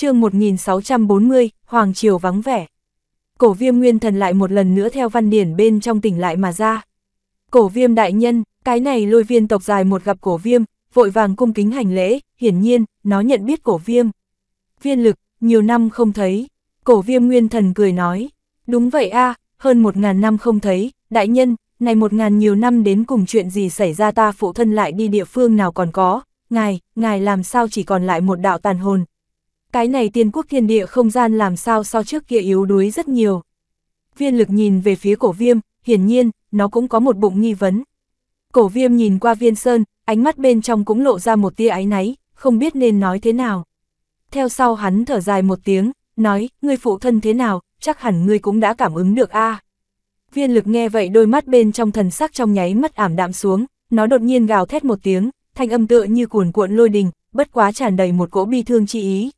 chương 1640, Hoàng Triều vắng vẻ. Cổ viêm nguyên thần lại một lần nữa theo văn điển bên trong tỉnh lại mà ra. Cổ viêm đại nhân, cái này lôi viên tộc dài một gặp cổ viêm, vội vàng cung kính hành lễ, hiển nhiên, nó nhận biết cổ viêm. Viên lực, nhiều năm không thấy, cổ viêm nguyên thần cười nói, đúng vậy a hơn một ngàn năm không thấy, đại nhân, này một ngàn nhiều năm đến cùng chuyện gì xảy ra ta phụ thân lại đi địa phương nào còn có, ngài, ngài làm sao chỉ còn lại một đạo tàn hồn, cái này tiên quốc thiên địa không gian làm sao so trước kia yếu đuối rất nhiều. Viên lực nhìn về phía cổ viêm, hiển nhiên, nó cũng có một bụng nghi vấn. Cổ viêm nhìn qua viên sơn, ánh mắt bên trong cũng lộ ra một tia áy náy, không biết nên nói thế nào. Theo sau hắn thở dài một tiếng, nói, ngươi phụ thân thế nào, chắc hẳn ngươi cũng đã cảm ứng được a. Viên lực nghe vậy đôi mắt bên trong thần sắc trong nháy mắt ảm đạm xuống, nó đột nhiên gào thét một tiếng, thanh âm tựa như cuồn cuộn lôi đình, bất quá tràn đầy một cỗ bi thương chi ý.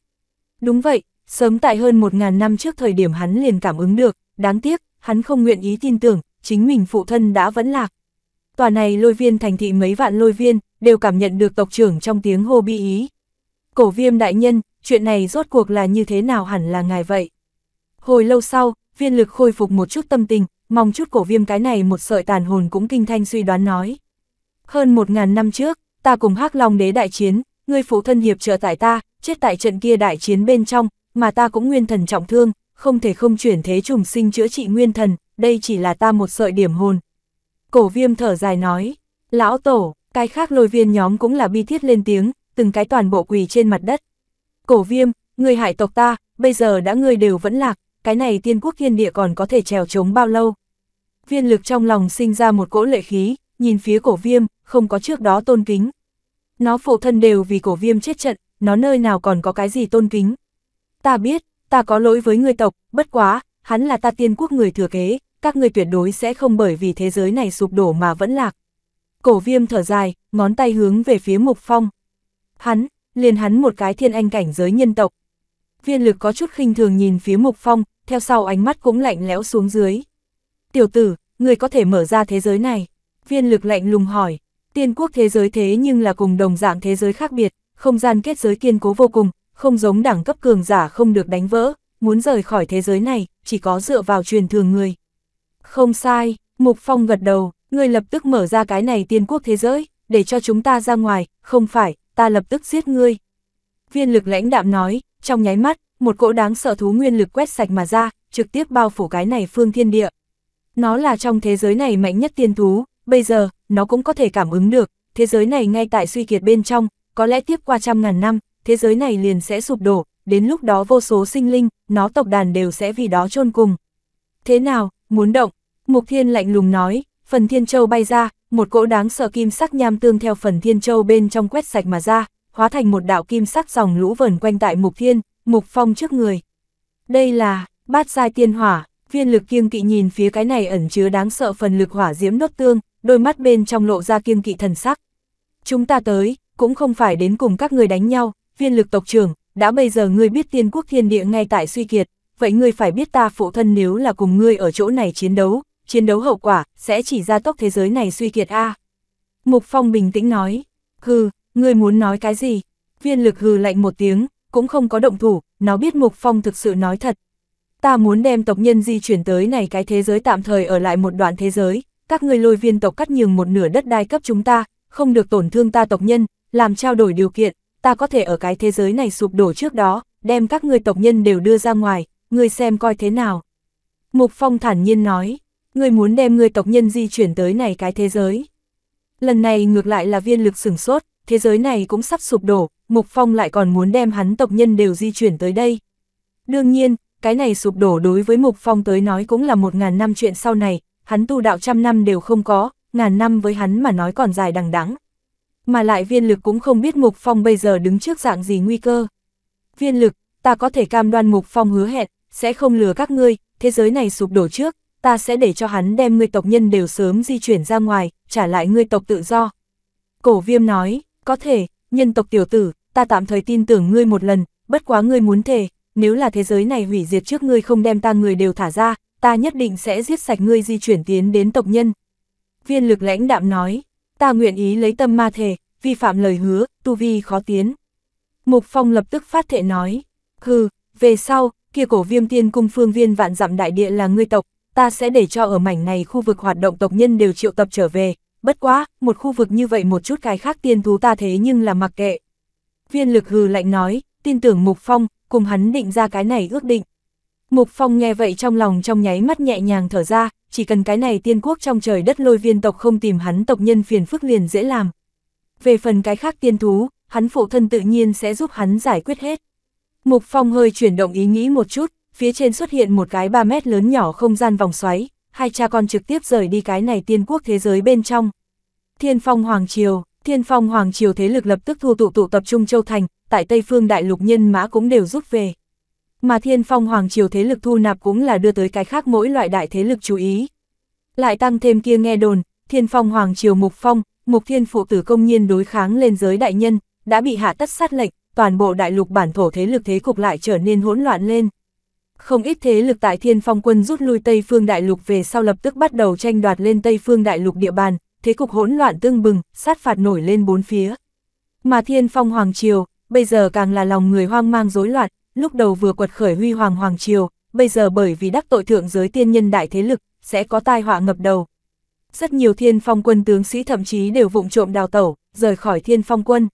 Đúng vậy, sớm tại hơn 1.000 năm trước thời điểm hắn liền cảm ứng được, đáng tiếc, hắn không nguyện ý tin tưởng, chính mình phụ thân đã vẫn lạc. Tòa này lôi viên thành thị mấy vạn lôi viên, đều cảm nhận được tộc trưởng trong tiếng hô bi ý. Cổ viêm đại nhân, chuyện này rốt cuộc là như thế nào hẳn là ngài vậy? Hồi lâu sau, viên lực khôi phục một chút tâm tình, mong chút cổ viêm cái này một sợi tàn hồn cũng kinh thanh suy đoán nói. Hơn một ngàn năm trước, ta cùng hắc Long đế đại chiến, người phụ thân hiệp trợ tại ta, chết tại trận kia đại chiến bên trong, mà ta cũng nguyên thần trọng thương, không thể không chuyển thế trùng sinh chữa trị nguyên thần, đây chỉ là ta một sợi điểm hồn. Cổ viêm thở dài nói, lão tổ, cái khác lôi viên nhóm cũng là bi thiết lên tiếng, từng cái toàn bộ quỳ trên mặt đất. Cổ viêm, người hải tộc ta, bây giờ đã người đều vẫn lạc, cái này tiên quốc thiên địa còn có thể trèo chống bao lâu. Viên lực trong lòng sinh ra một cỗ lệ khí, nhìn phía cổ viêm, không có trước đó tôn kính. Nó phụ thân đều vì cổ viêm chết trận, nó nơi nào còn có cái gì tôn kính. Ta biết, ta có lỗi với người tộc, bất quá, hắn là ta tiên quốc người thừa kế, các người tuyệt đối sẽ không bởi vì thế giới này sụp đổ mà vẫn lạc. Cổ viêm thở dài, ngón tay hướng về phía mục phong. Hắn, liền hắn một cái thiên anh cảnh giới nhân tộc. Viên lực có chút khinh thường nhìn phía mục phong, theo sau ánh mắt cũng lạnh lẽo xuống dưới. Tiểu tử, người có thể mở ra thế giới này. Viên lực lạnh lùng hỏi, tiên quốc thế giới thế nhưng là cùng đồng dạng thế giới khác biệt không gian kết giới kiên cố vô cùng, không giống đẳng cấp cường giả không được đánh vỡ, muốn rời khỏi thế giới này, chỉ có dựa vào truyền thường người. Không sai, Mục Phong gật đầu, người lập tức mở ra cái này tiên quốc thế giới, để cho chúng ta ra ngoài, không phải, ta lập tức giết ngươi. Viên lực lãnh đạm nói, trong nháy mắt, một cỗ đáng sợ thú nguyên lực quét sạch mà ra, trực tiếp bao phủ cái này phương thiên địa. Nó là trong thế giới này mạnh nhất tiên thú, bây giờ, nó cũng có thể cảm ứng được, thế giới này ngay tại suy kiệt bên trong, có lẽ tiếp qua trăm ngàn năm, thế giới này liền sẽ sụp đổ, đến lúc đó vô số sinh linh, nó tộc đàn đều sẽ vì đó chôn cùng. Thế nào, muốn động? Mục Thiên lạnh lùng nói, phần Thiên Châu bay ra, một cỗ đáng sợ kim sắc nham tương theo phần Thiên Châu bên trong quét sạch mà ra, hóa thành một đạo kim sắc dòng lũ vờn quanh tại Mục Thiên, Mục Phong trước người. Đây là bát giai tiên hỏa, viên lực kiêng kỵ nhìn phía cái này ẩn chứa đáng sợ phần lực hỏa diễm đốt tương, đôi mắt bên trong lộ ra kiêng kỵ thần sắc. Chúng ta tới, cũng không phải đến cùng các người đánh nhau, viên lực tộc trưởng, đã bây giờ ngươi biết tiên quốc thiên địa ngay tại suy kiệt, vậy ngươi phải biết ta phụ thân nếu là cùng ngươi ở chỗ này chiến đấu, chiến đấu hậu quả, sẽ chỉ ra tốc thế giới này suy kiệt a Mục Phong bình tĩnh nói, hừ, ngươi muốn nói cái gì? Viên lực hừ lạnh một tiếng, cũng không có động thủ, nó biết Mục Phong thực sự nói thật. Ta muốn đem tộc nhân di chuyển tới này cái thế giới tạm thời ở lại một đoạn thế giới, các ngươi lôi viên tộc cắt nhường một nửa đất đai cấp chúng ta, không được tổn thương ta tộc nhân, làm trao đổi điều kiện, ta có thể ở cái thế giới này sụp đổ trước đó, đem các ngươi tộc nhân đều đưa ra ngoài, ngươi xem coi thế nào. Mục Phong thản nhiên nói, ngươi muốn đem ngươi tộc nhân di chuyển tới này cái thế giới. Lần này ngược lại là viên lực sửng sốt, thế giới này cũng sắp sụp đổ, Mục Phong lại còn muốn đem hắn tộc nhân đều di chuyển tới đây. Đương nhiên, cái này sụp đổ đối với Mục Phong tới nói cũng là một ngàn năm chuyện sau này, hắn tu đạo trăm năm đều không có, ngàn năm với hắn mà nói còn dài đằng đẵng mà lại viên lực cũng không biết Mục Phong bây giờ đứng trước dạng gì nguy cơ. Viên lực, ta có thể cam đoan Mục Phong hứa hẹn, sẽ không lừa các ngươi, thế giới này sụp đổ trước, ta sẽ để cho hắn đem ngươi tộc nhân đều sớm di chuyển ra ngoài, trả lại ngươi tộc tự do. Cổ viêm nói, có thể, nhân tộc tiểu tử, ta tạm thời tin tưởng ngươi một lần, bất quá ngươi muốn thề, nếu là thế giới này hủy diệt trước ngươi không đem ta người đều thả ra, ta nhất định sẽ giết sạch ngươi di chuyển tiến đến tộc nhân. Viên lực lãnh đạm nói, ta nguyện ý lấy tâm ma thể, vi phạm lời hứa, tu vi khó tiến. Mục Phong lập tức phát thệ nói, hừ, về sau, kia cổ viêm tiên cung phương viên vạn dặm đại địa là ngươi tộc, ta sẽ để cho ở mảnh này khu vực hoạt động tộc nhân đều triệu tập trở về, bất quá, một khu vực như vậy một chút cái khác tiên thú ta thế nhưng là mặc kệ. Viên lực hừ lạnh nói, tin tưởng Mục Phong, cùng hắn định ra cái này ước định. Mục Phong nghe vậy trong lòng trong nháy mắt nhẹ nhàng thở ra, chỉ cần cái này tiên quốc trong trời đất lôi viên tộc không tìm hắn tộc nhân phiền phức liền dễ làm. Về phần cái khác tiên thú, hắn phụ thân tự nhiên sẽ giúp hắn giải quyết hết. Mục Phong hơi chuyển động ý nghĩ một chút, phía trên xuất hiện một cái 3 mét lớn nhỏ không gian vòng xoáy, hai cha con trực tiếp rời đi cái này tiên quốc thế giới bên trong. Thiên Phong Hoàng Triều, Thiên Phong Hoàng Triều thế lực lập tức thu tụ tụ tập trung Châu Thành, tại Tây Phương Đại Lục Nhân Mã cũng đều rút về mà thiên phong hoàng triều thế lực thu nạp cũng là đưa tới cái khác mỗi loại đại thế lực chú ý. Lại tăng thêm kia nghe đồn, thiên phong hoàng triều mục phong, mục thiên phụ tử công nhiên đối kháng lên giới đại nhân, đã bị hạ tất sát lệnh, toàn bộ đại lục bản thổ thế lực thế cục lại trở nên hỗn loạn lên. Không ít thế lực tại thiên phong quân rút lui Tây phương đại lục về sau lập tức bắt đầu tranh đoạt lên Tây phương đại lục địa bàn, thế cục hỗn loạn tương bừng, sát phạt nổi lên bốn phía. Mà thiên phong hoàng triều, bây giờ càng là lòng người hoang mang rối loạn, lúc đầu vừa quật khởi huy hoàng hoàng triều, bây giờ bởi vì đắc tội thượng giới tiên nhân đại thế lực, sẽ có tai họa ngập đầu. Rất nhiều thiên phong quân tướng sĩ thậm chí đều vụng trộm đào tẩu, rời khỏi thiên phong quân.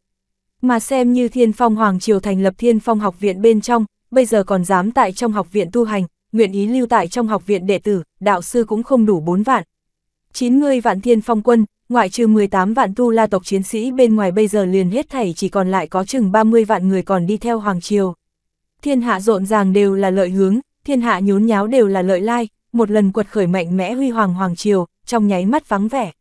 Mà xem như thiên phong hoàng triều thành lập thiên phong học viện bên trong, bây giờ còn dám tại trong học viện tu hành, nguyện ý lưu tại trong học viện đệ tử, đạo sư cũng không đủ 4 vạn. 90 vạn thiên phong quân, ngoại trừ 18 vạn tu la tộc chiến sĩ bên ngoài bây giờ liền hết thảy chỉ còn lại có chừng 30 vạn người còn đi theo Hoàng Triều. Thiên hạ rộn ràng đều là lợi hướng, thiên hạ nhốn nháo đều là lợi lai, một lần quật khởi mạnh mẽ huy hoàng hoàng triều, trong nháy mắt vắng vẻ.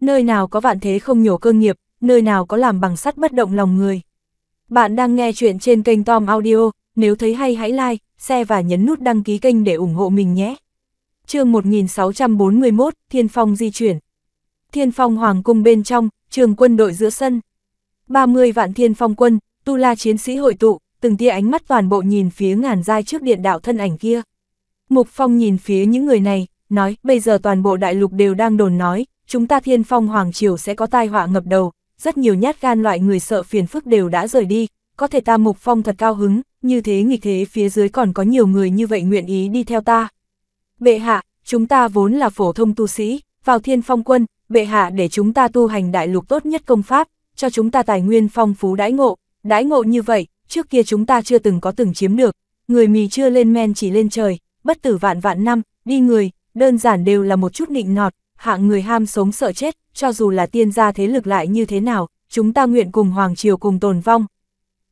Nơi nào có vạn thế không nhổ cơ nghiệp, nơi nào có làm bằng sắt bất động lòng người. Bạn đang nghe chuyện trên kênh Tom Audio, nếu thấy hay hãy like, share và nhấn nút đăng ký kênh để ủng hộ mình nhé. chương 1641, Thiên Phong di chuyển. Thiên Phong Hoàng cung bên trong, trường quân đội giữa sân. 30 vạn Thiên Phong quân, Tu La chiến sĩ hội tụ, từng tia ánh mắt toàn bộ nhìn phía ngàn giai trước điện đạo thân ảnh kia. Mục Phong nhìn phía những người này, nói, bây giờ toàn bộ đại lục đều đang đồn nói, chúng ta thiên phong hoàng triều sẽ có tai họa ngập đầu, rất nhiều nhát gan loại người sợ phiền phức đều đã rời đi, có thể ta Mục Phong thật cao hứng, như thế nghịch thế phía dưới còn có nhiều người như vậy nguyện ý đi theo ta. Bệ hạ, chúng ta vốn là phổ thông tu sĩ, vào thiên phong quân, bệ hạ để chúng ta tu hành đại lục tốt nhất công pháp, cho chúng ta tài nguyên phong phú đãi ngộ, đãi ngộ như vậy, trước kia chúng ta chưa từng có từng chiếm được, người mì chưa lên men chỉ lên trời, bất tử vạn vạn năm, đi người, đơn giản đều là một chút nịnh nọt, hạng người ham sống sợ chết, cho dù là tiên gia thế lực lại như thế nào, chúng ta nguyện cùng Hoàng Triều cùng tồn vong.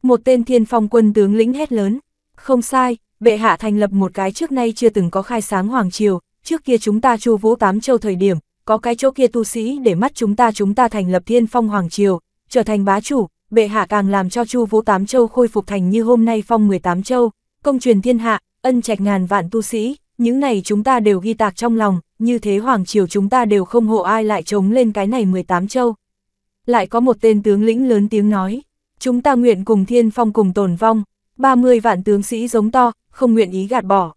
Một tên thiên phong quân tướng lĩnh hét lớn, không sai, bệ hạ thành lập một cái trước nay chưa từng có khai sáng Hoàng Triều, trước kia chúng ta chu vũ tám châu thời điểm, có cái chỗ kia tu sĩ để mắt chúng ta chúng ta thành lập thiên phong Hoàng Triều, trở thành bá chủ, bệ hạ càng làm cho Chu Vũ Tám Châu khôi phục thành như hôm nay phong 18 châu, công truyền thiên hạ, ân trạch ngàn vạn tu sĩ, những này chúng ta đều ghi tạc trong lòng, như thế hoàng triều chúng ta đều không hộ ai lại chống lên cái này 18 châu. Lại có một tên tướng lĩnh lớn tiếng nói, chúng ta nguyện cùng thiên phong cùng tồn vong, 30 vạn tướng sĩ giống to, không nguyện ý gạt bỏ.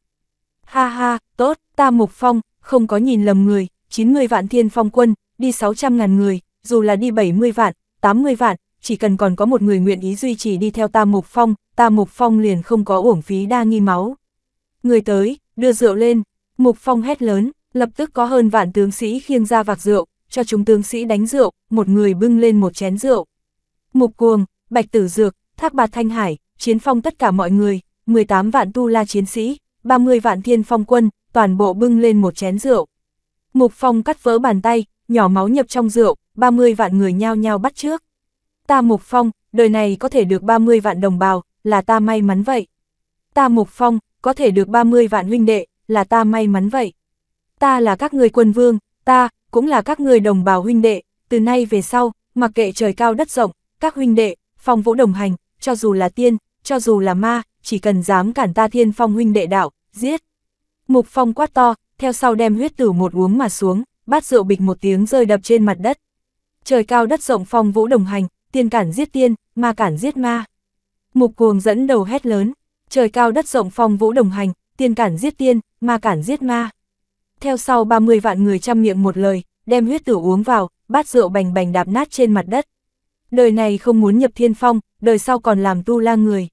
Ha ha, tốt, ta mục phong, không có nhìn lầm người, 90 vạn thiên phong quân, đi 600 ngàn người, dù là đi 70 vạn, 80 vạn, chỉ cần còn có một người nguyện ý duy trì đi theo Tam Mục Phong, Tam Mục Phong liền không có uổng phí đa nghi máu. Người tới, đưa rượu lên, Mục Phong hét lớn, lập tức có hơn vạn tướng sĩ khiêng ra vạc rượu, cho chúng tướng sĩ đánh rượu, một người bưng lên một chén rượu. Mục Cuồng, Bạch Tử Dược, Thác Bạt Thanh Hải, Chiến Phong tất cả mọi người, 18 vạn tu la chiến sĩ, 30 vạn thiên phong quân, toàn bộ bưng lên một chén rượu. Mục Phong cắt vỡ bàn tay, nhỏ máu nhập trong rượu, 30 vạn người nhao nhao bắt trước. Ta Mục Phong, đời này có thể được 30 vạn đồng bào, là ta may mắn vậy. Ta Mục Phong, có thể được 30 vạn huynh đệ, là ta may mắn vậy. Ta là các người quân vương, ta, cũng là các người đồng bào huynh đệ, từ nay về sau, mặc kệ trời cao đất rộng, các huynh đệ, phong vũ đồng hành, cho dù là tiên, cho dù là ma, chỉ cần dám cản ta thiên phong huynh đệ đạo, giết. Mục Phong quát to, theo sau đem huyết tử một uống mà xuống, bát rượu bịch một tiếng rơi đập trên mặt đất. Trời cao đất rộng phong vũ đồng hành, tiên cản giết tiên, ma cản giết ma. Mục cuồng dẫn đầu hét lớn, trời cao đất rộng phong vũ đồng hành, tiên cản giết tiên, ma cản giết ma. Theo sau 30 vạn người chăm miệng một lời, đem huyết tử uống vào, bát rượu bành bành đạp nát trên mặt đất. Đời này không muốn nhập thiên phong, đời sau còn làm tu la người.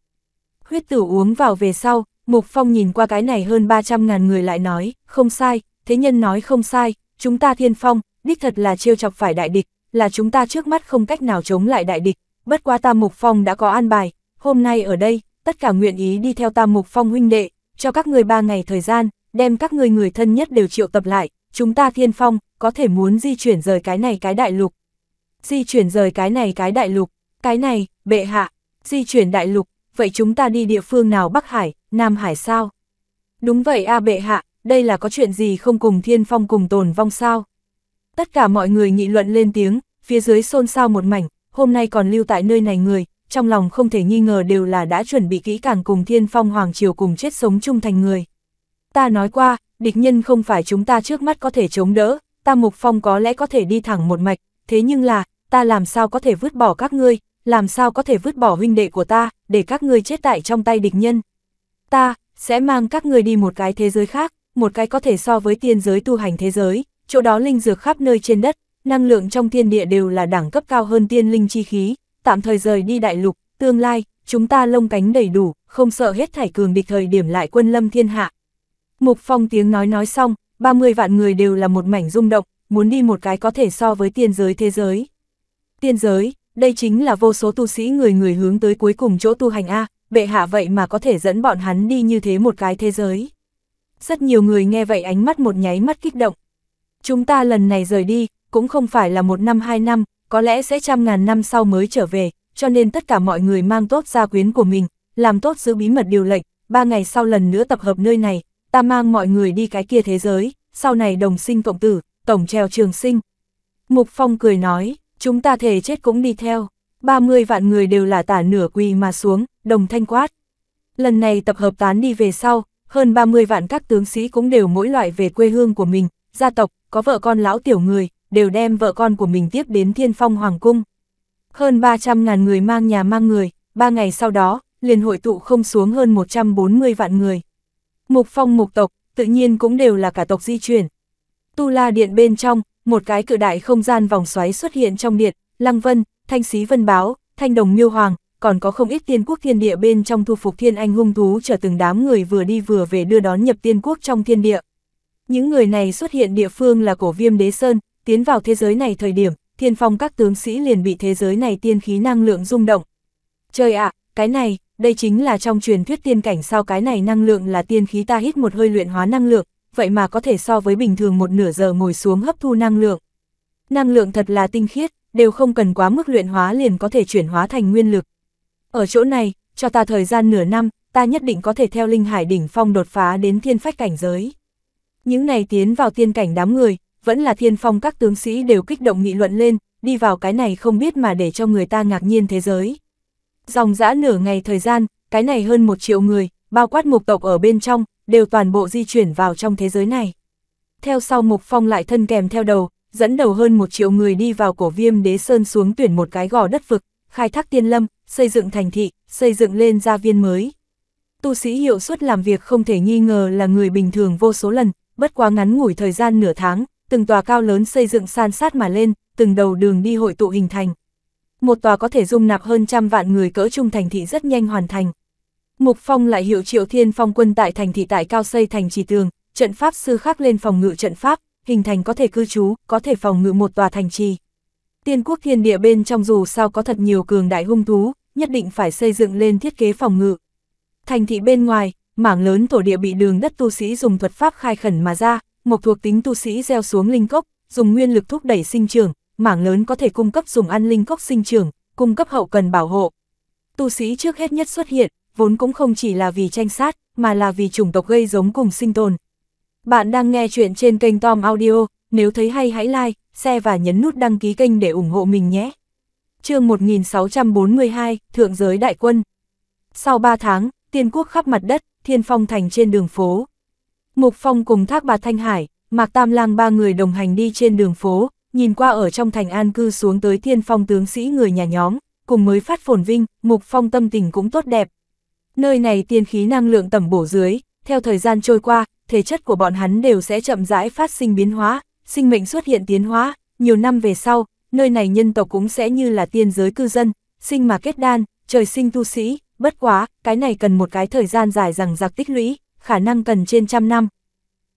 Huyết tử uống vào về sau, Mục Phong nhìn qua cái này hơn 300 ngàn người lại nói, không sai, thế nhân nói không sai, chúng ta thiên phong, đích thật là trêu chọc phải đại địch, là chúng ta trước mắt không cách nào chống lại đại địch, bất quá Tam Mục Phong đã có an bài, hôm nay ở đây, tất cả nguyện ý đi theo Tam Mục Phong huynh đệ, cho các người ba ngày thời gian, đem các người người thân nhất đều triệu tập lại, chúng ta thiên phong, có thể muốn di chuyển rời cái này cái đại lục. Di chuyển rời cái này cái đại lục, cái này, bệ hạ, di chuyển đại lục, vậy chúng ta đi địa phương nào Bắc Hải, Nam Hải sao? Đúng vậy a bệ hạ, đây là có chuyện gì không cùng thiên phong cùng tồn vong sao? Tất cả mọi người nghị luận lên tiếng, phía dưới xôn xao một mảnh, hôm nay còn lưu tại nơi này người, trong lòng không thể nghi ngờ đều là đã chuẩn bị kỹ càng cùng thiên phong hoàng triều cùng chết sống chung thành người. Ta nói qua, địch nhân không phải chúng ta trước mắt có thể chống đỡ, ta mục phong có lẽ có thể đi thẳng một mạch, thế nhưng là, ta làm sao có thể vứt bỏ các ngươi, làm sao có thể vứt bỏ huynh đệ của ta, để các ngươi chết tại trong tay địch nhân. Ta, sẽ mang các ngươi đi một cái thế giới khác, một cái có thể so với tiên giới tu hành thế giới chỗ đó linh dược khắp nơi trên đất, năng lượng trong thiên địa đều là đẳng cấp cao hơn tiên linh chi khí, tạm thời rời đi đại lục, tương lai, chúng ta lông cánh đầy đủ, không sợ hết thảy cường địch thời điểm lại quân lâm thiên hạ. Mục Phong tiếng nói nói xong, 30 vạn người đều là một mảnh rung động, muốn đi một cái có thể so với tiên giới thế giới. Tiên giới, đây chính là vô số tu sĩ người người hướng tới cuối cùng chỗ tu hành A, bệ hạ vậy mà có thể dẫn bọn hắn đi như thế một cái thế giới. Rất nhiều người nghe vậy ánh mắt một nháy mắt kích động. Chúng ta lần này rời đi, cũng không phải là một năm hai năm, có lẽ sẽ trăm ngàn năm sau mới trở về, cho nên tất cả mọi người mang tốt gia quyến của mình, làm tốt giữ bí mật điều lệnh, ba ngày sau lần nữa tập hợp nơi này, ta mang mọi người đi cái kia thế giới, sau này đồng sinh cộng tử, tổng treo trường sinh. Mục Phong cười nói, chúng ta thể chết cũng đi theo, 30 vạn người đều là tả nửa quỳ mà xuống, đồng thanh quát. Lần này tập hợp tán đi về sau, hơn 30 vạn các tướng sĩ cũng đều mỗi loại về quê hương của mình, gia tộc, có vợ con lão tiểu người, đều đem vợ con của mình tiếp đến thiên phong hoàng cung. Hơn 300.000 người mang nhà mang người, ba ngày sau đó, liền hội tụ không xuống hơn 140 vạn người. Mục phong mục tộc, tự nhiên cũng đều là cả tộc di chuyển. Tu la điện bên trong, một cái cự đại không gian vòng xoáy xuất hiện trong điện, lăng vân, thanh xí vân báo, thanh đồng miêu hoàng, còn có không ít tiên quốc thiên địa bên trong thu phục thiên anh hung thú chờ từng đám người vừa đi vừa về đưa đón nhập tiên quốc trong thiên địa. Những người này xuất hiện địa phương là cổ viêm đế sơn, tiến vào thế giới này thời điểm, thiên phong các tướng sĩ liền bị thế giới này tiên khí năng lượng rung động. Trời ạ, cái này, đây chính là trong truyền thuyết tiên cảnh sao cái này năng lượng là tiên khí ta hít một hơi luyện hóa năng lượng, vậy mà có thể so với bình thường một nửa giờ ngồi xuống hấp thu năng lượng. Năng lượng thật là tinh khiết, đều không cần quá mức luyện hóa liền có thể chuyển hóa thành nguyên lực. Ở chỗ này, cho ta thời gian nửa năm, ta nhất định có thể theo linh hải đỉnh phong đột phá đến thiên phách cảnh giới. Những này tiến vào tiên cảnh đám người, vẫn là thiên phong các tướng sĩ đều kích động nghị luận lên, đi vào cái này không biết mà để cho người ta ngạc nhiên thế giới. Dòng dã nửa ngày thời gian, cái này hơn một triệu người, bao quát mục tộc ở bên trong, đều toàn bộ di chuyển vào trong thế giới này. Theo sau mục phong lại thân kèm theo đầu, dẫn đầu hơn một triệu người đi vào cổ viêm đế sơn xuống tuyển một cái gò đất vực, khai thác tiên lâm, xây dựng thành thị, xây dựng lên gia viên mới. Tu sĩ hiệu suất làm việc không thể nghi ngờ là người bình thường vô số lần, bất quá ngắn ngủi thời gian nửa tháng, từng tòa cao lớn xây dựng san sát mà lên, từng đầu đường đi hội tụ hình thành. Một tòa có thể dung nạp hơn trăm vạn người cỡ trung thành thị rất nhanh hoàn thành. Mục Phong lại hiệu triệu thiên phong quân tại thành thị tại cao xây thành trì tường, trận pháp sư khắc lên phòng ngự trận pháp, hình thành có thể cư trú, có thể phòng ngự một tòa thành trì. Tiên quốc thiên địa bên trong dù sao có thật nhiều cường đại hung thú, nhất định phải xây dựng lên thiết kế phòng ngự. Thành thị bên ngoài, mảng lớn thổ địa bị đường đất tu sĩ dùng thuật pháp khai khẩn mà ra, một thuộc tính tu sĩ gieo xuống linh cốc, dùng nguyên lực thúc đẩy sinh trưởng, mảng lớn có thể cung cấp dùng ăn linh cốc sinh trưởng, cung cấp hậu cần bảo hộ. Tu sĩ trước hết nhất xuất hiện, vốn cũng không chỉ là vì tranh sát, mà là vì chủng tộc gây giống cùng sinh tồn. Bạn đang nghe chuyện trên kênh Tom Audio, nếu thấy hay hãy like, share và nhấn nút đăng ký kênh để ủng hộ mình nhé. chương 1642, Thượng giới đại quân. Sau 3 tháng, tiên quốc khắp mặt đất, thiên phong thành trên đường phố. Mục Phong cùng Thác bà Thanh Hải, Mạc Tam Lang ba người đồng hành đi trên đường phố, nhìn qua ở trong thành an cư xuống tới thiên phong tướng sĩ người nhà nhóm, cùng mới phát phồn vinh, Mục Phong tâm tình cũng tốt đẹp. Nơi này tiên khí năng lượng tẩm bổ dưới, theo thời gian trôi qua, thể chất của bọn hắn đều sẽ chậm rãi phát sinh biến hóa, sinh mệnh xuất hiện tiến hóa, nhiều năm về sau, nơi này nhân tộc cũng sẽ như là tiên giới cư dân, sinh mà kết đan, trời sinh tu sĩ, bất quá, cái này cần một cái thời gian dài rằng giặc tích lũy, khả năng cần trên trăm năm.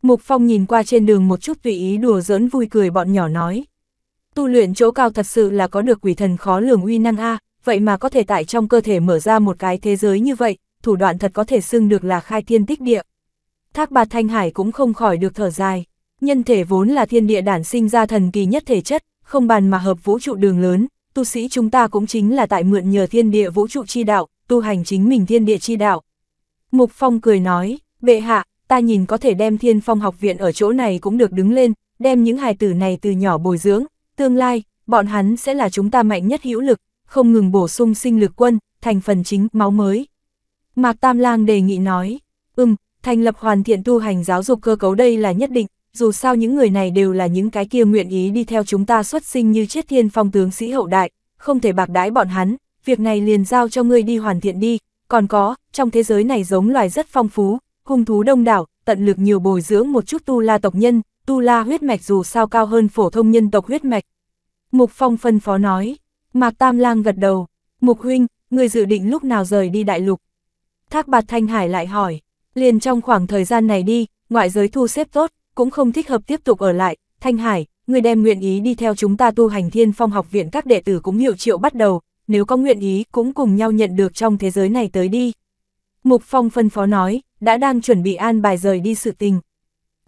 Mục Phong nhìn qua trên đường một chút tùy ý đùa giỡn vui cười bọn nhỏ nói. Tu luyện chỗ cao thật sự là có được quỷ thần khó lường uy năng a, vậy mà có thể tại trong cơ thể mở ra một cái thế giới như vậy, thủ đoạn thật có thể xưng được là khai thiên tích địa. Thác bà Thanh Hải cũng không khỏi được thở dài. Nhân thể vốn là thiên địa đản sinh ra thần kỳ nhất thể chất, không bàn mà hợp vũ trụ đường lớn, tu sĩ chúng ta cũng chính là tại mượn nhờ thiên địa vũ trụ chi đạo, tu hành chính mình thiên địa chi đạo. Mục Phong cười nói, bệ hạ, ta nhìn có thể đem thiên phong học viện ở chỗ này cũng được đứng lên, đem những hài tử này từ nhỏ bồi dưỡng, tương lai, bọn hắn sẽ là chúng ta mạnh nhất hữu lực, không ngừng bổ sung sinh lực quân, thành phần chính, máu mới. Mạc Tam Lang đề nghị nói, ừm, thành lập hoàn thiện tu hành giáo dục cơ cấu đây là nhất định, dù sao những người này đều là những cái kia nguyện ý đi theo chúng ta xuất sinh như chết thiên phong tướng sĩ hậu đại, không thể bạc đãi bọn hắn, việc này liền giao cho ngươi đi hoàn thiện đi, còn có, trong thế giới này giống loài rất phong phú, hung thú đông đảo, tận lực nhiều bồi dưỡng một chút tu la tộc nhân, tu la huyết mạch dù sao cao hơn phổ thông nhân tộc huyết mạch. Mục Phong phân phó nói, Mạc Tam Lang gật đầu, Mục Huynh, ngươi dự định lúc nào rời đi đại lục. Thác Bạt Thanh Hải lại hỏi, liền trong khoảng thời gian này đi, ngoại giới thu xếp tốt, cũng không thích hợp tiếp tục ở lại, Thanh Hải, người đem nguyện ý đi theo chúng ta tu hành thiên phong học viện các đệ tử cũng hiệu triệu bắt đầu, nếu có nguyện ý cũng cùng nhau nhận được trong thế giới này tới đi. Mục Phong phân phó nói, đã đang chuẩn bị an bài rời đi sự tình.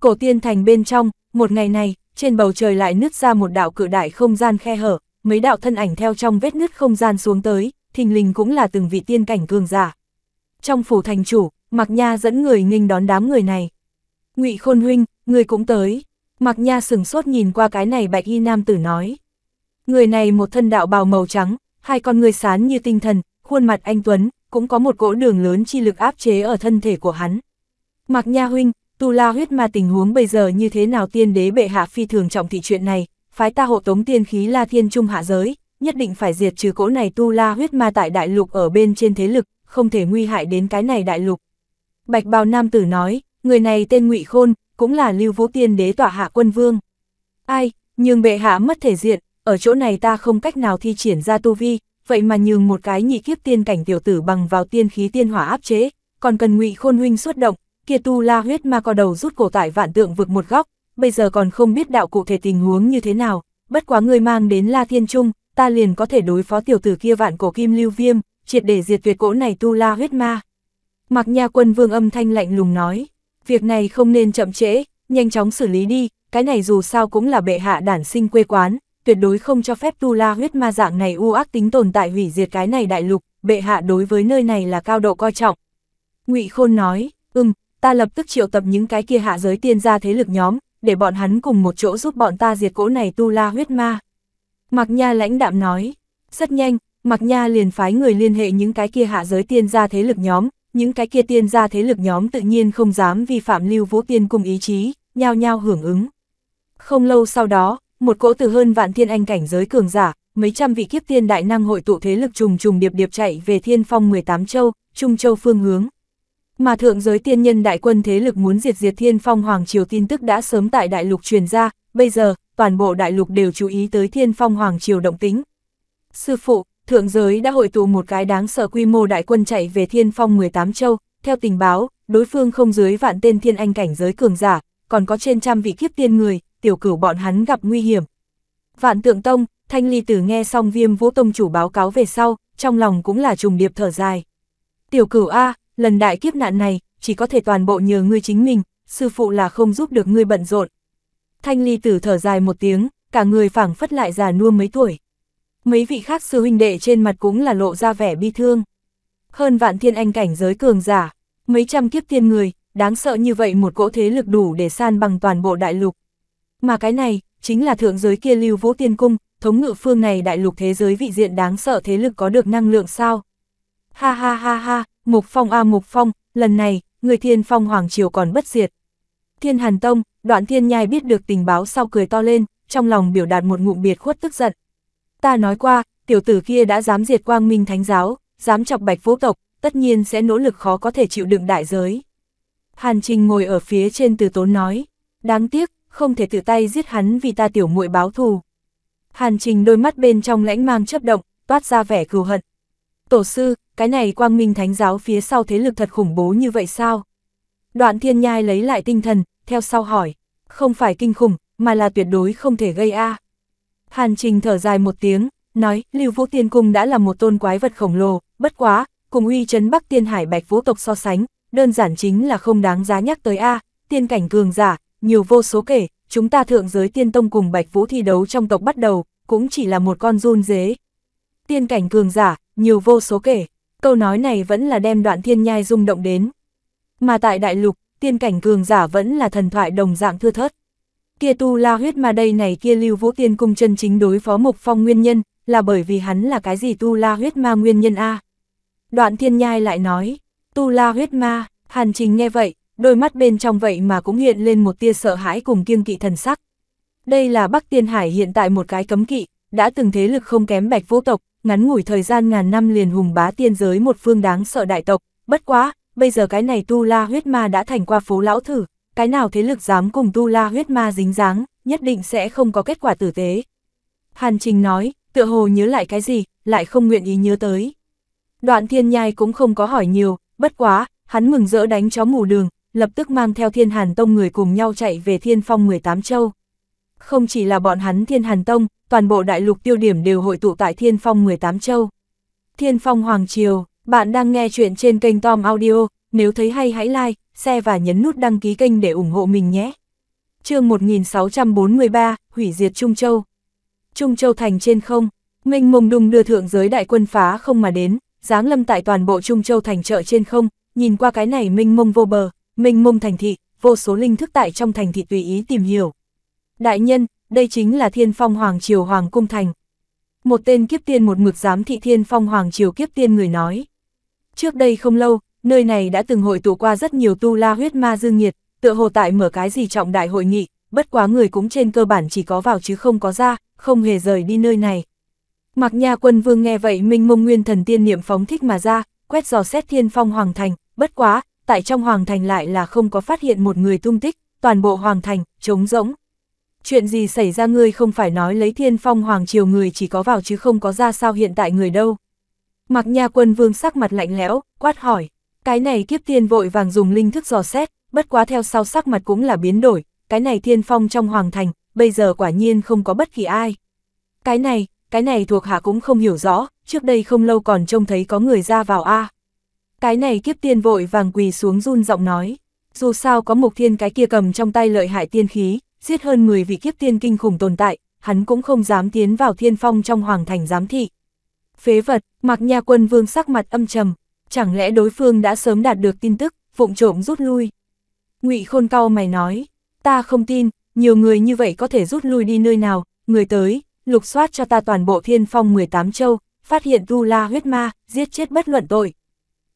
Cổ tiên thành bên trong, một ngày này, trên bầu trời lại nứt ra một đạo cự đại không gian khe hở, mấy đạo thân ảnh theo trong vết nứt không gian xuống tới, thình lình cũng là từng vị tiên cảnh cường giả. Trong phủ thành chủ, Mạc Nha dẫn người nghênh đón đám người này. Ngụy Khôn huynh, người cũng tới. Mạc Nha sừng sốt nhìn qua cái này Bạch Y nam tử nói. Người này một thân đạo bào màu trắng, hai con người sán như tinh thần, khuôn mặt anh Tuấn, cũng có một cỗ đường lớn chi lực áp chế ở thân thể của hắn. Mạc Nha Huynh, tu la huyết ma tình huống bây giờ như thế nào tiên đế bệ hạ phi thường trọng thị chuyện này, phái ta hộ tống tiên khí la thiên trung hạ giới, nhất định phải diệt trừ cỗ này tu la huyết ma tại đại lục ở bên trên thế lực, không thể nguy hại đến cái này đại lục. Bạch bào nam tử nói, người này tên ngụy Khôn, cũng là lưu vũ tiên đế tỏa hạ quân vương. Ai, nhưng bệ hạ mất thể diện, ở chỗ này ta không cách nào thi triển ra tu vi, vậy mà nhường một cái nhị kiếp tiên cảnh tiểu tử bằng vào tiên khí tiên hỏa áp chế, còn cần ngụy khôn huynh xuất động, kia tu la huyết ma co đầu rút cổ tại vạn tượng vực một góc, bây giờ còn không biết đạo cụ thể tình huống như thế nào, bất quá người mang đến la thiên trung, ta liền có thể đối phó tiểu tử kia vạn cổ kim lưu viêm, triệt để diệt tuyệt cỗ này tu la huyết ma. mạc nha quân vương âm thanh lạnh lùng nói, việc này không nên chậm trễ, nhanh chóng xử lý đi, cái này dù sao cũng là bệ hạ đản sinh quê quán, tuyệt đối không cho phép tu la huyết ma dạng này u ác tính tồn tại hủy diệt cái này đại lục, bệ hạ đối với nơi này là cao độ coi trọng. ngụy Khôn nói, ừm, ta lập tức triệu tập những cái kia hạ giới tiên gia thế lực nhóm, để bọn hắn cùng một chỗ giúp bọn ta diệt cỗ này tu la huyết ma. Mạc Nha lãnh đạm nói, rất nhanh, Mạc Nha liền phái người liên hệ những cái kia hạ giới tiên gia thế lực nhóm, những cái kia tiên gia thế lực nhóm tự nhiên không dám vi phạm lưu vũ tiên cùng ý chí, nhao nhao hưởng ứng. Không lâu sau đó, một cỗ từ hơn vạn thiên anh cảnh giới cường giả, mấy trăm vị kiếp tiên đại năng hội tụ thế lực trùng trùng điệp điệp chạy về thiên phong 18 châu, trung châu phương hướng. Mà thượng giới tiên nhân đại quân thế lực muốn diệt diệt thiên phong hoàng triều tin tức đã sớm tại đại lục truyền ra, bây giờ, toàn bộ đại lục đều chú ý tới thiên phong hoàng triều động tính. Sư phụ, thượng giới đã hội tụ một cái đáng sợ quy mô đại quân chạy về thiên phong 18 châu, theo tình báo, đối phương không dưới vạn tên thiên anh cảnh giới cường giả, còn có trên trăm vị kiếp tiên người, tiểu cửu bọn hắn gặp nguy hiểm. Vạn tượng tông, thanh ly tử nghe xong viêm vũ tông chủ báo cáo về sau, trong lòng cũng là trùng điệp thở dài. Tiểu cửu A, lần đại kiếp nạn này, chỉ có thể toàn bộ nhờ ngươi chính mình, sư phụ là không giúp được ngươi bận rộn. Thanh ly tử thở dài một tiếng, cả người phảng phất lại già nua mấy tuổi. Mấy vị khác sư huynh đệ trên mặt cũng là lộ ra vẻ bi thương. Hơn vạn thiên anh cảnh giới cường giả, mấy trăm kiếp tiên người, đáng sợ như vậy một cỗ thế lực đủ để san bằng toàn bộ đại lục. Mà cái này, chính là thượng giới kia lưu vũ tiên cung, thống ngự phương này đại lục thế giới vị diện đáng sợ thế lực có được năng lượng sao. Ha ha ha ha, Mục Phong a Mục Phong, lần này, người thiên phong hoàng triều còn bất diệt. Thiên Hàn Tông, đoạn thiên nhai biết được tình báo sau cười to lên, trong lòng biểu đạt một ngụm biệt khuất tức giận. Ta nói qua, tiểu tử kia đã dám diệt quang minh thánh giáo, dám chọc bạch phố tộc, tất nhiên sẽ nỗ lực khó có thể chịu đựng đại giới. Hàn Trình ngồi ở phía trên từ tốn nói, đáng tiếc, không thể tự tay giết hắn vì ta tiểu muội báo thù. Hàn Trình đôi mắt bên trong lãnh mang chấp động, toát ra vẻ cừu hận. Tổ sư, cái này quang minh thánh giáo phía sau thế lực thật khủng bố như vậy sao? Đoạn thiên nhai lấy lại tinh thần, theo sau hỏi, không phải kinh khủng, mà là tuyệt đối không thể gây a. Hàn Trình thở dài một tiếng, nói, Lưu Vũ Tiên Cung đã là một tôn quái vật khổng lồ, bất quá, cùng uy chấn Bắc Tiên Hải Bạch Vũ tộc so sánh, đơn giản chính là không đáng giá nhắc tới a, tiên cảnh cường giả, nhiều vô số kể, chúng ta thượng giới tiên tông cùng Bạch Vũ thi đấu trong tộc bắt đầu, cũng chỉ là một con run dế. Tiên cảnh cường giả, nhiều vô số kể, câu nói này vẫn là đem đoạn thiên nhai rung động đến. Mà tại đại lục, tiên cảnh cường giả vẫn là thần thoại đồng dạng thưa thớt. Kia tu la huyết mà đây này kia lưu vũ tiên cung chân chính đối phó mục phong nguyên nhân, là bởi vì hắn là cái gì tu la huyết ma nguyên nhân a Đoạn thiên nhai lại nói, tu la huyết ma, hàn trình nghe vậy, đôi mắt bên trong vậy mà cũng hiện lên một tia sợ hãi cùng kiêng kỵ thần sắc. Đây là Bắc Tiên Hải hiện tại một cái cấm kỵ, đã từng thế lực không kém bạch vô tộc, ngắn ngủi thời gian ngàn năm liền hùng bá tiên giới một phương đáng sợ đại tộc, bất quá, bây giờ cái này tu la huyết ma đã thành qua phố lão thử, cái nào thế lực dám cùng tu la huyết ma dính dáng, nhất định sẽ không có kết quả tử tế. Hàn Trình nói, tựa hồ nhớ lại cái gì, lại không nguyện ý nhớ tới. Đoạn thiên nhai cũng không có hỏi nhiều, bất quá, hắn mừng rỡ đánh chó mù đường, lập tức mang theo thiên hàn tông người cùng nhau chạy về thiên phong 18 châu. Không chỉ là bọn hắn thiên hàn tông, toàn bộ đại lục tiêu điểm đều hội tụ tại thiên phong 18 châu. Thiên phong Hoàng Triều, bạn đang nghe chuyện trên kênh Tom Audio, nếu thấy hay hãy like, share và nhấn nút đăng ký kênh để ủng hộ mình nhé. chương 1643, Hủy diệt Trung Châu. Trung Châu thành trên không, minh mông đung đưa thượng giới đại quân phá không mà đến, giáng lâm tại toàn bộ Trung Châu thành trợ trên không, nhìn qua cái này minh mông vô bờ, Minh mông thành thị, vô số linh thức tại trong thành thị tùy ý tìm hiểu. Đại nhân, đây chính là thiên phong hoàng triều hoàng cung thành. Một tên kiếp tiên một mực giám thị thiên phong hoàng triều kiếp tiên người nói. Trước đây không lâu, nơi này đã từng hội tụ qua rất nhiều tu la huyết ma dương nhiệt, tựa hồ tại mở cái gì trọng đại hội nghị, bất quá người cũng trên cơ bản chỉ có vào chứ không có ra, không hề rời đi nơi này. Mặc nha quân vương nghe vậy minh mông nguyên thần tiên niệm phóng thích mà ra, quét dò xét thiên phong hoàng thành, bất quá, tại trong Hoàng Thành lại là không có phát hiện một người tung tích, toàn bộ Hoàng Thành, trống rỗng. Chuyện gì xảy ra ngươi không phải nói lấy thiên phong Hoàng Triều người chỉ có vào chứ không có ra sao hiện tại người đâu. Mặc nha quân vương sắc mặt lạnh lẽo, quát hỏi, cái này kiếp tiên vội vàng dùng linh thức dò xét, bất quá theo sau sắc mặt cũng là biến đổi, cái này thiên phong trong Hoàng Thành, bây giờ quả nhiên không có bất kỳ ai. Cái này, cái này thuộc hạ cũng không hiểu rõ, trước đây không lâu còn trông thấy có người ra vào A. Cái này kiếp tiên vội vàng quỳ xuống run giọng nói. Dù sao có mục thiên cái kia cầm trong tay lợi hại tiên khí, giết hơn 10 vị kiếp tiên kinh khủng tồn tại, hắn cũng không dám tiến vào thiên phong trong hoàng thành giám thị. Phế vật, mặc nha quân vương sắc mặt âm trầm, chẳng lẽ đối phương đã sớm đạt được tin tức, vụng trộm rút lui. ngụy khôn cao mày nói, ta không tin, nhiều người như vậy có thể rút lui đi nơi nào, người tới, lục soát cho ta toàn bộ thiên phong 18 châu, phát hiện tu la huyết ma, giết chết bất luận tội.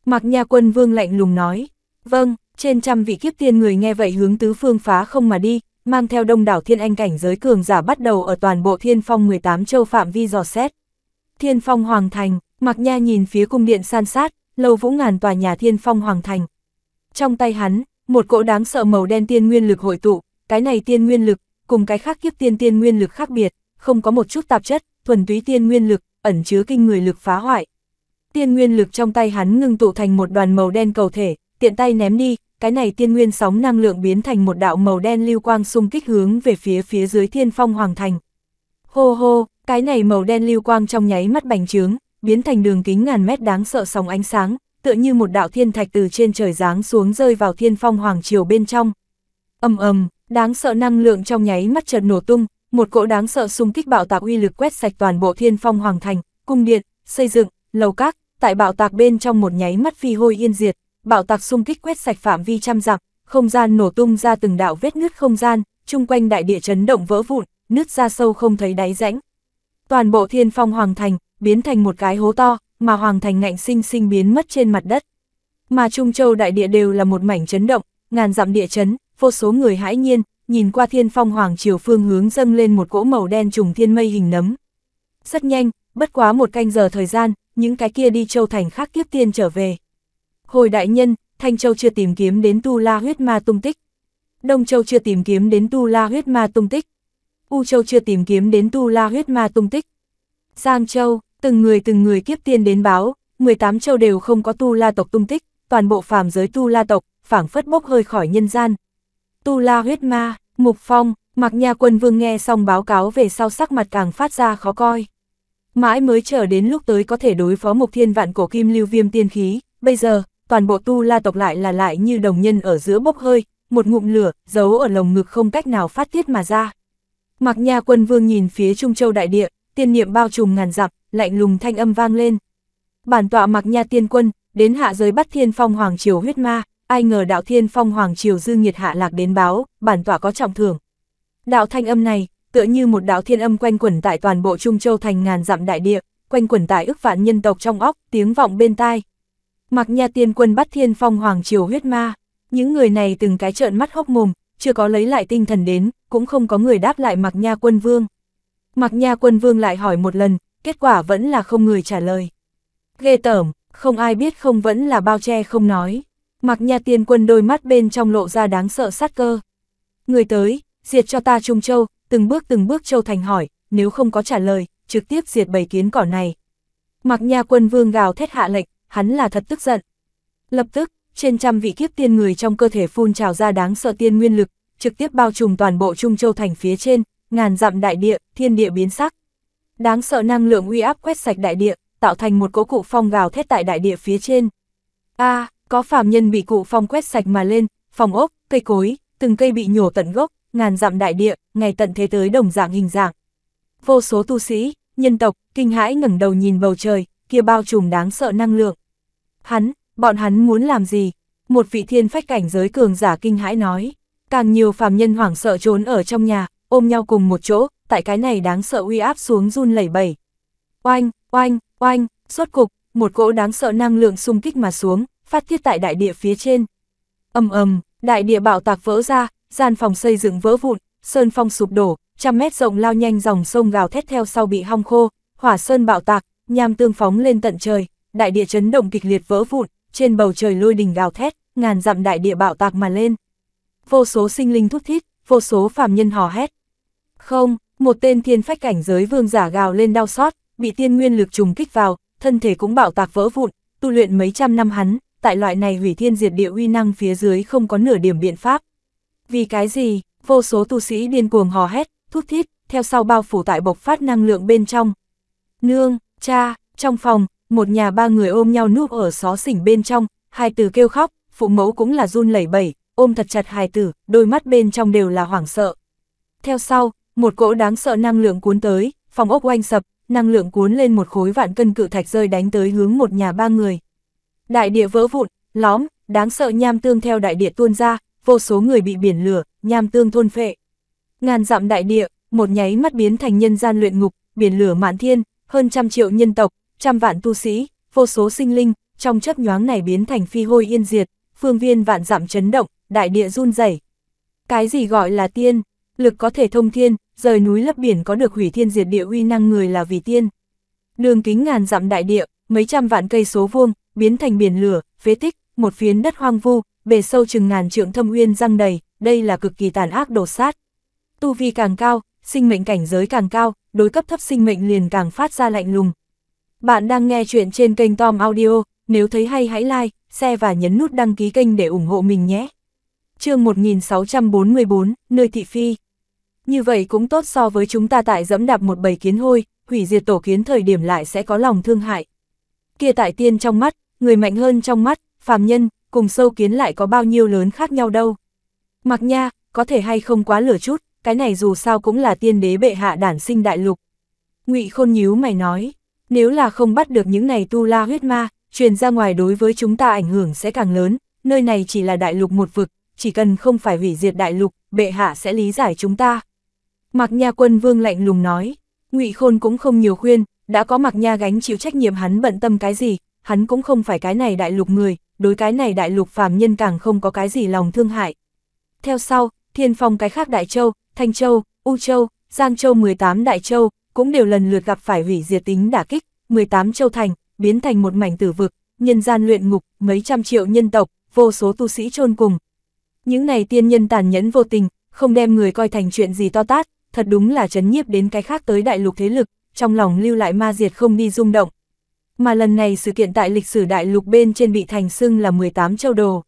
Mạc Nha Quân Vương lạnh lùng nói, vâng, trên trăm vị kiếp tiên người nghe vậy hướng tứ phương phá không mà đi, mang theo đông đảo thiên anh cảnh giới cường giả bắt đầu ở toàn bộ thiên phong 18 châu phạm vi dò xét. Thiên phong hoàng thành, Mạc Nha nhìn phía cung điện san sát, lâu vũ ngàn tòa nhà thiên phong hoàng thành. Trong tay hắn, một cỗ đáng sợ màu đen tiên nguyên lực hội tụ, cái này tiên nguyên lực, cùng cái khác kiếp tiên tiên nguyên lực khác biệt, không có một chút tạp chất, thuần túy tiên nguyên lực, ẩn chứa kinh người lực phá hoại tiên nguyên lực trong tay hắn ngưng tụ thành một đoàn màu đen cầu thể, tiện tay ném đi, cái này tiên nguyên sóng năng lượng biến thành một đạo màu đen lưu quang xung kích hướng về phía phía dưới thiên phong hoàng thành. Hô hô, cái này màu đen lưu quang trong nháy mắt bành trướng, biến thành đường kính ngàn mét đáng sợ sóng ánh sáng, tựa như một đạo thiên thạch từ trên trời giáng xuống rơi vào thiên phong hoàng triều bên trong. Ầm ầm, đáng sợ năng lượng trong nháy mắt chợt nổ tung, một cỗ đáng sợ xung kích bạo tạc uy lực quét sạch toàn bộ thiên phong hoàng thành, cung điện, xây dựng, lầu các, tại bạo tạc bên trong một nháy mắt phi hôi yên diệt, bạo tạc xung kích quét sạch phạm vi trăm dặm, không gian nổ tung ra từng đạo vết nứt không gian, chung quanh đại địa chấn động vỡ vụn, nứt ra sâu không thấy đáy rãnh. Toàn bộ Thiên Phong Hoàng Thành biến thành một cái hố to, mà Hoàng Thành ngạnh sinh sinh biến mất trên mặt đất. Mà Trung Châu đại địa đều là một mảnh chấn động, ngàn dặm địa chấn, vô số người hãi nhiên, nhìn qua Thiên Phong Hoàng triều phương hướng dâng lên một cỗ màu đen trùng thiên mây hình nấm. Rất nhanh, bất quá một canh giờ thời gian, những cái kia đi châu thành khác kiếp tiên trở về. Hồi đại nhân, Thanh Châu chưa tìm kiếm đến Tu La huyết ma tung tích. Đông Châu chưa tìm kiếm đến Tu La huyết ma tung tích. U Châu chưa tìm kiếm đến Tu La huyết ma tung tích. Giang Châu, từng người từng người kiếp tiên đến báo, 18 châu đều không có Tu La tộc tung tích, toàn bộ phàm giới Tu La tộc, phảng phất bốc hơi khỏi nhân gian. Tu La huyết ma, Mục Phong, Mạc Nha Quân Vương nghe xong báo cáo về sau sắc mặt càng phát ra khó coi mãi mới chờ đến lúc tới có thể đối phó mục thiên vạn cổ kim lưu viêm tiên khí, bây giờ, toàn bộ tu la tộc lại là lại như đồng nhân ở giữa bốc hơi, một ngụm lửa, giấu ở lồng ngực không cách nào phát tiết mà ra. Mặc nha quân vương nhìn phía Trung Châu đại địa, tiên niệm bao trùm ngàn dặm, lạnh lùng thanh âm vang lên. Bản tọa mặc nha tiên quân, đến hạ giới bắt thiên phong hoàng triều huyết ma, ai ngờ đạo thiên phong hoàng triều dư nhiệt hạ lạc đến báo, bản tọa có trọng thưởng. Đạo thanh âm này, tựa như một đạo thiên âm quanh quẩn tại toàn bộ Trung Châu thành ngàn dặm đại địa, quanh quẩn tại ức vạn nhân tộc trong óc, tiếng vọng bên tai. Mặc nha tiên quân bắt thiên phong hoàng triều huyết ma, những người này từng cái trợn mắt hốc mồm, chưa có lấy lại tinh thần đến, cũng không có người đáp lại mặc nha quân vương. Mặc nha quân vương lại hỏi một lần, kết quả vẫn là không người trả lời. Ghê tởm, không ai biết không vẫn là bao che không nói. Mặc nha tiên quân đôi mắt bên trong lộ ra đáng sợ sát cơ. Người tới, diệt cho ta Trung Châu, từng bước từng bước Châu Thành hỏi, nếu không có trả lời, trực tiếp diệt bầy kiến cỏ này. Mặc nha quân vương gào thét hạ lệch hắn là thật tức giận. Lập tức, trên trăm vị kiếp tiên người trong cơ thể phun trào ra đáng sợ tiên nguyên lực, trực tiếp bao trùm toàn bộ Trung Châu Thành phía trên, ngàn dặm đại địa, thiên địa biến sắc. Đáng sợ năng lượng uy áp quét sạch đại địa, tạo thành một cỗ cụ phong gào thét tại đại địa phía trên. A, có phàm nhân bị cụ phong quét sạch mà lên, phòng ốc, cây cối, từng cây bị nhổ tận gốc, ngàn dặm đại địa, ngày tận thế tới đồng dạng hình dạng. Vô số tu sĩ, nhân tộc, kinh hãi ngẩng đầu nhìn bầu trời, kia bao trùm đáng sợ năng lượng. Hắn, bọn hắn muốn làm gì? Một vị thiên phách cảnh giới cường giả kinh hãi nói, càng nhiều phàm nhân hoảng sợ trốn ở trong nhà, ôm nhau cùng một chỗ, tại cái này đáng sợ uy áp xuống run lẩy bẩy. Oanh, oanh, oanh, rốt cục, một cỗ đáng sợ năng lượng xung kích mà xuống, phát thiết tại đại địa phía trên. Ầm ầm, đại địa bạo tạc vỡ ra, gian phòng xây dựng vỡ vụn, sơn phong sụp đổ, trăm mét rộng lao nhanh dòng sông gào thét theo sau bị hong khô, hỏa sơn bạo tạc, nham tương phóng lên tận trời, đại địa chấn động kịch liệt vỡ vụn, trên bầu trời lôi đình gào thét, ngàn dặm đại địa bạo tạc mà lên. Vô số sinh linh thút thít, vô số phàm nhân hò hét. Không, một tên thiên phách cảnh giới vương giả gào lên đau xót, bị tiên nguyên lực trùng kích vào, thân thể cũng bạo tạc vỡ vụn, tu luyện mấy trăm năm hắn, tại loại này hủy thiên diệt địa uy năng phía dưới không có nửa điểm biện pháp. Vì cái gì, vô số tu sĩ điên cuồng hò hét, thúc thiết theo sau bao phủ tại bộc phát năng lượng bên trong. Nương, cha, trong phòng, một nhà ba người ôm nhau núp ở xó xỉnh bên trong, hai tử kêu khóc, phụ mẫu cũng là run lẩy bẩy, ôm thật chặt hài tử, đôi mắt bên trong đều là hoảng sợ. Theo sau, một cỗ đáng sợ năng lượng cuốn tới, phòng ốc oanh sập, năng lượng cuốn lên một khối vạn cân cự thạch rơi đánh tới hướng một nhà ba người. Đại địa vỡ vụn, lóm, đáng sợ nham tương theo đại địa tuôn ra, vô số người bị biển lửa, nham tương thôn phệ. Ngàn dặm đại địa, một nháy mắt biến thành nhân gian luyện ngục, biển lửa mạn thiên, hơn trăm triệu nhân tộc, trăm vạn tu sĩ, vô số sinh linh, trong chấp nhoáng này biến thành phi hôi yên diệt, phương viên vạn dặm chấn động, đại địa run rẩy. Cái gì gọi là tiên? Lực có thể thông thiên, rời núi lấp biển có được hủy thiên diệt địa uy năng người là vì tiên. Đường kính ngàn dặm đại địa, mấy trăm vạn cây số vuông, biến thành biển lửa, phế tích, một phiến đất hoang vu, bề sâu chừng ngàn trượng thâm uyên răng đầy, đây là cực kỳ tàn ác đổ sát. Tu vi càng cao, sinh mệnh cảnh giới càng cao, đối cấp thấp sinh mệnh liền càng phát ra lạnh lùng. Bạn đang nghe chuyện trên kênh Tom Audio, nếu thấy hay hãy like, share và nhấn nút đăng ký kênh để ủng hộ mình nhé. chương 1644, nơi thị phi. Như vậy cũng tốt so với chúng ta tại dẫm đạp một bầy kiến hôi, hủy diệt tổ kiến thời điểm lại sẽ có lòng thương hại. Kia tại tiên trong mắt, người mạnh hơn trong mắt, phàm nhân, cùng sâu kiến lại có bao nhiêu lớn khác nhau đâu. Mặc nha, có thể hay không quá lửa chút, cái này dù sao cũng là tiên đế bệ hạ đản sinh đại lục. ngụy khôn nhíu mày nói, nếu là không bắt được những này tu la huyết ma, truyền ra ngoài đối với chúng ta ảnh hưởng sẽ càng lớn, nơi này chỉ là đại lục một vực, chỉ cần không phải hủy diệt đại lục, bệ hạ sẽ lý giải chúng ta. Mạc Nha quân vương lạnh lùng nói, ngụy Khôn cũng không nhiều khuyên, đã có Mạc Nha gánh chịu trách nhiệm hắn bận tâm cái gì, hắn cũng không phải cái này đại lục người, đối cái này đại lục phàm nhân càng không có cái gì lòng thương hại. Theo sau, thiên phong cái khác Đại Châu, Thanh Châu, U Châu, Giang Châu 18 Đại Châu, cũng đều lần lượt gặp phải hủy diệt tính đả kích, 18 Châu Thành, biến thành một mảnh tử vực, nhân gian luyện ngục, mấy trăm triệu nhân tộc, vô số tu sĩ chôn cùng. Những này tiên nhân tàn nhẫn vô tình, không đem người coi thành chuyện gì to tát, thật đúng là chấn nhiếp đến cái khác tới đại lục thế lực, trong lòng lưu lại ma diệt không đi rung động, mà lần này sự kiện tại lịch sử đại lục bên trên bị thành xưng là 18 châu đồ.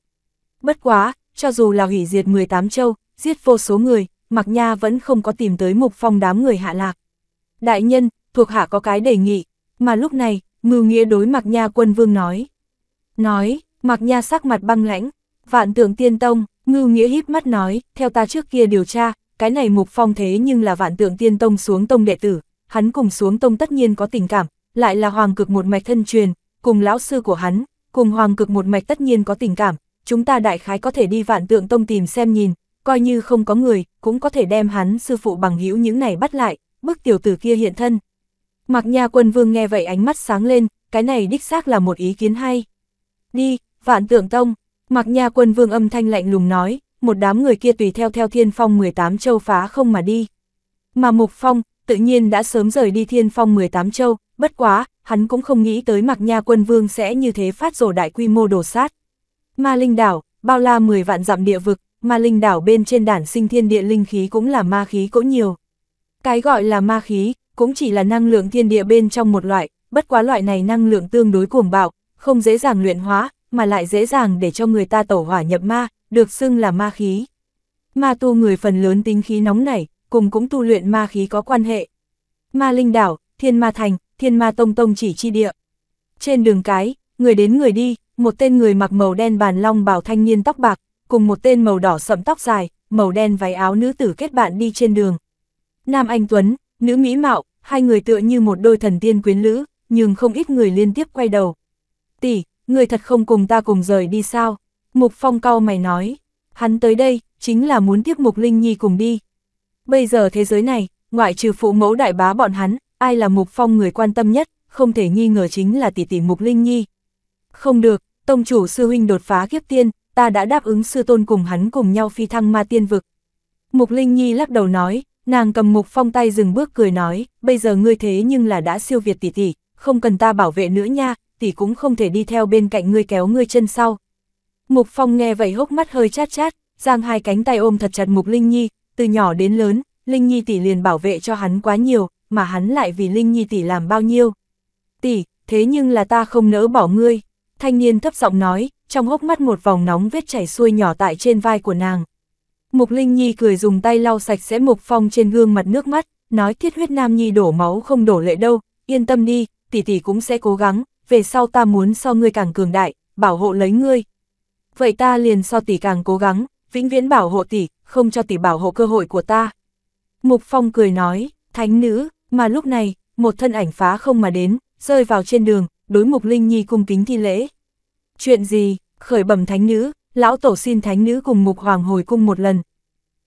Bất quá, cho dù là hủy diệt 18 châu, giết vô số người, Mạc Nha vẫn không có tìm tới mục phong đám người hạ lạc. Đại nhân, thuộc hạ có cái đề nghị, mà lúc này, ngư nghĩa đối Mạc Nha quân vương nói. Nói, Mạc Nha sắc mặt băng lãnh, vạn tượng tiên tông, ngư nghĩa híp mắt nói, theo ta trước kia điều tra, cái này mục phong thế nhưng là vạn tượng tiên tông xuống tông đệ tử, hắn cùng xuống tông tất nhiên có tình cảm, lại là hoàng cực một mạch thân truyền, cùng lão sư của hắn, cùng hoàng cực một mạch tất nhiên có tình cảm, chúng ta đại khái có thể đi vạn tượng tông tìm xem nhìn, coi như không có người, cũng có thể đem hắn sư phụ bằng hữu những này bắt lại, bức tiểu tử kia hiện thân. Mạc Nha Quân Vương nghe vậy ánh mắt sáng lên, cái này đích xác là một ý kiến hay. Đi, vạn tượng tông, Mạc Nha Quân Vương âm thanh lạnh lùng nói, một đám người kia tùy theo theo thiên phong 18 châu phá không mà đi. Mà Mục Phong, tự nhiên đã sớm rời đi thiên phong 18 châu, bất quá, hắn cũng không nghĩ tới mặc nha quân vương sẽ như thế phát rổ đại quy mô đổ sát. Ma linh đảo, bao la 10 vạn dặm địa vực, ma linh đảo bên trên đản sinh thiên địa linh khí cũng là ma khí cỗ nhiều. Cái gọi là ma khí, cũng chỉ là năng lượng thiên địa bên trong một loại, bất quá loại này năng lượng tương đối cuồng bạo, không dễ dàng luyện hóa, mà lại dễ dàng để cho người ta tổ hỏa nhập ma, được xưng là ma khí. Ma tu người phần lớn tính khí nóng này cùng cũng tu luyện ma khí có quan hệ. Ma linh đảo, thiên ma thành, thiên ma tông tông chỉ chi địa. Trên đường cái, người đến người đi, một tên người mặc màu đen bàn long bảo thanh niên tóc bạc, cùng một tên màu đỏ sẫm tóc dài, màu đen váy áo nữ tử kết bạn đi trên đường. Nam Anh Tuấn, nữ Mỹ Mạo, hai người tựa như một đôi thần tiên quyến lữ, nhưng không ít người liên tiếp quay đầu. Tỷ, người thật không cùng ta cùng rời đi sao? Mục Phong cau mày nói, hắn tới đây, chính là muốn tiếp Mục Linh Nhi cùng đi. Bây giờ thế giới này, ngoại trừ phụ mẫu đại bá bọn hắn, ai là Mục Phong người quan tâm nhất, không thể nghi ngờ chính là tỷ tỷ Mục Linh Nhi. Không được, tông chủ sư huynh đột phá kiếp tiên, ta đã đáp ứng sư tôn cùng hắn cùng nhau phi thăng ma tiên vực. Mục Linh Nhi lắc đầu nói, nàng cầm Mục Phong tay dừng bước cười nói, bây giờ ngươi thế nhưng là đã siêu việt tỷ tỷ, không cần ta bảo vệ nữa nha, tỷ cũng không thể đi theo bên cạnh ngươi kéo ngươi chân sau. Mục Phong nghe vậy hốc mắt hơi chát chát, giang hai cánh tay ôm thật chặt Mục Linh Nhi, từ nhỏ đến lớn, Linh Nhi tỷ liền bảo vệ cho hắn quá nhiều, mà hắn lại vì Linh Nhi tỷ làm bao nhiêu. Tỷ, thế nhưng là ta không nỡ bỏ ngươi. Thanh niên thấp giọng nói, trong hốc mắt một vòng nóng vết chảy xuôi nhỏ tại trên vai của nàng. Mục Linh Nhi cười dùng tay lau sạch sẽ Mục Phong trên gương mặt nước mắt, nói thiết huyết Nam Nhi đổ máu không đổ lệ đâu, yên tâm đi, tỷ tỷ cũng sẽ cố gắng, về sau ta muốn so ngươi càng cường đại, bảo hộ lấy ngươi. Vậy ta liền so tỷ càng cố gắng, vĩnh viễn bảo hộ tỷ, không cho tỷ bảo hộ cơ hội của ta. Mục Phong cười nói, thánh nữ, mà lúc này, một thân ảnh phá không mà đến, rơi vào trên đường, đối mục Linh Nhi cung kính thi lễ. Chuyện gì, khởi bẩm thánh nữ, lão tổ xin thánh nữ cùng mục hoàng hồi cung một lần.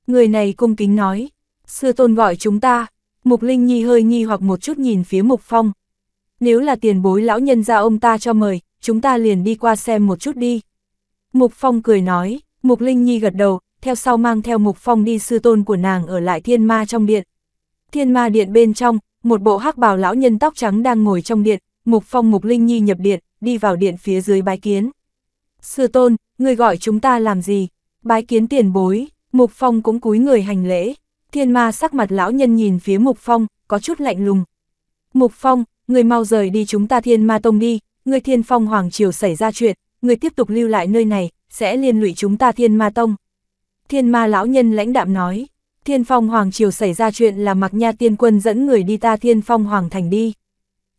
Người này cung kính nói, sư tôn gọi chúng ta, mục Linh Nhi hơi nghi hoặc một chút nhìn phía mục phong. Nếu là tiền bối lão nhân ra ông ta cho mời, chúng ta liền đi qua xem một chút đi. Mục Phong cười nói, Mục Linh Nhi gật đầu, theo sau mang theo Mục Phong đi sư tôn của nàng ở lại thiên ma trong điện. Thiên ma điện bên trong, một bộ hắc bào lão nhân tóc trắng đang ngồi trong điện, Mục Phong Mục Linh Nhi nhập điện, đi vào điện phía dưới bái kiến. Sư tôn, người gọi chúng ta làm gì? Bái kiến tiền bối, Mục Phong cũng cúi người hành lễ. Thiên ma sắc mặt lão nhân nhìn phía Mục Phong, có chút lạnh lùng. Mục Phong, người mau rời đi chúng ta thiên ma tông đi, người thiên phong hoàng triều xảy ra chuyện, người tiếp tục lưu lại nơi này, sẽ liên lụy chúng ta thiên ma tông. Thiên ma lão nhân lãnh đạm nói. Thiên Phong Hoàng Triều xảy ra chuyện là Mạc Nha Tiên Quân dẫn người đi ta Thiên Phong Hoàng Thành đi.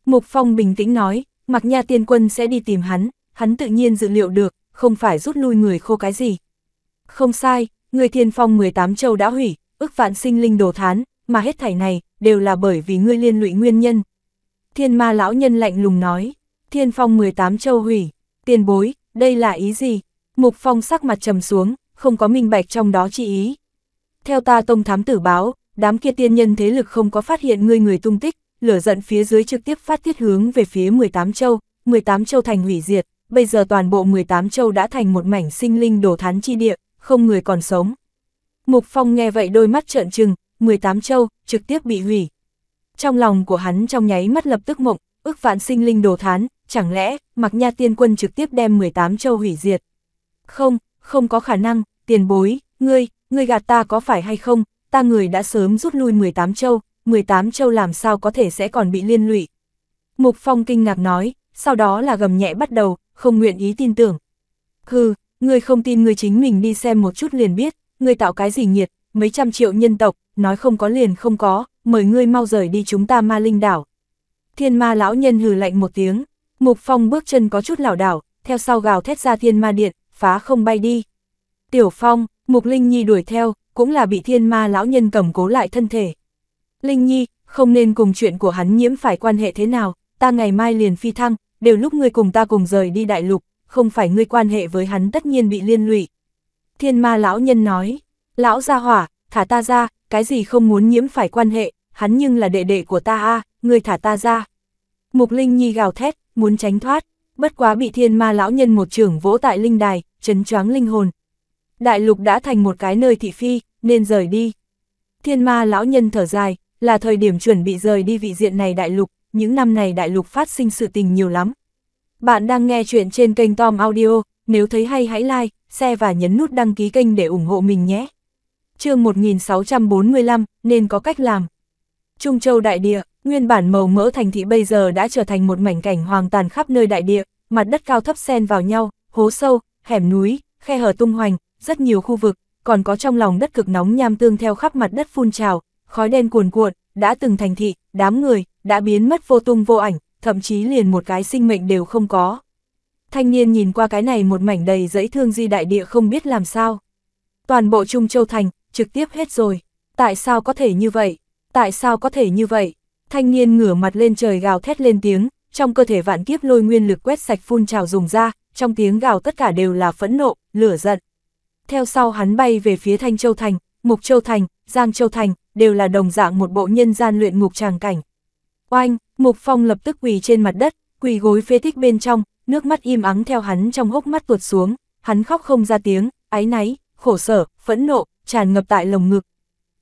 Mục Phong bình tĩnh nói, Mạc Nha Tiên Quân sẽ đi tìm hắn, hắn tự nhiên dự liệu được, không phải rút lui người khô cái gì. Không sai, người Thiên Phong 18 châu đã hủy, ức vạn sinh linh đồ thán, mà hết thảy này, đều là bởi vì ngươi liên lụy nguyên nhân. Thiên Ma Lão Nhân lạnh lùng nói, Thiên Phong 18 châu hủy, tiền bối, đây là ý gì? Mục Phong sắc mặt trầm xuống, không có minh bạch trong đó chi ý theo ta tông thám tử báo, đám kia tiên nhân thế lực không có phát hiện ngươi người tung tích, lửa giận phía dưới trực tiếp phát tiết hướng về phía 18 châu, 18 châu thành hủy diệt, bây giờ toàn bộ 18 châu đã thành một mảnh sinh linh đổ thán chi địa, không người còn sống. Mục Phong nghe vậy đôi mắt trợn trừng, 18 châu, trực tiếp bị hủy. Trong lòng của hắn trong nháy mắt lập tức mộng, ước vạn sinh linh đồ thán, chẳng lẽ, mặc nha tiên quân trực tiếp đem 18 châu hủy diệt. Không, không có khả năng, tiền bối, ngươi, ngươi gạt ta có phải hay không, ta người đã sớm rút lui 18 châu, 18 châu làm sao có thể sẽ còn bị liên lụy. Mục Phong kinh ngạc nói, sau đó là gầm nhẹ bắt đầu, không nguyện ý tin tưởng. Hừ, ngươi không tin ngươi chính mình đi xem một chút liền biết, ngươi tạo cái gì nhiệt? mấy trăm triệu nhân tộc, nói không có liền không có, mời ngươi mau rời đi chúng ta ma linh đảo. Thiên ma lão nhân hừ lạnh một tiếng, Mục Phong bước chân có chút lảo đảo, theo sau gào thét ra thiên ma điện, phá không bay đi. Tiểu Phong, Mục Linh Nhi đuổi theo, cũng là bị thiên ma lão nhân cầm cố lại thân thể. Linh Nhi, không nên cùng chuyện của hắn nhiễm phải quan hệ thế nào, ta ngày mai liền phi thăng, đều lúc ngươi cùng ta cùng rời đi đại lục, không phải ngươi quan hệ với hắn tất nhiên bị liên lụy. Thiên ma lão nhân nói, lão ra hỏa, thả ta ra, cái gì không muốn nhiễm phải quan hệ, hắn nhưng là đệ đệ của ta a ngươi thả ta ra. Mục Linh Nhi gào thét, muốn tránh thoát, bất quá bị thiên ma lão nhân một trưởng vỗ tại linh đài, chấn choáng linh hồn, đại lục đã thành một cái nơi thị phi, nên rời đi. Thiên ma lão nhân thở dài, là thời điểm chuẩn bị rời đi vị diện này đại lục, những năm này đại lục phát sinh sự tình nhiều lắm. Bạn đang nghe chuyện trên kênh Tom Audio, nếu thấy hay hãy like, share và nhấn nút đăng ký kênh để ủng hộ mình nhé. chương 1645, nên có cách làm. Trung Châu Đại Địa, nguyên bản màu mỡ thành thị bây giờ đã trở thành một mảnh cảnh hoàng tàn khắp nơi đại địa, mặt đất cao thấp xen vào nhau, hố sâu, hẻm núi, khe hở tung hoành, rất nhiều khu vực, còn có trong lòng đất cực nóng nham tương theo khắp mặt đất phun trào, khói đen cuồn cuộn, đã từng thành thị, đám người, đã biến mất vô tung vô ảnh, thậm chí liền một cái sinh mệnh đều không có. Thanh niên nhìn qua cái này một mảnh đầy dẫy thương di đại địa không biết làm sao. Toàn bộ Trung Châu Thành, trực tiếp hết rồi. Tại sao có thể như vậy? Tại sao có thể như vậy? Thanh niên ngửa mặt lên trời gào thét lên tiếng, trong cơ thể vạn kiếp lôi nguyên lực quét sạch phun trào dùng ra, trong tiếng gào tất cả đều là phẫn nộ, lửa giận theo sau hắn bay về phía Thanh Châu Thành, Mục Châu Thành, Giang Châu Thành, đều là đồng dạng một bộ nhân gian luyện ngục tràng cảnh. Oanh, Mục Phong lập tức quỳ trên mặt đất, quỳ gối phía thích bên trong, nước mắt im ắng theo hắn trong hốc mắt tuột xuống, hắn khóc không ra tiếng, áy náy, khổ sở, phẫn nộ, tràn ngập tại lồng ngực.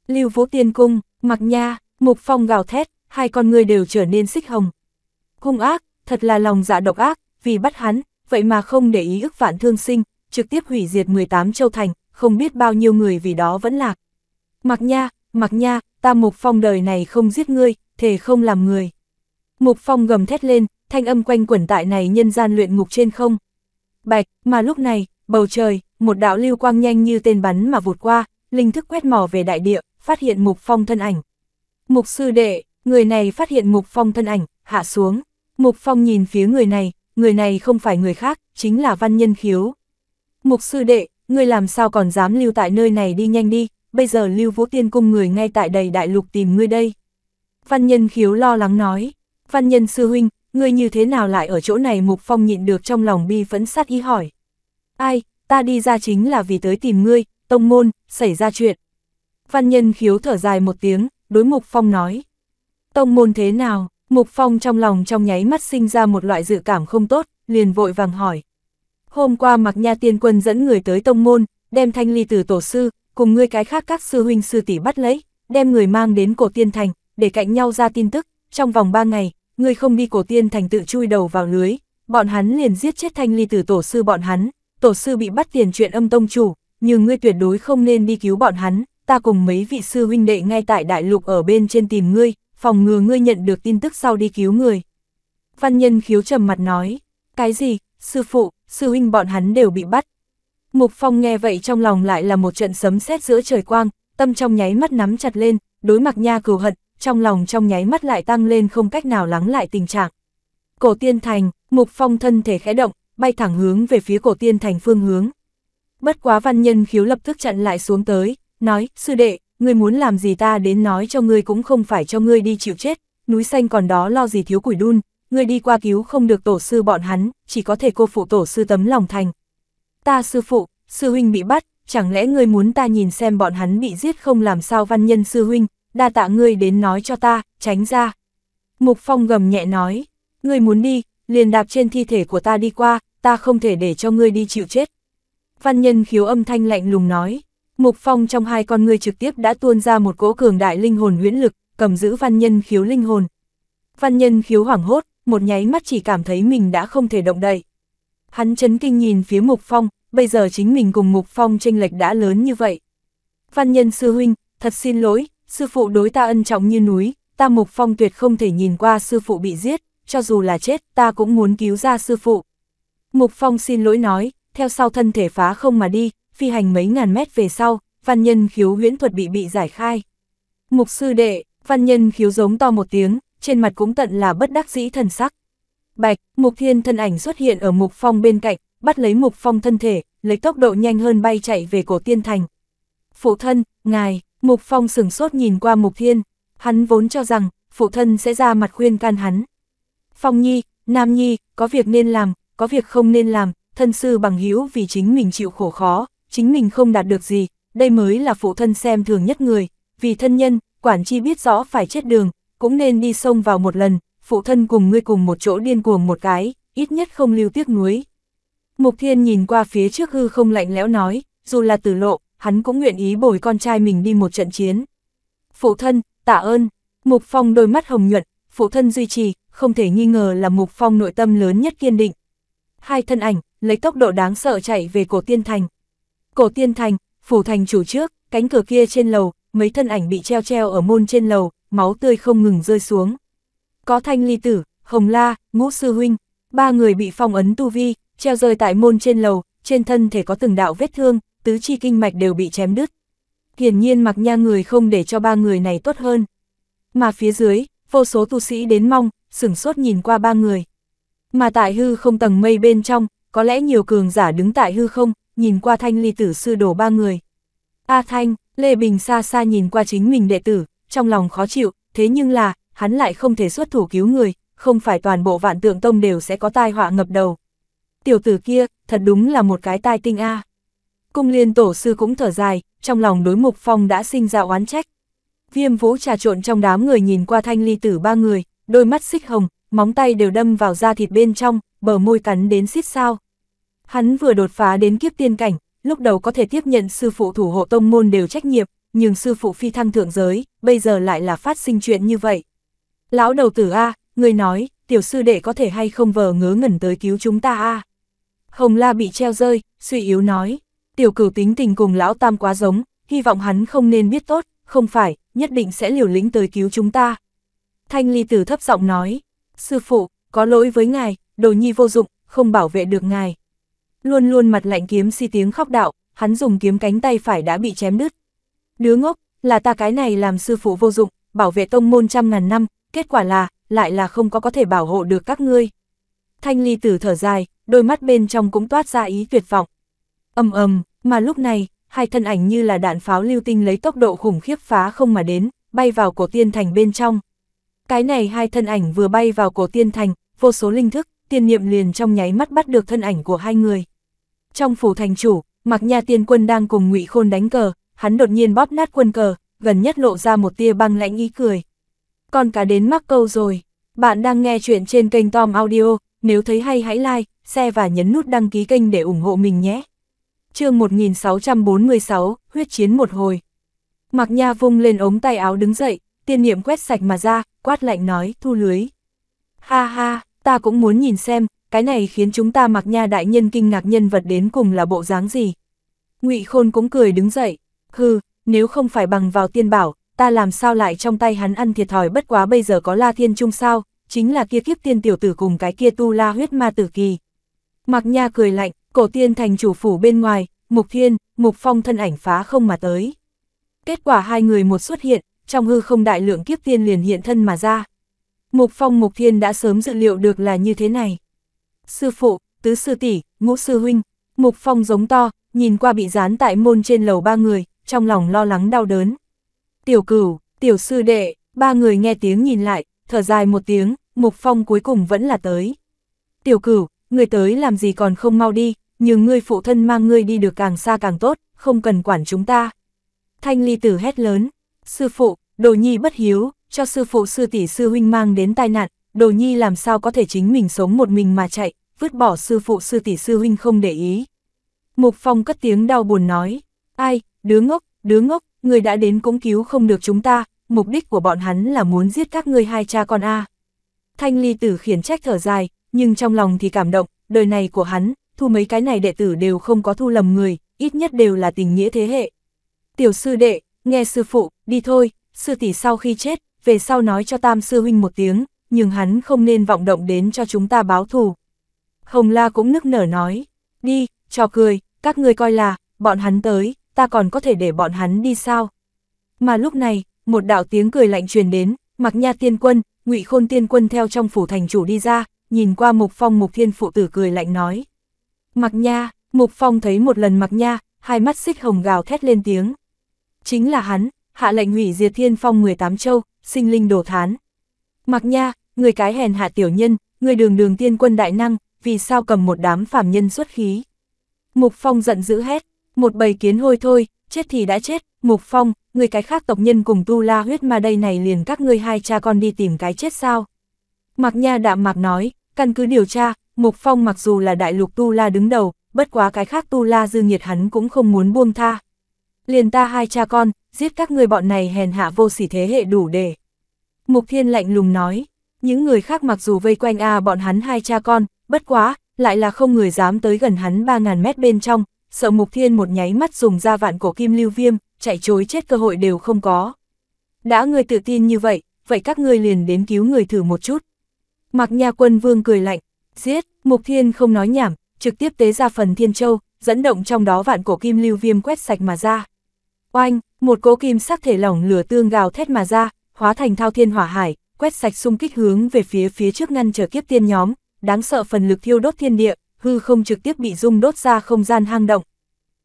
Lưu Vũ Tiên Cung, Mặc Nha, Mục Phong gào thét, hai con người đều trở nên xích hồng. Hung ác, thật là lòng dạ độc ác, vì bắt hắn, vậy mà không để ý ức vạn thương sinh, trực tiếp hủy diệt 18 châu thành, không biết bao nhiêu người vì đó vẫn lạc. Mặc nha, mặc nha, ta Mục Phong đời này không giết ngươi, thề không làm người. Mục Phong gầm thét lên, thanh âm quanh quẩn tại này nhân gian luyện ngục trên không. Bạch, mà lúc này, bầu trời, một đạo lưu quang nhanh như tên bắn mà vụt qua, linh thức quét mỏ về đại địa, phát hiện Mục Phong thân ảnh. Mục sư đệ, người này phát hiện Mục Phong thân ảnh, hạ xuống. Mục Phong nhìn phía người này, người này không phải người khác, chính là văn nhân khiếu. Mục sư đệ, ngươi làm sao còn dám lưu tại nơi này đi nhanh đi, bây giờ lưu vũ tiên cung người ngay tại đầy đại lục tìm ngươi đây. Văn nhân khiếu lo lắng nói, văn nhân sư huynh, ngươi như thế nào lại ở chỗ này mục phong nhịn được trong lòng bi phẫn sát ý hỏi. Ai, ta đi ra chính là vì tới tìm ngươi, tông môn, xảy ra chuyện. Văn nhân khiếu thở dài một tiếng, đối mục phong nói. Tông môn thế nào, mục phong trong lòng trong nháy mắt sinh ra một loại dự cảm không tốt, liền vội vàng hỏi, Hôm qua mặc nha tiên quân dẫn người tới tông môn, đem thanh ly từ tổ sư, cùng ngươi cái khác các sư huynh sư tỷ bắt lấy, đem người mang đến cổ tiên thành, để cạnh nhau ra tin tức, trong vòng 3 ngày, ngươi không đi cổ tiên thành tự chui đầu vào lưới, bọn hắn liền giết chết thanh ly từ tổ sư bọn hắn, tổ sư bị bắt tiền chuyện âm tông chủ, nhưng ngươi tuyệt đối không nên đi cứu bọn hắn, ta cùng mấy vị sư huynh đệ ngay tại đại lục ở bên trên tìm ngươi, phòng ngừa ngươi nhận được tin tức sau đi cứu người. Văn nhân khiếu trầm mặt nói, cái gì, sư phụ, sư huynh bọn hắn đều bị bắt. Mục Phong nghe vậy trong lòng lại là một trận sấm sét giữa trời quang, tâm trong nháy mắt nắm chặt lên, đối mặt nha cừu hận, trong lòng trong nháy mắt lại tăng lên không cách nào lắng lại tình trạng. Cổ tiên thành, Mục Phong thân thể khẽ động, bay thẳng hướng về phía cổ tiên thành phương hướng. Bất quá văn nhân khiếu lập tức chặn lại xuống tới, nói, sư đệ, ngươi muốn làm gì ta đến nói cho ngươi cũng không phải cho ngươi đi chịu chết, núi xanh còn đó lo gì thiếu củi đun, ngươi đi qua cứu không được tổ sư bọn hắn, chỉ có thể cô phụ tổ sư tấm lòng thành. Ta sư phụ, sư huynh bị bắt, chẳng lẽ ngươi muốn ta nhìn xem bọn hắn bị giết không làm sao văn nhân sư huynh, đa tạ ngươi đến nói cho ta, tránh ra. Mục Phong gầm nhẹ nói, ngươi muốn đi, liền đạp trên thi thể của ta đi qua, ta không thể để cho ngươi đi chịu chết. Văn nhân khiếu âm thanh lạnh lùng nói, Mục Phong trong hai con ngươi trực tiếp đã tuôn ra một cỗ cường đại linh hồn huyễn lực, cầm giữ văn nhân khiếu linh hồn. Văn nhân khiếu hoảng hốt, một nháy mắt chỉ cảm thấy mình đã không thể động đậy. Hắn chấn kinh nhìn phía Mục Phong, bây giờ chính mình cùng Mục Phong tranh lệch đã lớn như vậy. Văn nhân sư huynh, thật xin lỗi, sư phụ đối ta ân trọng như núi, ta Mục Phong tuyệt không thể nhìn qua sư phụ bị giết, cho dù là chết, ta cũng muốn cứu ra sư phụ. Mục Phong xin lỗi nói, theo sau thân thể phá không mà đi, phi hành mấy ngàn mét về sau, văn nhân khiếu huyễn thuật bị bị giải khai. Mục sư đệ, văn nhân khiếu giống to một tiếng, trên mặt cũng tận là bất đắc dĩ thần sắc. Bạch, Mục Thiên thân ảnh xuất hiện ở Mục Phong bên cạnh, bắt lấy Mục Phong thân thể, lấy tốc độ nhanh hơn bay chạy về cổ tiên thành. Phụ thân, ngài, Mục Phong sừng sốt nhìn qua Mục Thiên, hắn vốn cho rằng, phụ thân sẽ ra mặt khuyên can hắn. Phong Nhi, Nam Nhi, có việc nên làm, có việc không nên làm, thân sư bằng hữu vì chính mình chịu khổ khó, chính mình không đạt được gì, đây mới là phụ thân xem thường nhất người, vì thân nhân, quản chi biết rõ phải chết đường, cũng nên đi sông vào một lần, phụ thân cùng ngươi cùng một chỗ điên cuồng một cái, ít nhất không lưu tiếc nuối. Mục Thiên nhìn qua phía trước hư không lạnh lẽo nói, dù là tử lộ, hắn cũng nguyện ý bồi con trai mình đi một trận chiến. Phụ thân, tạ ơn, Mục Phong đôi mắt hồng nhuận, phụ thân duy trì, không thể nghi ngờ là Mục Phong nội tâm lớn nhất kiên định. Hai thân ảnh, lấy tốc độ đáng sợ chạy về cổ tiên thành. Cổ tiên thành, phủ thành chủ trước, cánh cửa kia trên lầu, mấy thân ảnh bị treo treo ở môn trên lầu, máu tươi không ngừng rơi xuống. Có thanh ly tử, hồng la, ngũ sư huynh, ba người bị phong ấn tu vi, treo rơi tại môn trên lầu, trên thân thể có từng đạo vết thương, tứ chi kinh mạch đều bị chém đứt. Hiển nhiên mặc nha người không để cho ba người này tốt hơn. Mà phía dưới, vô số tu sĩ đến mong, sửng sốt nhìn qua ba người. Mà tại hư không tầng mây bên trong, có lẽ nhiều cường giả đứng tại hư không, nhìn qua thanh ly tử sư đổ ba người. A Thanh, Lê Bình xa xa nhìn qua chính mình đệ tử, trong lòng khó chịu, thế nhưng là, hắn lại không thể xuất thủ cứu người, không phải toàn bộ vạn tượng tông đều sẽ có tai họa ngập đầu. Tiểu tử kia, thật đúng là một cái tai tinh a. Cung liên tổ sư cũng thở dài, trong lòng đối mục phong đã sinh ra oán trách. Viêm vũ trà trộn trong đám người nhìn qua thanh ly tử ba người, đôi mắt xích hồng, móng tay đều đâm vào da thịt bên trong, bờ môi cắn đến xít sao. Hắn vừa đột phá đến kiếp tiên cảnh, lúc đầu có thể tiếp nhận sư phụ thủ hộ tông môn đều trách nhiệm, nhưng sư phụ phi thăng thượng giới, bây giờ lại là phát sinh chuyện như vậy. Lão đầu tử A, người nói, tiểu sư đệ có thể hay không vờ ngớ ngẩn tới cứu chúng ta A. À. Hồng La bị treo rơi, suy yếu nói, tiểu cửu tính tình cùng lão tam quá giống, hy vọng hắn không nên biết tốt, không phải, nhất định sẽ liều lĩnh tới cứu chúng ta. Thanh ly tử thấp giọng nói, sư phụ, có lỗi với ngài, đồ nhi vô dụng, không bảo vệ được ngài. Luôn luôn mặt lạnh kiếm si tiếng khóc đạo, hắn dùng kiếm cánh tay phải đã bị chém đứt, Đứa ngốc, là ta cái này làm sư phụ vô dụng, bảo vệ tông môn trăm ngàn năm, kết quả là, lại là không có có thể bảo hộ được các ngươi. Thanh ly tử thở dài, đôi mắt bên trong cũng toát ra ý tuyệt vọng. Âm ầm, mà lúc này, hai thân ảnh như là đạn pháo lưu tinh lấy tốc độ khủng khiếp phá không mà đến, bay vào cổ tiên thành bên trong. Cái này hai thân ảnh vừa bay vào cổ tiên thành, vô số linh thức, tiên niệm liền trong nháy mắt bắt được thân ảnh của hai người. Trong phủ thành chủ, mặc nhà Tiên Quân đang cùng Ngụy Khôn đánh cờ, hắn đột nhiên bóp nát quân cờ, gần nhất lộ ra một tia băng lãnh ý cười. Con cá đến mắc câu rồi, bạn đang nghe chuyện trên kênh Tom Audio, nếu thấy hay hãy like, share và nhấn nút đăng ký kênh để ủng hộ mình nhé. chương 1646, huyết chiến một hồi. Mạc Nha vung lên ống tay áo đứng dậy, tiên niệm quét sạch mà ra, quát lạnh nói, thu lưới. Ha ha, ta cũng muốn nhìn xem, cái này khiến chúng ta Mạc Nha đại nhân kinh ngạc nhân vật đến cùng là bộ dáng gì. ngụy Khôn cũng cười đứng dậy, hừ, nếu không phải bằng vào tiên bảo, ta làm sao lại trong tay hắn ăn thiệt thòi bất quá bây giờ có la thiên trung sao, chính là kia kiếp tiên tiểu tử cùng cái kia tu la huyết ma tử kỳ. Mạc Nha cười lạnh, cổ tiên thành chủ phủ bên ngoài, mục thiên, mục phong thân ảnh phá không mà tới. Kết quả hai người một xuất hiện, trong hư không đại lượng kiếp tiên liền hiện thân mà ra. Mục phong mục thiên đã sớm dự liệu được là như thế này. Sư phụ, tứ sư tỷ, ngũ sư huynh, mục phong giống to, nhìn qua bị dán tại môn trên lầu ba người, trong lòng lo lắng đau đớn. Tiểu cửu, tiểu sư đệ, ba người nghe tiếng nhìn lại, thở dài một tiếng, Mục Phong cuối cùng vẫn là tới. Tiểu cửu, người tới làm gì còn không mau đi, nhưng ngươi phụ thân mang ngươi đi được càng xa càng tốt, không cần quản chúng ta. Thanh ly tử hét lớn, sư phụ, đồ nhi bất hiếu, cho sư phụ sư tỷ sư huynh mang đến tai nạn, đồ nhi làm sao có thể chính mình sống một mình mà chạy, vứt bỏ sư phụ sư tỷ sư huynh không để ý. Mục Phong cất tiếng đau buồn nói, ai, đứa ngốc, đứa ngốc, người đã đến cũng cứu không được chúng ta, mục đích của bọn hắn là muốn giết các ngươi hai cha con a. Thanh ly tử khiển trách thở dài, nhưng trong lòng thì cảm động, đời này của hắn, thu mấy cái này đệ tử đều không có thu lầm người, ít nhất đều là tình nghĩa thế hệ. Tiểu sư đệ, nghe sư phụ, đi thôi, sư tỷ sau khi chết, về sau nói cho tam sư huynh một tiếng, nhưng hắn không nên vọng động đến cho chúng ta báo thù. Hồng La cũng nức nở nói, đi, trò cười, các ngươi coi là, bọn hắn tới, ta còn có thể để bọn hắn đi sao? Mà lúc này, một đạo tiếng cười lạnh truyền đến, mặc nha tiên quân, ngụy khôn tiên quân theo trong phủ thành chủ đi ra, nhìn qua mục phong mục thiên phụ tử cười lạnh nói. Mặc nha, mục phong thấy một lần mặc nha, hai mắt xích hồng gào thét lên tiếng. Chính là hắn, hạ lệnh hủy diệt thiên phong 18 châu, sinh linh đồ thán. Mặc nha, người cái hèn hạ tiểu nhân, người đường đường tiên quân đại năng, vì sao cầm một đám phàm nhân xuất khí. Mục phong giận dữ hét, một bầy kiến hôi thôi, chết thì đã chết, Mục Phong, người cái khác tộc nhân cùng tu la huyết ma đây này liền các ngươi hai cha con đi tìm cái chết sao. Mạc Nha đạm mạc nói, căn cứ điều tra, Mục Phong mặc dù là đại lục tu la đứng đầu, bất quá cái khác tu la dư nhiệt hắn cũng không muốn buông tha. Liền ta hai cha con, giết các ngươi bọn này hèn hạ vô sỉ thế hệ đủ để. Mục Thiên lạnh lùng nói, những người khác mặc dù vây quanh a à bọn hắn hai cha con, bất quá, lại là không người dám tới gần hắn 3.000 mét bên trong, sợ mục thiên một nháy mắt dùng ra vạn cổ kim lưu viêm, chạy chối chết cơ hội đều không có. Đã người tự tin như vậy, vậy các ngươi liền đến cứu người thử một chút. Mặc nha quân vương cười lạnh, giết, mục thiên không nói nhảm, trực tiếp tế ra phần thiên châu, dẫn động trong đó vạn cổ kim lưu viêm quét sạch mà ra. Oanh, một cỗ kim sắc thể lỏng lửa tương gào thét mà ra, hóa thành thao thiên hỏa hải, quét sạch xung kích hướng về phía phía trước ngăn trở kiếp tiên nhóm, đáng sợ phần lực thiêu đốt thiên địa, hư không trực tiếp bị dung đốt ra không gian hang động.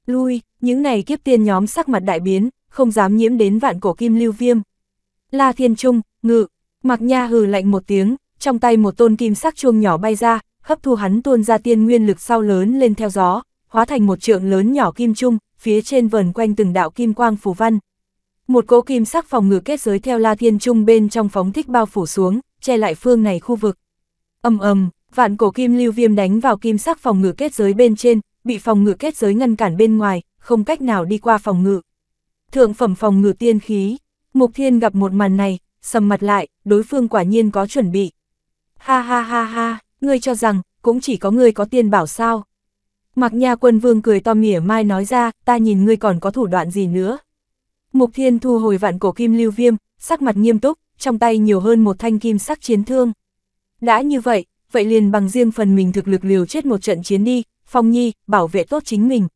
Lui, những này kiếp tiên nhóm sắc mặt đại biến, không dám nhiễm đến vạn cổ kim lưu viêm. La Thiên Trung, ngự, mặc nha hừ lạnh một tiếng, trong tay một tôn kim sắc chuông nhỏ bay ra, hấp thu hắn tuôn ra tiên nguyên lực sau lớn lên theo gió, hóa thành một trượng lớn nhỏ kim trung, phía trên vần quanh từng đạo kim quang phù văn. Một cỗ kim sắc phòng ngự kết giới theo La Thiên Trung bên trong phóng thích bao phủ xuống, che lại phương này khu vực. Ầm ầm, Vạn cổ kim lưu viêm đánh vào kim sắc phòng ngự kết giới bên trên, bị phòng ngự kết giới ngăn cản bên ngoài, không cách nào đi qua phòng ngự. Thượng phẩm phòng ngự tiên khí, Mục Thiên gặp một màn này, sầm mặt lại, đối phương quả nhiên có chuẩn bị. Ha ha ha ha, ngươi cho rằng, cũng chỉ có ngươi có tiên bảo sao. Mạc Nha quân vương cười to mỉa mai nói ra, ta nhìn ngươi còn có thủ đoạn gì nữa. Mục Thiên thu hồi vạn cổ kim lưu viêm, sắc mặt nghiêm túc, trong tay nhiều hơn một thanh kim sắc chiến thương. Đã như vậy, vậy liền bằng riêng phần mình thực lực liều chết một trận chiến đi, phong nhi, bảo vệ tốt chính mình.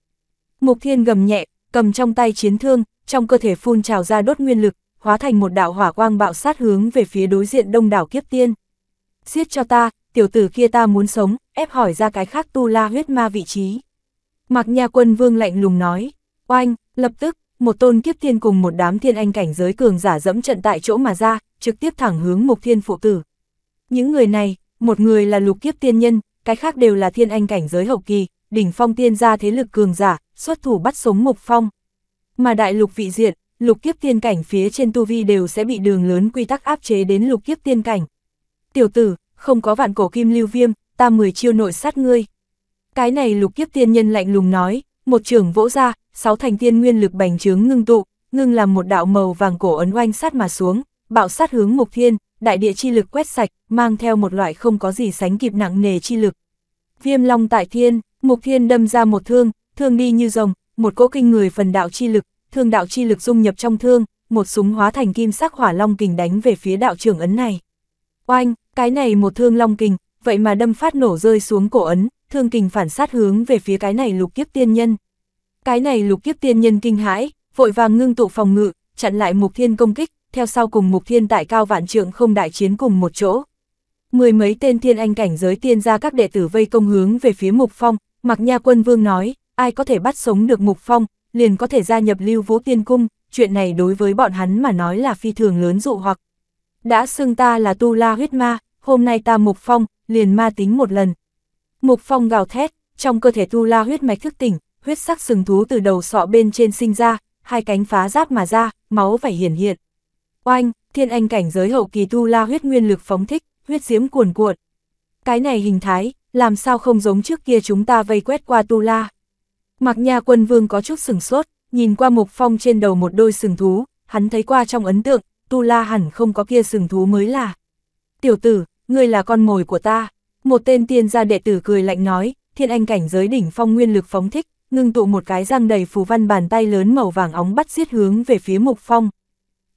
Mục thiên gầm nhẹ, cầm trong tay chiến thương, trong cơ thể phun trào ra đốt nguyên lực, hóa thành một đạo hỏa quang bạo sát hướng về phía đối diện đông đảo kiếp tiên. Giết cho ta, tiểu tử kia ta muốn sống, ép hỏi ra cái khác tu la huyết ma vị trí. Mạc Nha Quân Vương lạnh lùng nói, oanh, lập tức, một tôn kiếp tiên cùng một đám thiên anh cảnh giới cường giả dẫm trận tại chỗ mà ra, trực tiếp thẳng hướng mục thiên phụ tử. Những người này, một người là lục kiếp tiên nhân, cái khác đều là thiên anh cảnh giới hậu kỳ, đỉnh phong tiên gia thế lực cường giả, xuất thủ bắt sống mục phong. Mà đại lục vị diện, lục kiếp tiên cảnh phía trên tu vi đều sẽ bị đường lớn quy tắc áp chế đến lục kiếp tiên cảnh. Tiểu tử, không có vạn cổ kim lưu viêm, ta mười chiêu nội sát ngươi. Cái này lục kiếp tiên nhân lạnh lùng nói, một trưởng vỗ ra, sáu thành tiên nguyên lực bành trướng ngưng tụ, ngưng làm một đạo màu vàng cổ ấn oanh sát mà xuống, bạo sát hướng mục thiên đại địa chi lực quét sạch, mang theo một loại không có gì sánh kịp nặng nề chi lực. Viêm long tại thiên, mục thiên đâm ra một thương, thương đi như rồng, một cỗ kinh người phần đạo chi lực, thương đạo chi lực dung nhập trong thương, một súng hóa thành kim sắc hỏa long kình đánh về phía đạo trưởng ấn này. Oanh, cái này một thương long kình, vậy mà đâm phát nổ rơi xuống cổ ấn, thương kình phản sát hướng về phía cái này lục kiếp tiên nhân. Cái này lục kiếp tiên nhân kinh hãi, vội vàng ngưng tụ phòng ngự, chặn lại mục thiên công kích, theo sau cùng mục thiên tại cao vạn trượng không đại chiến cùng một chỗ. Mười mấy tên thiên anh cảnh giới tiên ra các đệ tử vây công hướng về phía mục phong, mặc nha quân vương nói, ai có thể bắt sống được mục phong, liền có thể gia nhập lưu vũ tiên cung, chuyện này đối với bọn hắn mà nói là phi thường lớn dụ hoặc. Đã xưng ta là tu la huyết ma, hôm nay ta mục phong, liền ma tính một lần. Mục phong gào thét, trong cơ thể tu la huyết mạch thức tỉnh, huyết sắc sừng thú từ đầu sọ bên trên sinh ra, hai cánh phá giáp mà ra, máu vảy hiển hiện. Oanh, thiên anh cảnh giới hậu kỳ tu la huyết nguyên lực phóng thích, huyết diếm cuồn cuộn. Cái này hình thái, làm sao không giống trước kia chúng ta vây quét qua tu la. Mặc nhà quân vương có chút sừng sốt, nhìn qua mục phong trên đầu một đôi sừng thú, hắn thấy qua trong ấn tượng, tu la hẳn không có kia sừng thú mới là. Tiểu tử, ngươi là con mồi của ta. Một tên tiên gia đệ tử cười lạnh nói, thiên anh cảnh giới đỉnh phong nguyên lực phóng thích, ngưng tụ một cái răng đầy phù văn bàn tay lớn màu vàng óng bắt giết hướng về phía mục phong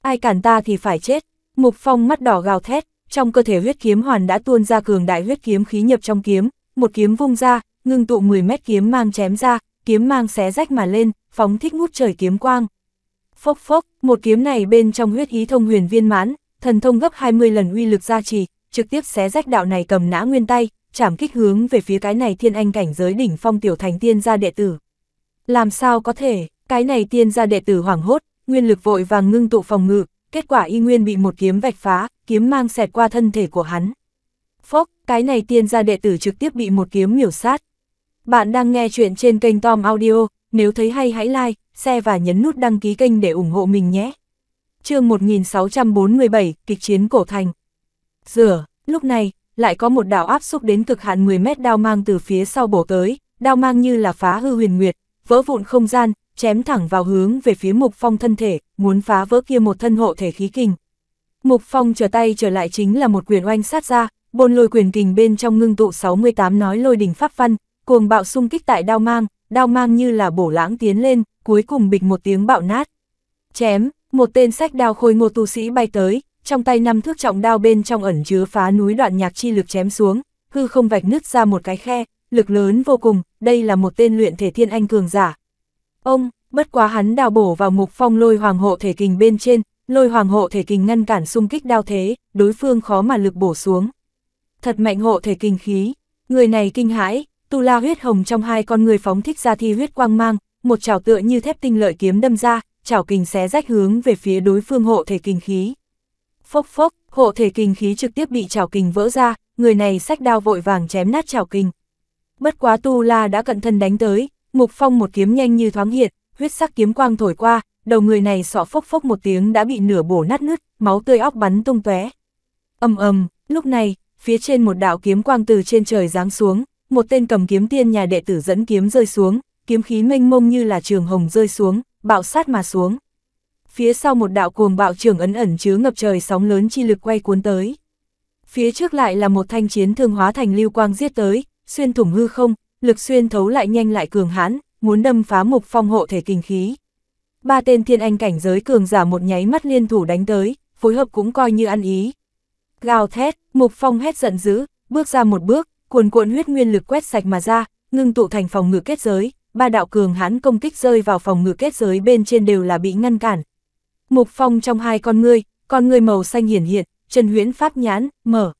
ai cản ta thì phải chết. Mục Phong mắt đỏ gào thét, trong cơ thể huyết kiếm hoàn đã tuôn ra cường đại huyết kiếm khí nhập trong kiếm, một kiếm vung ra, ngưng tụ 10 mét kiếm mang chém ra, kiếm mang xé rách mà lên, phóng thích ngút trời kiếm quang. Phốc phốc, một kiếm này bên trong huyết ý thông huyền viên mãn, thần thông gấp 20 lần uy lực gia trì, trực tiếp xé rách đạo này cầm nã nguyên tay, chảm kích hướng về phía cái này thiên anh cảnh giới đỉnh phong tiểu thành tiên gia đệ tử. Làm sao có thể, cái này tiên gia đệ tử hoảng hốt, nguyên lực vội vàng ngưng tụ phòng ngự, kết quả y nguyên bị một kiếm vạch phá, kiếm mang xẹt qua thân thể của hắn. Phốc, cái này tiên gia đệ tử trực tiếp bị một kiếm miểu sát. Bạn đang nghe chuyện trên kênh Tom Audio, nếu thấy hay hãy like, share và nhấn nút đăng ký kênh để ủng hộ mình nhé. chương 1647, Kịch chiến Cổ Thành Rửa, lúc này, lại có một đạo áp xúc đến cực hạn 10 mét đao mang từ phía sau bổ tới, đao mang như là phá hư huyền nguyệt, vỡ vụn không gian, chém thẳng vào hướng về phía Mục Phong thân thể, muốn phá vỡ kia một thân hộ thể khí kình. Mục Phong trở tay trở lại chính là một quyền oanh sát ra, bồn lôi quyền kình bên trong ngưng tụ 68 nói lôi đỉnh pháp văn, cuồng bạo xung kích tại đao mang, đao mang như là bổ lãng tiến lên, cuối cùng bịch một tiếng bạo nát. Chém, một tên sách đao khôi ngô tu sĩ bay tới, trong tay năm thước trọng đao bên trong ẩn chứa phá núi đoạn nhạc chi lực chém xuống, hư không vạch nứt ra một cái khe, lực lớn vô cùng, đây là một tên luyện thể thiên anh cường giả, Ông, bất quá hắn đào bổ vào mục phong lôi hoàng hộ thể kình bên trên, lôi hoàng hộ thể kình ngăn cản xung kích đao thế, đối phương khó mà lực bổ xuống. Thật mạnh hộ thể kình khí, người này kinh hãi, tu la huyết hồng trong hai con người phóng thích ra thi huyết quang mang, một chảo tựa như thép tinh lợi kiếm đâm ra, chảo kình xé rách hướng về phía đối phương hộ thể kình khí. Phốc phốc, hộ thể kình khí trực tiếp bị chảo kình vỡ ra, người này sách đao vội vàng chém nát chảo kình. Bất quá tu la đã cận thân đánh tới, Mục Phong một kiếm nhanh như thoáng hiện, huyết sắc kiếm quang thổi qua, đầu người này sọ phốc phốc một tiếng đã bị nửa bổ nát nứt, máu tươi óc bắn tung tóe. Ầm ầm, lúc này, phía trên một đạo kiếm quang từ trên trời giáng xuống, một tên cầm kiếm tiên nhà đệ tử dẫn kiếm rơi xuống, kiếm khí mênh mông như là trường hồng rơi xuống, bạo sát mà xuống. Phía sau một đạo cuồng bạo trường ấn ẩn chứa ngập trời sóng lớn chi lực quay cuốn tới. Phía trước lại là một thanh chiến thương hóa thành lưu quang giết tới, xuyên thủng hư không, lực xuyên thấu lại nhanh lại cường hãn, muốn đâm phá mục phong hộ thể kinh khí. Ba tên thiên anh cảnh giới cường giả một nháy mắt liên thủ đánh tới, phối hợp cũng coi như ăn ý. Gào thét, mục phong hét giận dữ, bước ra một bước, cuồn cuộn huyết nguyên lực quét sạch mà ra, ngưng tụ thành phòng ngự kết giới, ba đạo cường hãn công kích rơi vào phòng ngự kết giới bên trên đều là bị ngăn cản. Mục phong trong hai con ngươi, con ngươi màu xanh hiển hiện, chân huyễn pháp nhãn, mở.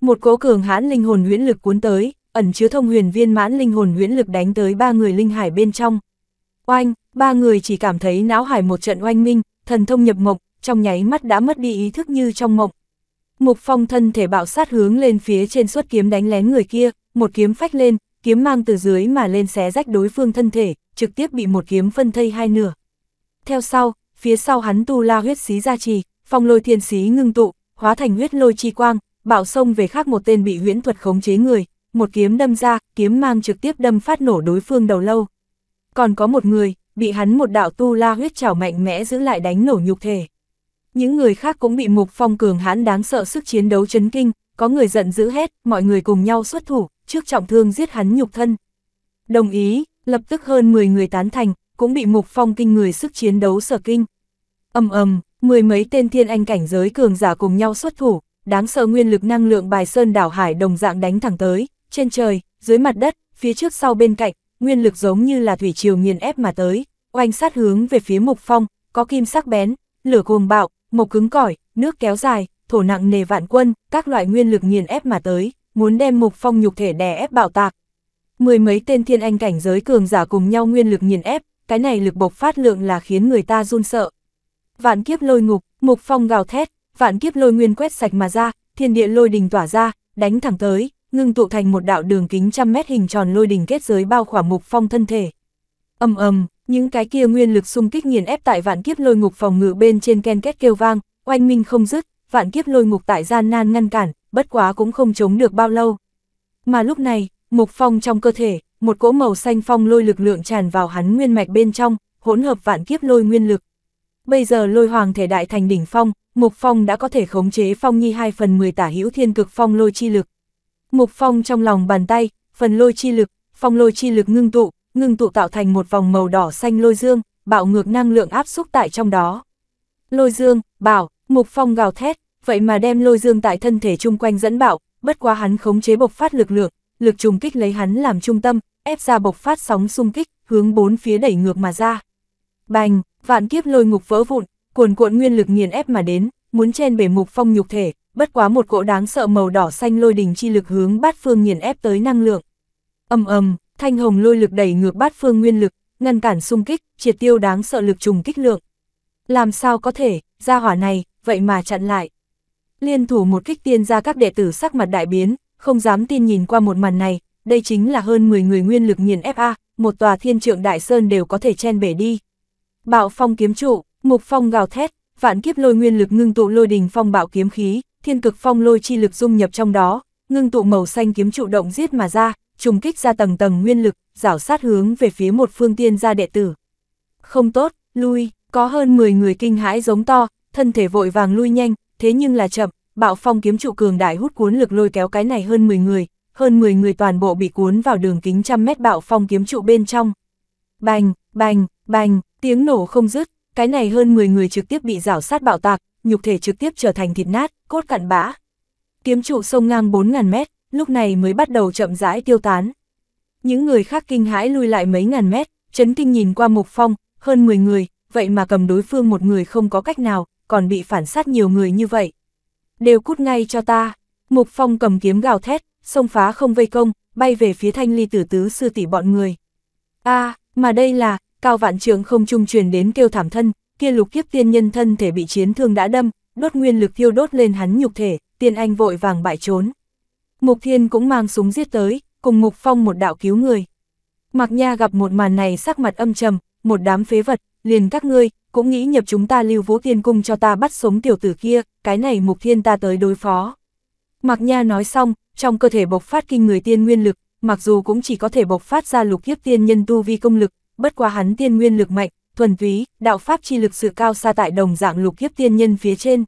Một cố cường hãn linh hồn huyễn lực cuốn tới, ẩn chứa thông huyền viên mãn linh hồn huyễn lực đánh tới ba người linh hải bên trong. Oanh, ba người chỉ cảm thấy não hải một trận oanh minh, thần thông nhập mộc, trong nháy mắt đã mất đi ý thức như trong mộng. Mục phong thân thể bạo sát hướng lên phía trên suốt kiếm đánh lén người kia, một kiếm phách lên, kiếm mang từ dưới mà lên xé rách đối phương thân thể, trực tiếp bị một kiếm phân thây hai nửa. Theo sau, phía sau hắn tu la huyết xí ra trì, phong lôi thiên xí ngưng tụ, hóa thành huyết lôi chi quang, bạo sông về khác một tên bị huyễn thuật khống chế người, một kiếm đâm ra, kiếm mang trực tiếp đâm phát nổ đối phương đầu lâu. Còn có một người, bị hắn một đạo tu la huyết trảo mạnh mẽ giữ lại đánh nổ nhục thể. Những người khác cũng bị mục phong cường hãn đáng sợ sức chiến đấu chấn kinh, có người giận dữ hết, mọi người cùng nhau xuất thủ, trước trọng thương giết hắn nhục thân. Đồng ý, lập tức hơn 10 người tán thành, cũng bị mục phong kinh người sức chiến đấu sở kinh. Âm ầm, mười mấy tên thiên anh cảnh giới cường giả cùng nhau xuất thủ, đáng sợ nguyên lực năng lượng bài sơn đảo hải đồng dạng đánh thẳng tới, trên trời, dưới mặt đất, phía trước sau bên cạnh, nguyên lực giống như là thủy triều nghiền ép mà tới, oanh sát hướng về phía mục phong, có kim sắc bén, lửa cuồng bạo, mộc cứng cỏi, nước kéo dài, thổ nặng nề vạn quân, các loại nguyên lực nghiền ép mà tới, muốn đem mục phong nhục thể đè ép bạo tạc. Mười mấy tên thiên anh cảnh giới cường giả cùng nhau nguyên lực nghiền ép, cái này lực bộc phát lượng là khiến người ta run sợ. Vạn kiếp lôi ngục, mục phong gào thét, vạn kiếp lôi nguyên quét sạch mà ra, thiên địa lôi đình tỏa ra, đánh thẳng tới, ngưng tụ thành một đạo đường kính trăm mét hình tròn lôi đỉnh kết giới bao khỏa mục phong thân thể. ầm ầm, những cái kia nguyên lực xung kích nghiền ép tại vạn kiếp lôi ngục phòng ngự bên trên ken kết kêu vang, oanh minh không dứt, vạn kiếp lôi ngục tại gian nan ngăn cản, bất quá cũng không chống được bao lâu. Mà lúc này, mục phong trong cơ thể, một cỗ màu xanh phong lôi lực lượng tràn vào hắn nguyên mạch bên trong, hỗn hợp vạn kiếp lôi nguyên lực. Bây giờ lôi hoàng thể đại thành đỉnh phong, mục phong đã có thể khống chế phong nhi 2 phần 10 tả hữu thiên cực phong lôi chi lực. Mục Phong trong lòng bàn tay, phần lôi chi lực, phong lôi chi lực ngưng tụ, ngưng tụ tạo thành một vòng màu đỏ xanh lôi dương, bạo ngược năng lượng áp xúc tại trong đó. Lôi dương, bảo, Mục Phong gào thét, vậy mà đem lôi dương tại thân thể chung quanh dẫn bạo, bất quá hắn khống chế bộc phát lực lượng, lực trùng kích lấy hắn làm trung tâm, ép ra bộc phát sóng xung kích, hướng bốn phía đẩy ngược mà ra. Bành, vạn kiếp lôi ngục vỡ vụn, cuồn cuộn nguyên lực nghiền ép mà đến, muốn chen bể mục phong nhục thể, bất quá một cỗ đáng sợ màu đỏ xanh lôi đình chi lực hướng bát phương nghiền ép tới năng lượng. ầm ầm, thanh hồng lôi lực đẩy ngược bát phương nguyên lực, ngăn cản xung kích, triệt tiêu đáng sợ lực trùng kích lượng. Làm sao có thể, ra hỏa này, vậy mà chặn lại. Liên thủ một kích tiên ra các đệ tử sắc mặt đại biến, không dám tin nhìn qua một màn này, đây chính là hơn 10 người nguyên lực nghiền ép a, một tòa thiên trượng đại sơn đều có thể chen bể đi. Bạo phong kiếm trụ, mục phong gào thét, vạn kiếp lôi nguyên lực ngưng tụ lôi đình phong bạo kiếm khí, thiên cực phong lôi chi lực dung nhập trong đó, ngưng tụ màu xanh kiếm trụ động giết mà ra, trùng kích ra tầng tầng nguyên lực, rảo sát hướng về phía một phương tiên gia đệ tử. Không tốt, lui, có hơn 10 người kinh hãi giống to, thân thể vội vàng lui nhanh, thế nhưng là chậm, bạo phong kiếm trụ cường đại hút cuốn lực lôi kéo cái này hơn 10 người, hơn 10 người toàn bộ bị cuốn vào đường kính trăm mét bạo phong kiếm trụ bên trong. Bành, bành, bành, tiếng nổ không dứt, cái này hơn 10 người trực tiếp bị rảo sát bạo tạc, nhục thể trực tiếp trở thành thịt nát, cốt cặn bã. Kiếm trụ sông ngang 4.000 mét, lúc này mới bắt đầu chậm rãi tiêu tán. Những người khác kinh hãi lui lại mấy ngàn mét, chấn kinh nhìn qua mục phong, hơn 10 người, vậy mà cầm đối phương một người không có cách nào, còn bị phản sát nhiều người như vậy. Đều cút ngay cho ta, mục phong cầm kiếm gào thét, sông phá không vây công, bay về phía thanh ly tử tứ sư tỷ bọn người. a mà đây là, cao vạn trường không trung truyền đến kêu thảm thân, kia lục kiếp tiên nhân thân thể bị chiến thương đã đâm, đốt nguyên lực thiêu đốt lên hắn nhục thể, tiên anh vội vàng bại trốn. Mục Thiên cũng mang súng giết tới, cùng ngục Phong một đạo cứu người. Mạc Nha gặp một màn này sắc mặt âm trầm, một đám phế vật, liền các ngươi, cũng nghĩ nhập chúng ta lưu vũ tiên cung cho ta bắt sống tiểu tử kia, cái này Mục Thiên ta tới đối phó. Mạc Nha nói xong, trong cơ thể bộc phát kinh người tiên nguyên lực, mặc dù cũng chỉ có thể bộc phát ra lục kiếp tiên nhân tu vi công lực, bất quá hắn tiên nguyên lực mạnh, thuần túy, đạo pháp chi lực sự cao xa tại đồng dạng lục kiếp tiên nhân phía trên.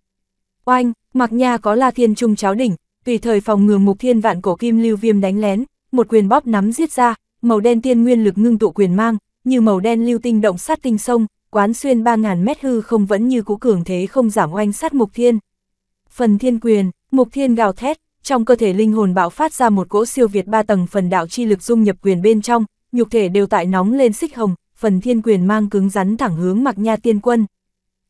Oanh, mặc nha có la thiên trung cháo đỉnh, tùy thời phòng ngừa mục thiên vạn cổ kim lưu viêm đánh lén, một quyền bóp nắm giết ra, màu đen tiên nguyên lực ngưng tụ quyền mang, như màu đen lưu tinh động sát tinh sông, quán xuyên 3.000 mét hư không vẫn như cũ cường thế không giảm oanh sát mục thiên. Phần thiên quyền, mục thiên gào thét, trong cơ thể linh hồn bạo phát ra một cỗ siêu việt ba tầng phần đạo chi lực dung nhập quyền bên trong, nhục thể đều tại nóng lên xích hồng, phần thiên quyền mang cứng rắn thẳng hướng mặc nha tiên quân.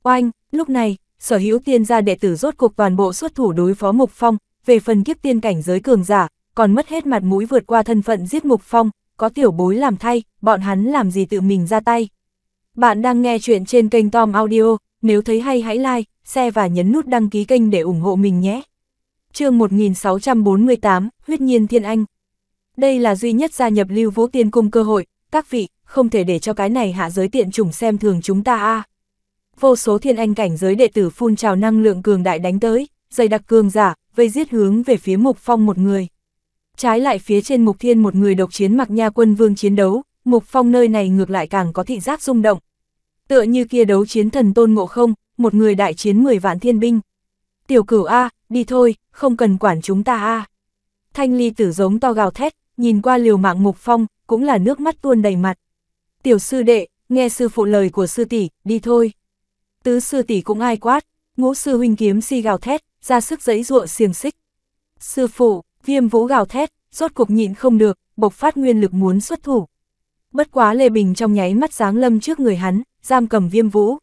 Oanh, lúc này, sở hữu tiên gia đệ tử rốt cuộc toàn bộ xuất thủ đối phó Mục Phong, về phần kiếp tiên cảnh giới cường giả, còn mất hết mặt mũi vượt qua thân phận giết Mục Phong, có tiểu bối làm thay, bọn hắn làm gì tự mình ra tay. Bạn đang nghe chuyện trên kênh Tom Audio, nếu thấy hay hãy like, share và nhấn nút đăng ký kênh để ủng hộ mình nhé. chương 1648, Huyết Nhiên Thiên Anh Đây là duy nhất gia nhập Lưu Vũ Tiên Cung cơ hội, các vị, không thể để cho cái này hạ giới tiện chủng xem thường chúng ta a Vô số thiên anh cảnh giới đệ tử phun trào năng lượng cường đại đánh tới, dày đặc cường giả, vây giết hướng về phía mục phong một người. Trái lại phía trên mục thiên một người độc chiến mặc nha quân vương chiến đấu, mục phong nơi này ngược lại càng có thị giác rung động. Tựa như kia đấu chiến thần tôn ngộ không, một người đại chiến 10 vạn thiên binh. Tiểu cửu A, đi thôi, không cần quản chúng ta A. Thanh ly tử giống to gào thét, nhìn qua liều mạng mục phong, cũng là nước mắt tuôn đầy mặt tiểu sư đệ, nghe sư phụ lời của sư tỷ, đi thôi. Tứ sư tỷ cũng ai quát, ngũ sư huynh kiếm si gào thét, ra sức giấy ruộng xiềng xích. Sư phụ, viêm vũ gào thét, rốt cuộc nhịn không được, bộc phát nguyên lực muốn xuất thủ. Bất quá Lê Bình trong nháy mắt giáng lâm trước người hắn, giam cầm viêm vũ.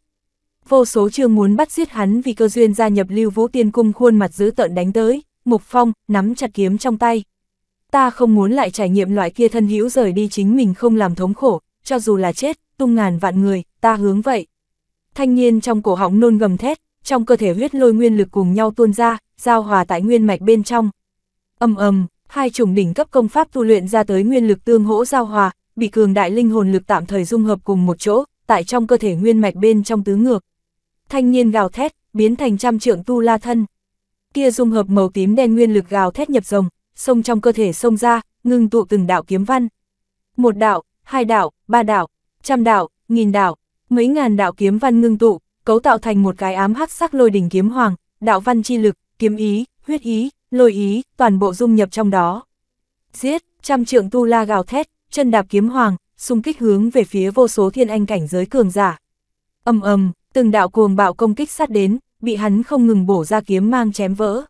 Vô số chương muốn bắt giết hắn vì cơ duyên gia nhập lưu vũ tiên cung khuôn mặt dữ tợn đánh tới, mục phong, nắm chặt kiếm trong tay. Ta không muốn lại trải nghiệm loại kia thân hữu rời đi chính mình không làm thống khổ, cho dù là chết, tung ngàn vạn người, ta hướng vậy. Thanh niên trong cổ họng nôn gầm thét, trong cơ thể huyết lôi nguyên lực cùng nhau tuôn ra, giao hòa tại nguyên mạch bên trong. Âm ầm, hai chủng đỉnh cấp công pháp tu luyện ra tới nguyên lực tương hỗ giao hòa, bị cường đại linh hồn lực tạm thời dung hợp cùng một chỗ, tại trong cơ thể nguyên mạch bên trong tứ ngược. Thanh niên gào thét, biến thành trăm trượng tu la thân. Kia dung hợp màu tím đen nguyên lực gào thét nhập rồng, sông trong cơ thể sông ra, ngưng tụ từng đạo kiếm văn. Một đạo, hai đạo, ba đạo, trăm đạo, nghìn đạo, mấy ngàn đạo kiếm văn ngưng tụ, cấu tạo thành một cái ám hắc sắc lôi đỉnh kiếm hoàng, đạo văn chi lực, kiếm ý, huyết ý, lôi ý, toàn bộ dung nhập trong đó. Giết, trăm trượng tu la gào thét, chân đạp kiếm hoàng, xung kích hướng về phía vô số thiên anh cảnh giới cường giả. Âm ầm, từng đạo cuồng bạo công kích sát đến, bị hắn không ngừng bổ ra kiếm mang chém vỡ.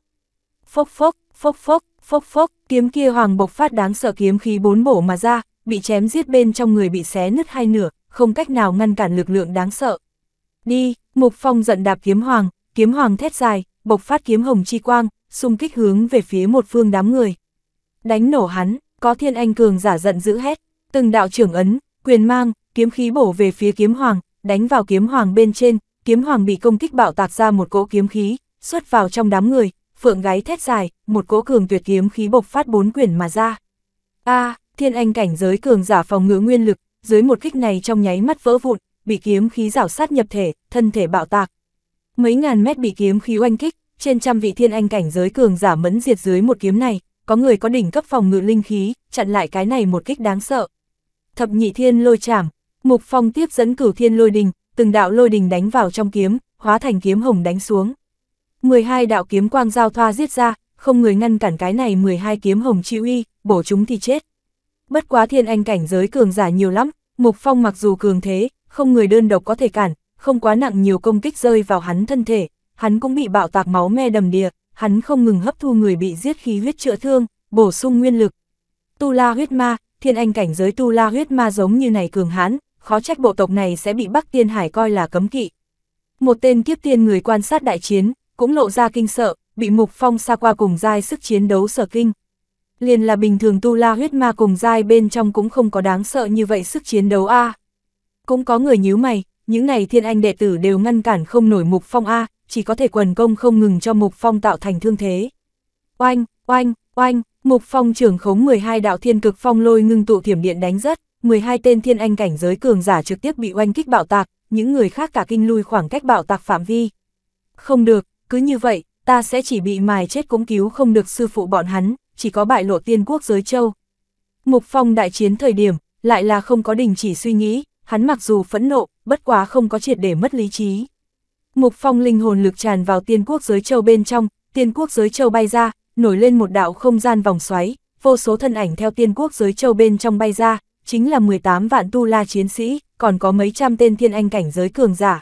Phốc phốc, phốc phốc, phốc phốc, kiếm kia hoàng bộc phát đáng sợ kiếm khí bốn bổ mà ra, bị chém giết bên trong người bị xé nứt hai nửa, không cách nào ngăn cản lực lượng đáng sợ. Đi, Mục Phong giận đạp kiếm hoàng, kiếm hoàng thét dài, bộc phát kiếm hồng chi quang, xung kích hướng về phía một phương đám người. Đánh nổ hắn, có thiên anh cường giả giận dữ hét, từng đạo trưởng ấn, quyền mang, kiếm khí bổ về phía kiếm hoàng, đánh vào kiếm hoàng bên trên, kiếm hoàng bị công kích bạo tạc ra một cỗ kiếm khí, xuất vào trong đám người, phượng gáy thét dài, một cỗ cường tuyệt kiếm khí bộc phát bốn quyển mà ra. A, thiên anh cảnh giới cường giả phòng ngự nguyên lực, dưới một kích này trong nháy mắt vỡ vụn, bị kiếm khí rảo sát nhập thể, thân thể bạo tạc. Mấy ngàn mét bị kiếm khí oanh kích, trên trăm vị thiên anh cảnh giới cường giả mẫn diệt dưới một kiếm này, có người có đỉnh cấp phòng ngự linh khí, chặn lại cái này một kích đáng sợ. Thập nhị thiên lôi chảm, mục phong tiếp dẫn cửu thiên lôi đình, từng đạo lôi đình đánh vào trong kiếm, hóa thành kiếm hồng đánh xuống. 12 đạo kiếm quang giao thoa giết ra, không người ngăn cản cái này 12 kiếm hồng chi uy, bổ chúng thì chết bất quá thiên anh cảnh giới cường giả nhiều lắm, Mục Phong mặc dù cường thế, không người đơn độc có thể cản, không quá nặng nhiều công kích rơi vào hắn thân thể, hắn cũng bị bạo tạc máu me đầm đìa, hắn không ngừng hấp thu người bị giết khí huyết chữa thương, bổ sung nguyên lực. Tu La huyết ma, thiên anh cảnh giới Tu La huyết ma giống như này cường hãn, khó trách bộ tộc này sẽ bị Bắc Tiên Hải coi là cấm kỵ. Một tên kiếp tiên người quan sát đại chiến, cũng lộ ra kinh sợ, bị Mục Phong xa qua cùng giai sức chiến đấu sở kinh liền là bình thường tu la huyết ma cùng dai bên trong cũng không có đáng sợ như vậy sức chiến đấu a Cũng có người nhíu mày, những này thiên anh đệ tử đều ngăn cản không nổi mục phong a chỉ có thể quần công không ngừng cho mục phong tạo thành thương thế. Oanh, oanh, oanh, mục phong trưởng khống 12 đạo thiên cực phong lôi ngưng tụ thiểm điện đánh rất, 12 tên thiên anh cảnh giới cường giả trực tiếp bị oanh kích bạo tạc, những người khác cả kinh lui khoảng cách bạo tạc phạm vi. Không được, cứ như vậy, ta sẽ chỉ bị mài chết cũng cứu không được sư phụ bọn hắn, chỉ có bại lộ tiên quốc giới châu. Mục Phong đại chiến thời điểm, lại là không có đình chỉ suy nghĩ, hắn mặc dù phẫn nộ, bất quá không có triệt để mất lý trí. Mục Phong linh hồn lực tràn vào tiên quốc giới châu bên trong, tiên quốc giới châu bay ra, nổi lên một đạo không gian vòng xoáy, vô số thân ảnh theo tiên quốc giới châu bên trong bay ra, chính là 18 vạn tu la chiến sĩ, còn có mấy trăm tên thiên anh cảnh giới cường giả.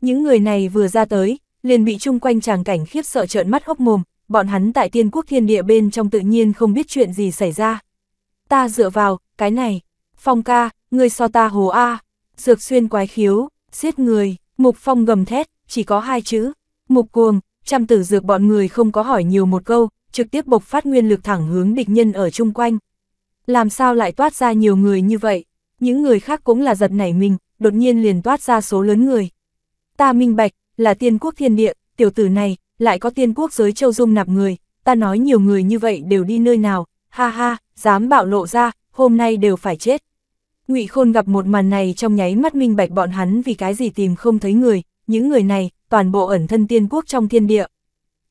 Những người này vừa ra tới, liền bị chung quanh chàng cảnh khiếp sợ trợn mắt hốc mồm, bọn hắn tại tiên quốc thiên địa bên trong tự nhiên không biết chuyện gì xảy ra. Ta dựa vào, cái này, phong ca, người so ta hồ A, dược xuyên quái khiếu, giết người, mục phong gầm thét, chỉ có hai chữ, mục cuồng, trăm tử dược bọn người không có hỏi nhiều một câu, trực tiếp bộc phát nguyên lực thẳng hướng địch nhân ở chung quanh. Làm sao lại toát ra nhiều người như vậy, những người khác cũng là giật nảy mình, đột nhiên liền toát ra số lớn người. Ta minh bạch, là tiên quốc thiên địa, tiểu tử này, lại có tiên quốc giới châu dung nạp người, ta nói nhiều người như vậy đều đi nơi nào, ha ha, dám bạo lộ ra, hôm nay đều phải chết. ngụy Khôn gặp một màn này trong nháy mắt minh bạch bọn hắn vì cái gì tìm không thấy người, những người này, toàn bộ ẩn thân tiên quốc trong thiên địa.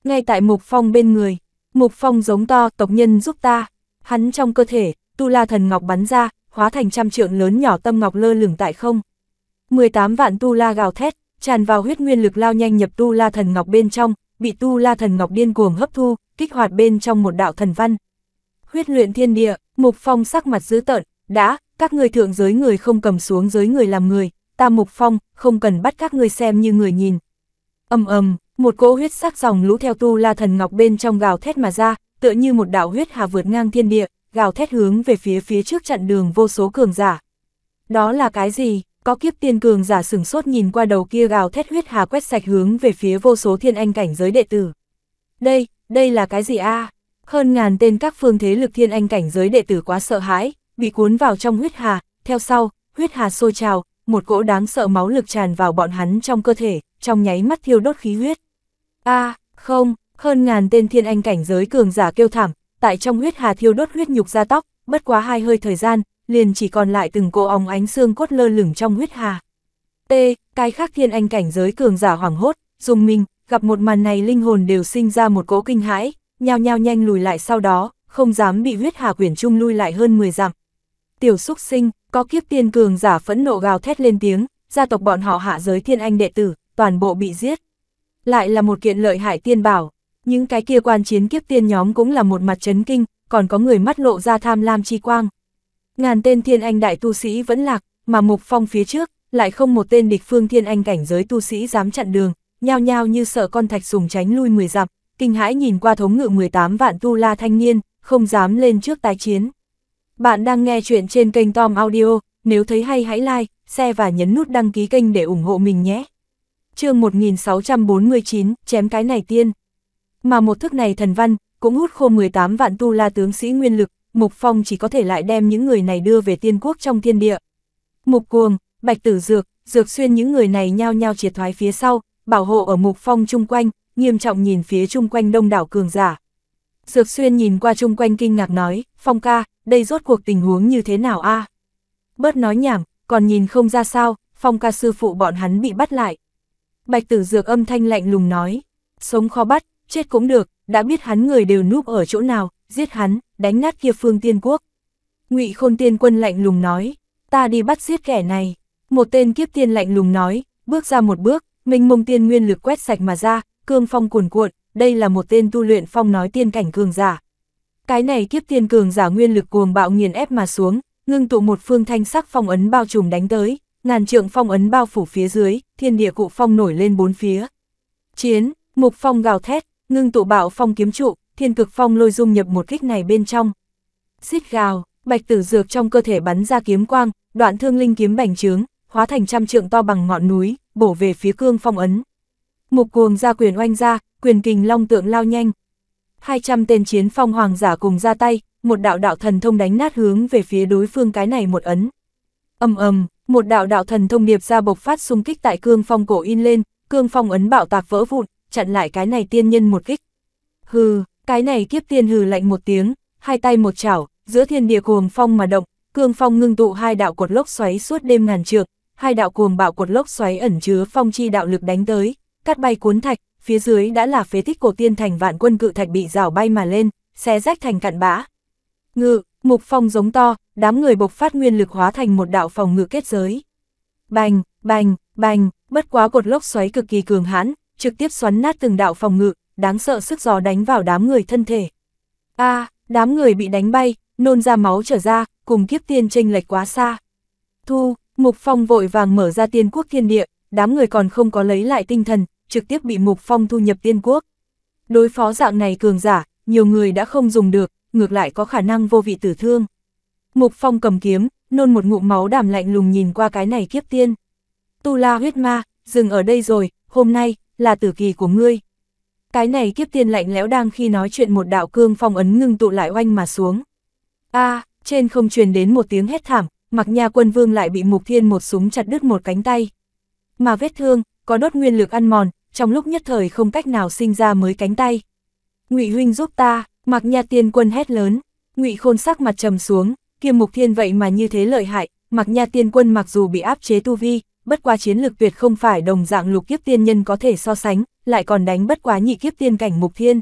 Ngay tại Mục Phong bên người, Mục Phong giống to tộc nhân giúp ta, hắn trong cơ thể, tu la thần ngọc bắn ra, hóa thành trăm trượng lớn nhỏ tâm ngọc lơ lửng tại không. 18 vạn tu la gào thét, tràn vào huyết nguyên lực lao nhanh nhập tu la thần ngọc bên trong, bị tu la thần ngọc điên cuồng hấp thu, kích hoạt bên trong một đạo thần văn. Huyết luyện thiên địa, Mục Phong sắc mặt dữ tợn, đã, các người thượng giới người không cầm xuống giới người làm người, ta Mục Phong, không cần bắt các người xem như người nhìn. Âm ầm, một cỗ huyết sắc dòng lũ theo tu la thần ngọc bên trong gào thét mà ra, tựa như một đạo huyết hà vượt ngang thiên địa, gào thét hướng về phía phía trước chặn đường vô số cường giả. Đó là cái gì? Có kiếp tiên cường giả sửng sốt nhìn qua đầu kia gào thét huyết hà quét sạch hướng về phía vô số thiên anh cảnh giới đệ tử. Đây, đây là cái gì a? Hơn ngàn tên các phương thế lực thiên anh cảnh giới đệ tử quá sợ hãi, bị cuốn vào trong huyết hà, theo sau, huyết hà sôi trào, một cỗ đáng sợ máu lực tràn vào bọn hắn trong cơ thể, trong nháy mắt thiêu đốt khí huyết. A, không, hơn ngàn tên thiên anh cảnh giới cường giả kêu thảm, tại trong huyết hà thiêu đốt huyết nhục ra tóc, bất quá hai hơi thời gian, liền chỉ còn lại từng cô ong ánh xương cốt lơ lửng trong huyết hà. T, cái khác thiên anh cảnh giới cường giả hoảng hốt, dùng mình, gặp một màn này linh hồn đều sinh ra một cỗ kinh hãi, nhao nhao nhanh lùi lại sau đó, không dám bị huyết hà quyển trung lui lại hơn 10 dặm. Tiểu xúc sinh, có kiếp tiên cường giả phẫn nộ gào thét lên tiếng, gia tộc bọn họ hạ giới thiên anh đệ tử, toàn bộ bị giết. Lại là một kiện lợi hại tiên bảo, những cái kia quan chiến kiếp tiên nhóm cũng là một mặt chấn kinh, còn có người mắt lộ ra tham lam chi quang, Ngàn tên thiên anh đại tu sĩ vẫn lạc, mà mục phong phía trước, lại không một tên địch phương thiên anh cảnh giới tu sĩ dám chặn đường, nhao nhao như sợ con thạch sùng tránh lui 10 dặm, kinh hãi nhìn qua thống ngự 18 vạn tu la thanh niên, không dám lên trước tái chiến. Bạn đang nghe chuyện trên kênh Tom Audio, nếu thấy hay hãy like, share và nhấn nút đăng ký kênh để ủng hộ mình nhé. chương 1649, chém cái này tiên. Mà một thức này thần văn, cũng hút khô 18 vạn tu la tướng sĩ nguyên lực, Mục Phong chỉ có thể lại đem những người này đưa về tiên quốc trong thiên địa. Mục Cuồng, Bạch Tử Dược, Dược Xuyên những người này nhao nhao triệt thoái phía sau, bảo hộ ở Mục Phong chung quanh, nghiêm trọng nhìn phía chung quanh đông đảo cường giả. Dược Xuyên nhìn qua chung quanh kinh ngạc nói, Phong ca, đây rốt cuộc tình huống như thế nào a? Bớt nói nhảm, còn nhìn không ra sao, Phong ca sư phụ bọn hắn bị bắt lại. Bạch Tử Dược âm thanh lạnh lùng nói, sống khó bắt, chết cũng được, đã biết hắn người đều núp ở chỗ nào, giết hắn, đánh nát kia phương tiên quốc. ngụy khôn tiên quân lạnh lùng nói, ta đi bắt giết kẻ này. Một tên kiếp tiên lạnh lùng nói, bước ra một bước, mình mông tiên nguyên lực quét sạch mà ra, cương phong cuồn cuộn, đây là một tên tu luyện phong nói tiên cảnh cường giả. Cái này kiếp tiên cường giả nguyên lực cuồng bạo nghiền ép mà xuống, ngưng tụ một phương thanh sắc phong ấn bao trùm đánh tới, ngàn trượng phong ấn bao phủ phía dưới, thiên địa cụ phong nổi lên bốn phía. Chiến, mục phong gào thét, ngưng tụ bạo phong kiếm trụ, thiên cực phong lôi dung nhập một kích này bên trong. Xít gào, bạch tử dược trong cơ thể bắn ra kiếm quang, đoạn thương linh kiếm bành trướng, hóa thành trăm trượng to bằng ngọn núi, bổ về phía cương phong ấn. Mục cuồng ra quyền oanh ra, quyền kình long tượng lao nhanh. 200 tên chiến phong hoàng giả cùng ra tay, một đạo đạo thần thông đánh nát hướng về phía đối phương cái này một ấn. Âm ầm, một đạo đạo thần thông điệp ra bộc phát xung kích tại cương phong cổ in lên, cương phong ấn bạo tạc vỡ vụn, chặn lại cái này tiên nhân một kích. Hừ, cái này kiếp tiên hừ lạnh một tiếng, hai tay một chảo, giữa thiên địa cuồng phong mà động, cương phong ngưng tụ hai đạo cột lốc xoáy suốt đêm ngàn trượng, hai đạo cuồng bạo cột lốc xoáy ẩn chứa phong chi đạo lực đánh tới, cắt bay cuốn thạch, phía dưới đã là phế tích cổ tiên thành vạn quân cự thạch bị rào bay mà lên, xé rách thành cạn bã. Ngự, mục phong giống to, đám người bộc phát nguyên lực hóa thành một đạo phòng ngự kết giới. Bành, bành, bành, bất quá cột lốc xoáy cực kỳ cường hãn, trực tiếp xoắn nát từng đạo phòng ngự, đáng sợ sức gió đánh vào đám người thân thể. a à, đám người bị đánh bay, nôn ra máu trở ra, cùng kiếp tiên chênh lệch quá xa. Thu, Mục Phong vội vàng mở ra tiên quốc thiên địa, đám người còn không có lấy lại tinh thần, trực tiếp bị Mục Phong thu nhập tiên quốc. Đối phó dạng này cường giả, nhiều người đã không dùng được, ngược lại có khả năng vô vị tử thương. Mục Phong cầm kiếm, nôn một ngụm máu đảm lạnh lùng nhìn qua cái này kiếp tiên. Tu la huyết ma, dừng ở đây rồi, hôm nay, là tử kỳ của ngươi, cái này kiếp tiên lạnh lẽo đang khi nói chuyện một đạo cương phong ấn ngưng tụ lại oanh mà xuống. a à, trên không truyền đến một tiếng hét thảm, mặc nha quân vương lại bị mục thiên một súng chặt đứt một cánh tay. Mà vết thương, có đốt nguyên lực ăn mòn, trong lúc nhất thời không cách nào sinh ra mới cánh tay. ngụy huynh giúp ta, mặc nha tiên quân hét lớn, ngụy khôn sắc mặt trầm xuống, kia mục thiên vậy mà như thế lợi hại, mặc nha tiên quân mặc dù bị áp chế tu vi, bất qua chiến lược tuyệt không phải đồng dạng lục kiếp tiên nhân có thể so sánh, lại còn đánh bất quá nhị kiếp tiên cảnh Mục Thiên.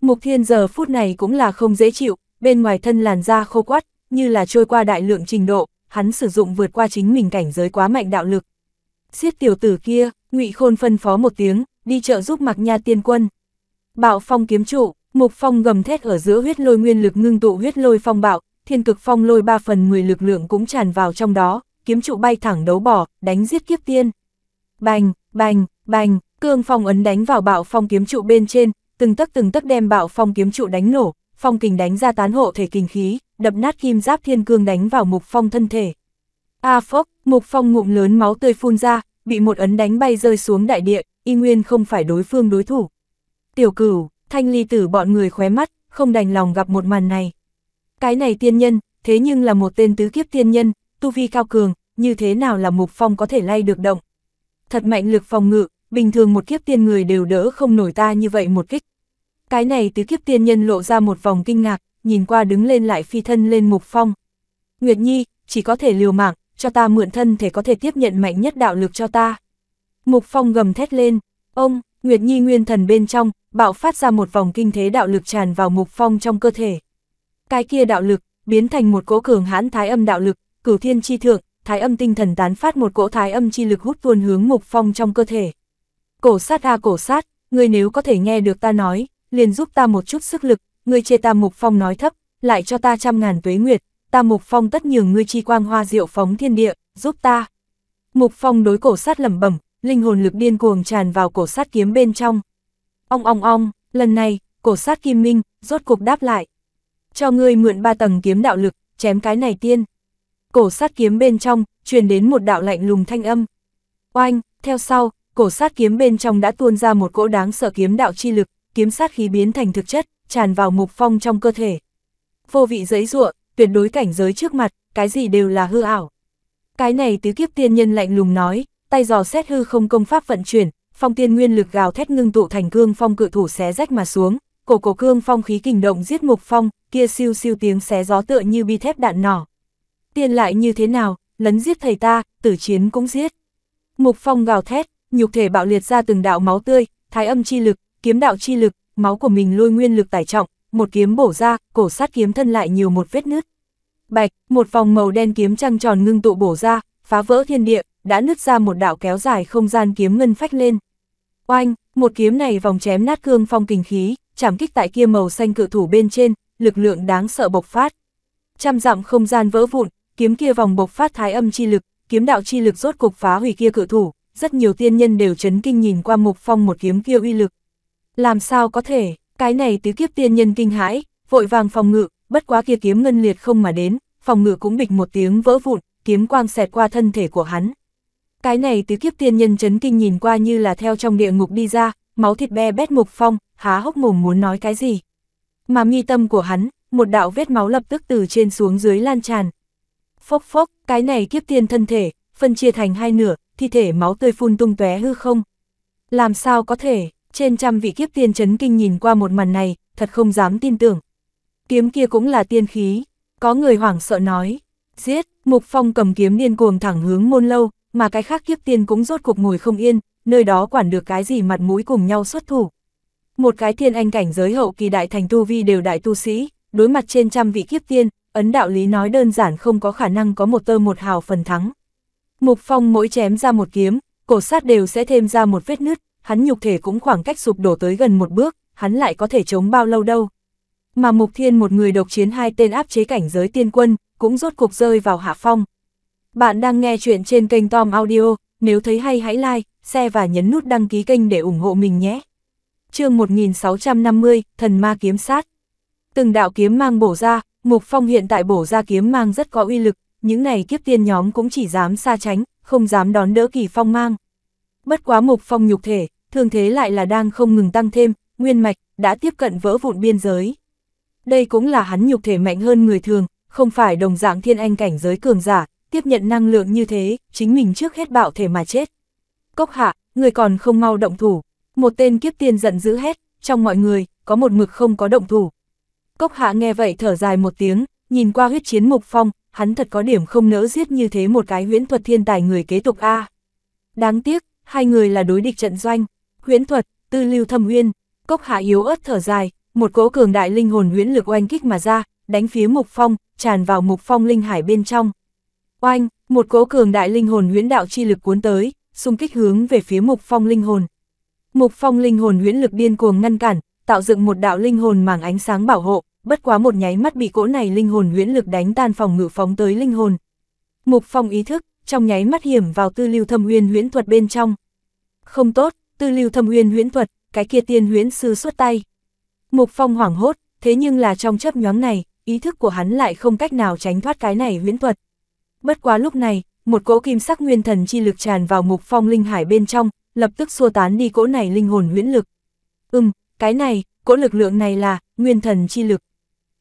Mục Thiên giờ phút này cũng là không dễ chịu, bên ngoài thân làn da khô quắt, như là trôi qua đại lượng trình độ, hắn sử dụng vượt qua chính mình cảnh giới quá mạnh đạo lực. Xiết tiểu tử kia, Ngụy Khôn phân phó một tiếng, đi chợ giúp Mạc Nha Tiên Quân. Bạo Phong kiếm trụ, Mục Phong gầm thét ở giữa huyết lôi nguyên lực ngưng tụ huyết lôi phong bạo, thiên cực phong lôi ba phần 10 lực lượng cũng tràn vào trong đó, kiếm trụ bay thẳng đấu bỏ, đánh giết kiếp tiên. Bành, bành, bành, Cương phong ấn đánh vào bạo phong kiếm trụ bên trên, từng tấc từng tấc đem bạo phong kiếm trụ đánh nổ, phong kình đánh ra tán hộ thể kình khí, đập nát kim giáp thiên cương đánh vào mục phong thân thể. A phốc, mục phong ngụm lớn máu tươi phun ra, bị một ấn đánh bay rơi xuống đại địa, y nguyên không phải đối phương đối thủ. Tiểu cửu, thanh ly tử bọn người khóe mắt, không đành lòng gặp một màn này. Cái này tiên nhân, thế nhưng là một tên tứ kiếp tiên nhân, tu vi cao cường, như thế nào là mục phong có thể lay được động. Thật mạnh lực phòng ngự, bình thường một kiếp tiên người đều đỡ không nổi ta như vậy một kích. Cái này tứ kiếp tiên nhân lộ ra một vòng kinh ngạc, nhìn qua đứng lên lại phi thân lên mục phong. Nguyệt Nhi, chỉ có thể liều mạng, cho ta mượn thân thể có thể tiếp nhận mạnh nhất đạo lực cho ta. Mục phong gầm thét lên, ông, Nguyệt Nhi nguyên thần bên trong, bạo phát ra một vòng kinh thế đạo lực tràn vào mục phong trong cơ thể. Cái kia đạo lực, biến thành một cỗ cường hãn thái âm đạo lực, cửu thiên chi thượng, thái âm tinh thần tán phát một cỗ thái âm chi lực hút vuôn hướng mục phong trong cơ thể. Cổ sát a à cổ sát, ngươi nếu có thể nghe được ta nói, liền giúp ta một chút sức lực, ngươi chê ta mục phong nói thấp, lại cho ta trăm ngàn tuế nguyệt, ta mục phong tất nhường ngươi chi quang hoa diệu phóng thiên địa, giúp ta. Mục phong đối cổ sát lẩm bẩm, linh hồn lực điên cuồng tràn vào cổ sát kiếm bên trong. Ong ong ong, lần này, cổ sát kim minh, rốt cục đáp lại. Cho ngươi mượn ba tầng kiếm đạo lực, chém cái này tiên. Cổ sát kiếm bên trong, truyền đến một đạo lạnh lùng thanh âm. Oanh, theo sau, cổ sát kiếm bên trong đã tuôn ra một cỗ đáng sợ kiếm đạo chi lực, kiếm sát khí biến thành thực chất, tràn vào mục phong trong cơ thể. Vô vị giấy ruộng, tuyệt đối cảnh giới trước mặt, cái gì đều là hư ảo. Cái này tứ kiếp tiên nhân lạnh lùng nói, tay giò xét hư không công pháp vận chuyển, phong tiên nguyên lực gào thét ngưng tụ thành cương phong cự thủ xé rách mà xuống, cổ cổ cương phong khí kinh động giết mục phong, kia siêu siêu tiếng xé gió tựa như bi thép đạn nỏ. Tiên lại như thế nào, lấn giết thầy ta, tử chiến cũng giết. Mục phong gào thét, nhục thể bạo liệt ra từng đạo máu tươi, thái âm chi lực, kiếm đạo chi lực, máu của mình lôi nguyên lực tải trọng, một kiếm bổ ra, cổ sát kiếm thân lại nhiều một vết nứt. Bạch, một vòng màu đen kiếm trăng tròn ngưng tụ bổ ra, phá vỡ thiên địa, đã nứt ra một đạo kéo dài không gian kiếm ngân phách lên. Oanh, một kiếm này vòng chém nát cương phong kình khí, chạm kích tại kia màu xanh cự thủ bên trên, lực lượng đáng sợ bộc phát. Trăm dặm không gian vỡ vụn, kiếm kia vòng bộc phát thái âm chi lực, kiếm đạo chi lực rốt cục phá hủy kia cự thủ, rất nhiều tiên nhân đều chấn kinh nhìn qua Mục Phong một kiếm kia uy lực. Làm sao có thể, cái này tứ kiếp tiên nhân kinh hãi, vội vàng phòng ngự, bất quá kia kiếm ngân liệt không mà đến, phòng ngự cũng bịch một tiếng vỡ vụn, kiếm quang xẹt qua thân thể của hắn. Cái này tứ kiếp tiên nhân chấn kinh nhìn qua như là theo trong địa ngục đi ra, máu thịt be bét Mục Phong, há hốc mồm muốn nói cái gì. Mà mi tâm của hắn, một đạo vết máu lập tức từ trên xuống dưới lan tràn. Phốc phốc, cái này kiếp tiên thân thể, phân chia thành hai nửa, thi thể máu tươi phun tung tóe hư không. Làm sao có thể, trên trăm vị kiếp tiên chấn kinh nhìn qua một màn này, thật không dám tin tưởng. Kiếm kia cũng là tiên khí, có người hoảng sợ nói, giết, Mục Phong cầm kiếm điên cuồng thẳng hướng môn lâu, mà cái khác kiếp tiên cũng rốt cuộc ngồi không yên, nơi đó quản được cái gì mặt mũi cùng nhau xuất thủ. Một cái thiên anh cảnh giới hậu kỳ đại thành tu vi đều đại tu sĩ, đối mặt trên trăm vị kiếp tiên, ấn đạo lý nói đơn giản không có khả năng có một tơ một hào phần thắng. Mục Phong mỗi chém ra một kiếm, cổ sát đều sẽ thêm ra một vết nứt, hắn nhục thể cũng khoảng cách sụp đổ tới gần một bước, hắn lại có thể chống bao lâu đâu. Mà Mục Thiên một người độc chiến hai tên áp chế cảnh giới tiên quân, cũng rốt cuộc rơi vào hạ phong. Bạn đang nghe chuyện trên kênh Tom Audio, nếu thấy hay hãy like, share và nhấn nút đăng ký kênh để ủng hộ mình nhé. chương 1650, Thần Ma Kiếm Sát Từng đạo kiếm mang bổ ra, Mục Phong hiện tại bổ ra kiếm mang rất có uy lực, những này kiếp tiên nhóm cũng chỉ dám xa tránh, không dám đón đỡ kỳ phong mang. Bất quá mục phong nhục thể, thường thế lại là đang không ngừng tăng thêm, nguyên mạch, đã tiếp cận vỡ vụn biên giới. Đây cũng là hắn nhục thể mạnh hơn người thường, không phải đồng dạng thiên anh cảnh giới cường giả, tiếp nhận năng lượng như thế, chính mình trước hết bạo thể mà chết. Cốc hạ, người còn không mau động thủ, một tên kiếp tiên giận dữ hết trong mọi người, có một mực không có động thủ. Cốc hạ nghe vậy thở dài một tiếng, nhìn qua huyết chiến mục phong, hắn thật có điểm không nỡ giết như thế một cái huyễn thuật thiên tài người kế tục A. Đáng tiếc, hai người là đối địch trận doanh, huyễn thuật, tư lưu thâm huyên, cốc hạ yếu ớt thở dài, một cỗ cường đại linh hồn huyễn lực oanh kích mà ra, đánh phía mục phong, tràn vào mục phong linh hải bên trong. Oanh, một cỗ cường đại linh hồn huyễn đạo chi lực cuốn tới, xung kích hướng về phía mục phong linh hồn. Mục phong linh hồn huyễn lực điên cuồng ngăn cản, tạo dựng một đạo linh hồn màng ánh sáng bảo hộ, bất quá một nháy mắt bị cỗ này linh hồn huyễn lực đánh tan phòng ngự phóng tới linh hồn. Mục Phong ý thức, trong nháy mắt hiểm vào tư lưu thâm uyên huyễn thuật bên trong. Không tốt, tư lưu thâm uyên huyễn thuật, cái kia tiên huyễn sư xuất tay. Mục Phong hoảng hốt, thế nhưng là trong chớp nhoáng này, ý thức của hắn lại không cách nào tránh thoát cái này huyễn thuật. Bất quá lúc này, một cỗ kim sắc nguyên thần chi lực tràn vào Mục Phong linh hải bên trong, lập tức xua tán đi cỗ này linh hồn huyễn lực. Ừm, cái này, cỗ lực lượng này là, nguyên thần chi lực.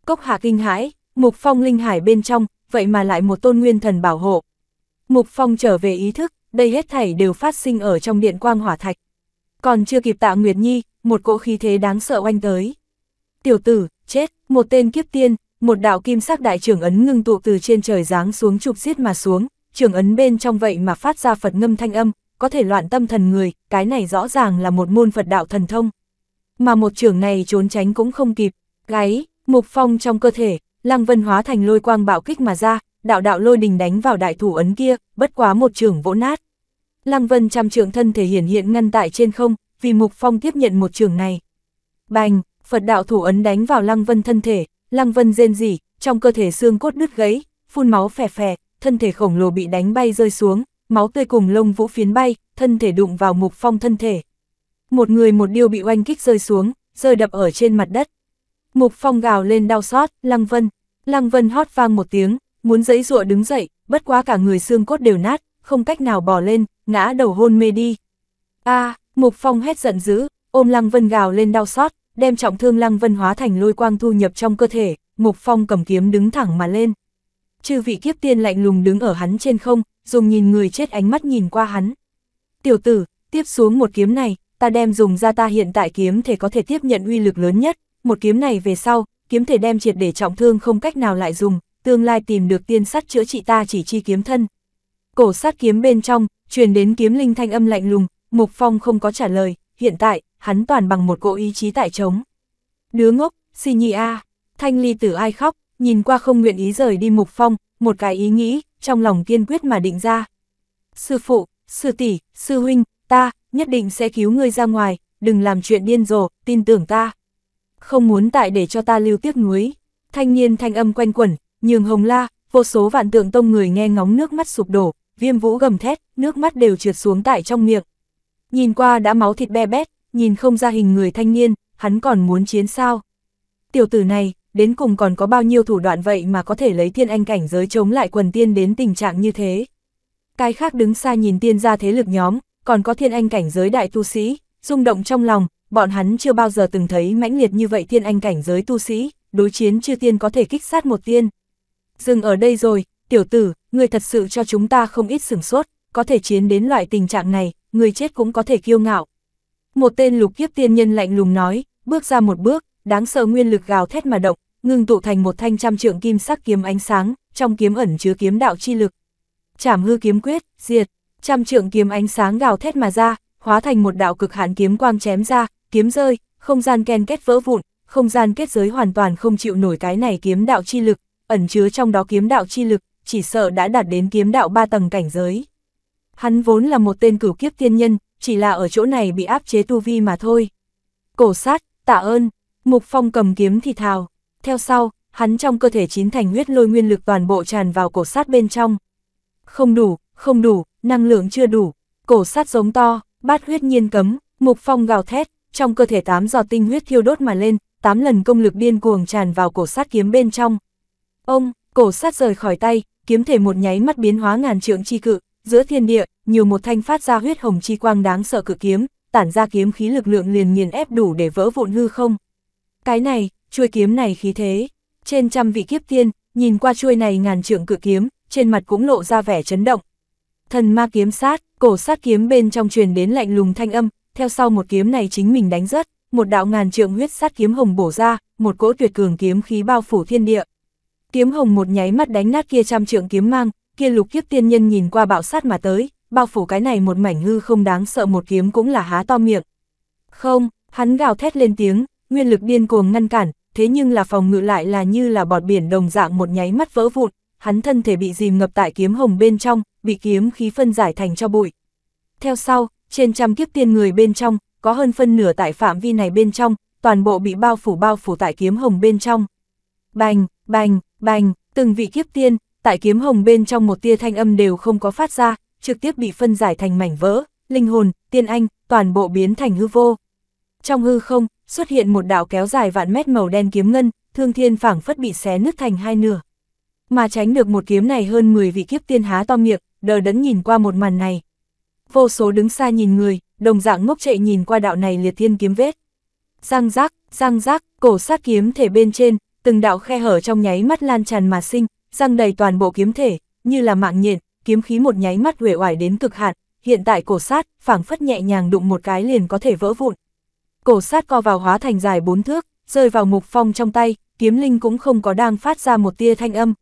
Cốc hạ kinh hãi, mục phong linh hải bên trong, vậy mà lại một tôn nguyên thần bảo hộ. Mục phong trở về ý thức, đây hết thảy đều phát sinh ở trong điện quang hỏa thạch. Còn chưa kịp tạ Nguyệt Nhi, một cỗ khí thế đáng sợ oanh tới. Tiểu tử, chết, một tên kiếp tiên, một đạo kim sắc đại trưởng ấn ngưng tụ từ trên trời giáng xuống chụp giết mà xuống, trưởng ấn bên trong vậy mà phát ra Phật ngâm thanh âm, có thể loạn tâm thần người, cái này rõ ràng là một môn Phật đạo thần thông mà một trưởng này trốn tránh cũng không kịp, gáy, mục phong trong cơ thể, lăng vân hóa thành lôi quang bạo kích mà ra, đạo đạo lôi đình đánh vào đại thủ ấn kia, bất quá một trưởng vỗ nát. Lăng vân trăm trưởng thân thể hiển hiện ngăn tại trên không, vì mục phong tiếp nhận một trưởng này. Bành, Phật đạo thủ ấn đánh vào lăng vân thân thể, lăng vân rên rỉ, trong cơ thể xương cốt đứt gãy, phun máu phè phè, thân thể khổng lồ bị đánh bay rơi xuống, máu tươi cùng lông vũ phiến bay, thân thể đụng vào mục phong thân thể một người một điêu bị oanh kích rơi xuống, rơi đập ở trên mặt đất. Mục Phong gào lên đau xót, Lăng Vân. Lăng Vân hót vang một tiếng, muốn giãy giụa đứng dậy, bất quá cả người xương cốt đều nát, không cách nào bỏ lên, ngã đầu hôn mê đi. A, Mục Phong hét giận dữ, ôm Lăng Vân gào lên đau xót, đem trọng thương Lăng Vân hóa thành lôi quang thu nhập trong cơ thể, Mục Phong cầm kiếm đứng thẳng mà lên. Chư vị kiếp tiên lạnh lùng đứng ở hắn trên không, dùng nhìn người chết ánh mắt nhìn qua hắn. Tiểu tử, tiếp xuống một kiếm này, ta đem dùng ra ta hiện tại kiếm thể có thể tiếp nhận uy lực lớn nhất, một kiếm này về sau, kiếm thể đem triệt để trọng thương không cách nào lại dùng, tương lai tìm được tiên sắt chữa trị ta chỉ chi kiếm thân. Cổ sát kiếm bên trong, truyền đến kiếm linh thanh âm lạnh lùng, Mục Phong không có trả lời, hiện tại, hắn toàn bằng một cỗ ý chí tại trống. Đứa ngốc, si nhị a, à, thanh ly tử ai khóc, nhìn qua không nguyện ý rời đi Mục Phong, một cái ý nghĩ, trong lòng kiên quyết mà định ra. Sư phụ, sư tỷ, sư huynh, ta, nhất định sẽ cứu ngươi ra ngoài, đừng làm chuyện điên rồ, tin tưởng ta. Không muốn tại để cho ta lưu tiếc nuối. Thanh niên thanh âm quanh quẩn, nhường hồng la, vô số vạn tượng tông người nghe ngóng nước mắt sụp đổ, viêm vũ gầm thét, nước mắt đều trượt xuống tại trong miệng. Nhìn qua đã máu thịt be bét, nhìn không ra hình người thanh niên, hắn còn muốn chiến sao. Tiểu tử này, đến cùng còn có bao nhiêu thủ đoạn vậy mà có thể lấy thiên anh cảnh giới chống lại quần tiên đến tình trạng như thế. Cái khác đứng xa nhìn tiên ra thế lực nhóm, còn có thiên anh cảnh giới đại tu sĩ, rung động trong lòng, bọn hắn chưa bao giờ từng thấy mãnh liệt như vậy thiên anh cảnh giới tu sĩ, đối chiến chư tiên có thể kích sát một tiên. Dừng ở đây rồi, tiểu tử, người thật sự cho chúng ta không ít sửng sốt, có thể chiến đến loại tình trạng này, người chết cũng có thể kiêu ngạo. Một tên lục kiếp tiên nhân lạnh lùng nói, bước ra một bước, đáng sợ nguyên lực gào thét mà động, ngưng tụ thành một thanh trăm trượng kim sắc kiếm ánh sáng, trong kiếm ẩn chứa kiếm đạo chi lực. Chảm hư kiếm quyết, diệt trăm trượng kiếm ánh sáng gào thét mà ra, hóa thành một đạo cực hạn kiếm quang chém ra, kiếm rơi, không gian ken kết vỡ vụn, không gian kết giới hoàn toàn không chịu nổi cái này kiếm đạo chi lực, ẩn chứa trong đó kiếm đạo chi lực, chỉ sợ đã đạt đến kiếm đạo ba tầng cảnh giới. Hắn vốn là một tên cửu kiếp tiên nhân, chỉ là ở chỗ này bị áp chế tu vi mà thôi. Cổ sát, tạ ơn, mục phong cầm kiếm thì thào, theo sau, hắn trong cơ thể chín thành huyết lôi nguyên lực toàn bộ tràn vào cổ sát bên trong. Không đủ, không đủ, năng lượng chưa đủ, cổ sát giống to, bát huyết nhiên cấm, mục phong gào thét, trong cơ thể tám giọt tinh huyết thiêu đốt mà lên, tám lần công lực điên cuồng tràn vào cổ sát kiếm bên trong. Ông, cổ sát rời khỏi tay, kiếm thể một nháy mắt biến hóa ngàn trượng chi cự, giữa thiên địa, nhiều một thanh phát ra huyết hồng chi quang đáng sợ cự kiếm, tản ra kiếm khí lực lượng liền nghiền ép đủ để vỡ vụn hư không. Cái này, chuôi kiếm này khí thế, trên trăm vị kiếp tiên, nhìn qua chuôi này ngàn trượng cự kiếm, trên mặt cũng lộ ra vẻ chấn động, Thần ma kiếm sát, cổ sát kiếm bên trong truyền đến lạnh lùng thanh âm, theo sau một kiếm này chính mình đánh rớt, một đạo ngàn trượng huyết sát kiếm hồng bổ ra, một cỗ tuyệt cường kiếm khí bao phủ thiên địa. Kiếm hồng một nháy mắt đánh nát kia trăm trượng kiếm mang, kia lục kiếp tiên nhân nhìn qua bạo sát mà tới, bao phủ cái này một mảnh hư không đáng sợ một kiếm cũng là há to miệng. Không, hắn gào thét lên tiếng, nguyên lực điên cuồng ngăn cản, thế nhưng là phòng ngự lại là như là bọt biển đồng dạng một nháy mắt vỡ vụn, hắn thân thể bị dìm ngập tại kiếm hồng bên trong, bị kiếm khí phân giải thành cho bụi. Theo sau, trên trăm kiếp tiên người bên trong, có hơn phân nửa tại phạm vi này bên trong, toàn bộ bị bao phủ bao phủ tại kiếm hồng bên trong. Bành, bành, bành, từng vị kiếp tiên, tại kiếm hồng bên trong một tia thanh âm đều không có phát ra, trực tiếp bị phân giải thành mảnh vỡ, linh hồn, tiên anh, toàn bộ biến thành hư vô. Trong hư không, xuất hiện một đạo kéo dài vạn mét màu đen kiếm ngân, thương thiên phảng phất bị xé nứt thành hai nửa mà tránh được một kiếm này hơn 10 vị kiếp tiên há to miệng, đờ đẫn nhìn qua một màn này. Vô số đứng xa nhìn người, đồng dạng ngốc trệ nhìn qua đạo này liệt thiên kiếm vết. Răng rác, răng rác, cổ sát kiếm thể bên trên, từng đạo khe hở trong nháy mắt lan tràn mà sinh, răng đầy toàn bộ kiếm thể, như là mạng nhện, kiếm khí một nháy mắt uể oải đến cực hạn, hiện tại cổ sát, phảng phất nhẹ nhàng đụng một cái liền có thể vỡ vụn. Cổ sát co vào hóa thành dài bốn thước, rơi vào mục phong trong tay, kiếm linh cũng không có đang phát ra một tia thanh âm,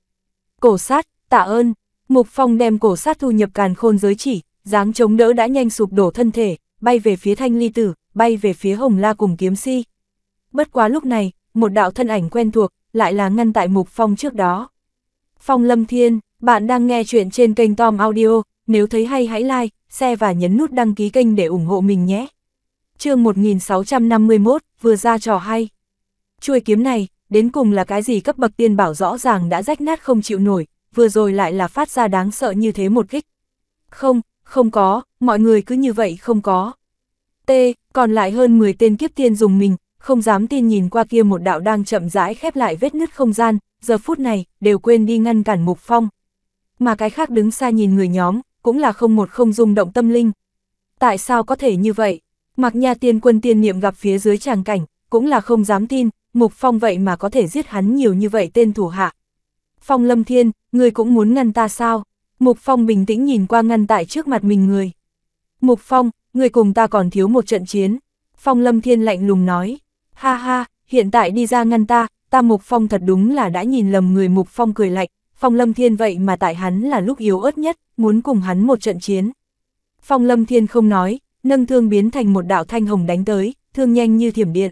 Cổ sát, tạ ơn. Mục Phong đem cổ sát thu nhập càn khôn giới chỉ, dáng chống đỡ đã nhanh sụp đổ thân thể, bay về phía thanh ly tử, bay về phía hồng la cùng kiếm si. Bất quá lúc này, một đạo thân ảnh quen thuộc, lại là ngăn tại Mục Phong trước đó. Phong Lâm Thiên, bạn đang nghe chuyện trên kênh Tom Audio, nếu thấy hay hãy like, share và nhấn nút đăng ký kênh để ủng hộ mình nhé. chương 1651, vừa ra trò hay. Chuôi kiếm này, đến cùng là cái gì cấp bậc tiên bảo rõ ràng đã rách nát không chịu nổi, vừa rồi lại là phát ra đáng sợ như thế một kích. Không, không có, mọi người cứ như vậy không có. T, còn lại hơn 10 tên kiếp tiên dùng mình, không dám tin nhìn qua kia một đạo đang chậm rãi khép lại vết nứt không gian, giờ phút này, đều quên đi ngăn cản mục phong. Mà cái khác đứng xa nhìn người nhóm, cũng là không một không rung động tâm linh. Tại sao có thể như vậy? Mặc nhà tiên quân tiên niệm gặp phía dưới tràng cảnh, cũng là không dám tin, Mục Phong vậy mà có thể giết hắn nhiều như vậy tên thủ hạ. Phong Lâm Thiên, người cũng muốn ngăn ta sao? Mục Phong bình tĩnh nhìn qua ngăn tại trước mặt mình người. Mục Phong, người cùng ta còn thiếu một trận chiến. Phong Lâm Thiên lạnh lùng nói. Ha ha, hiện tại đi ra ngăn ta, ta Mục Phong thật đúng là đã nhìn lầm người Mục Phong cười lạnh. Phong Lâm Thiên vậy mà tại hắn là lúc yếu ớt nhất, muốn cùng hắn một trận chiến. Phong Lâm Thiên không nói, nâng thương biến thành một đạo thanh hồng đánh tới, thương nhanh như thiểm điện.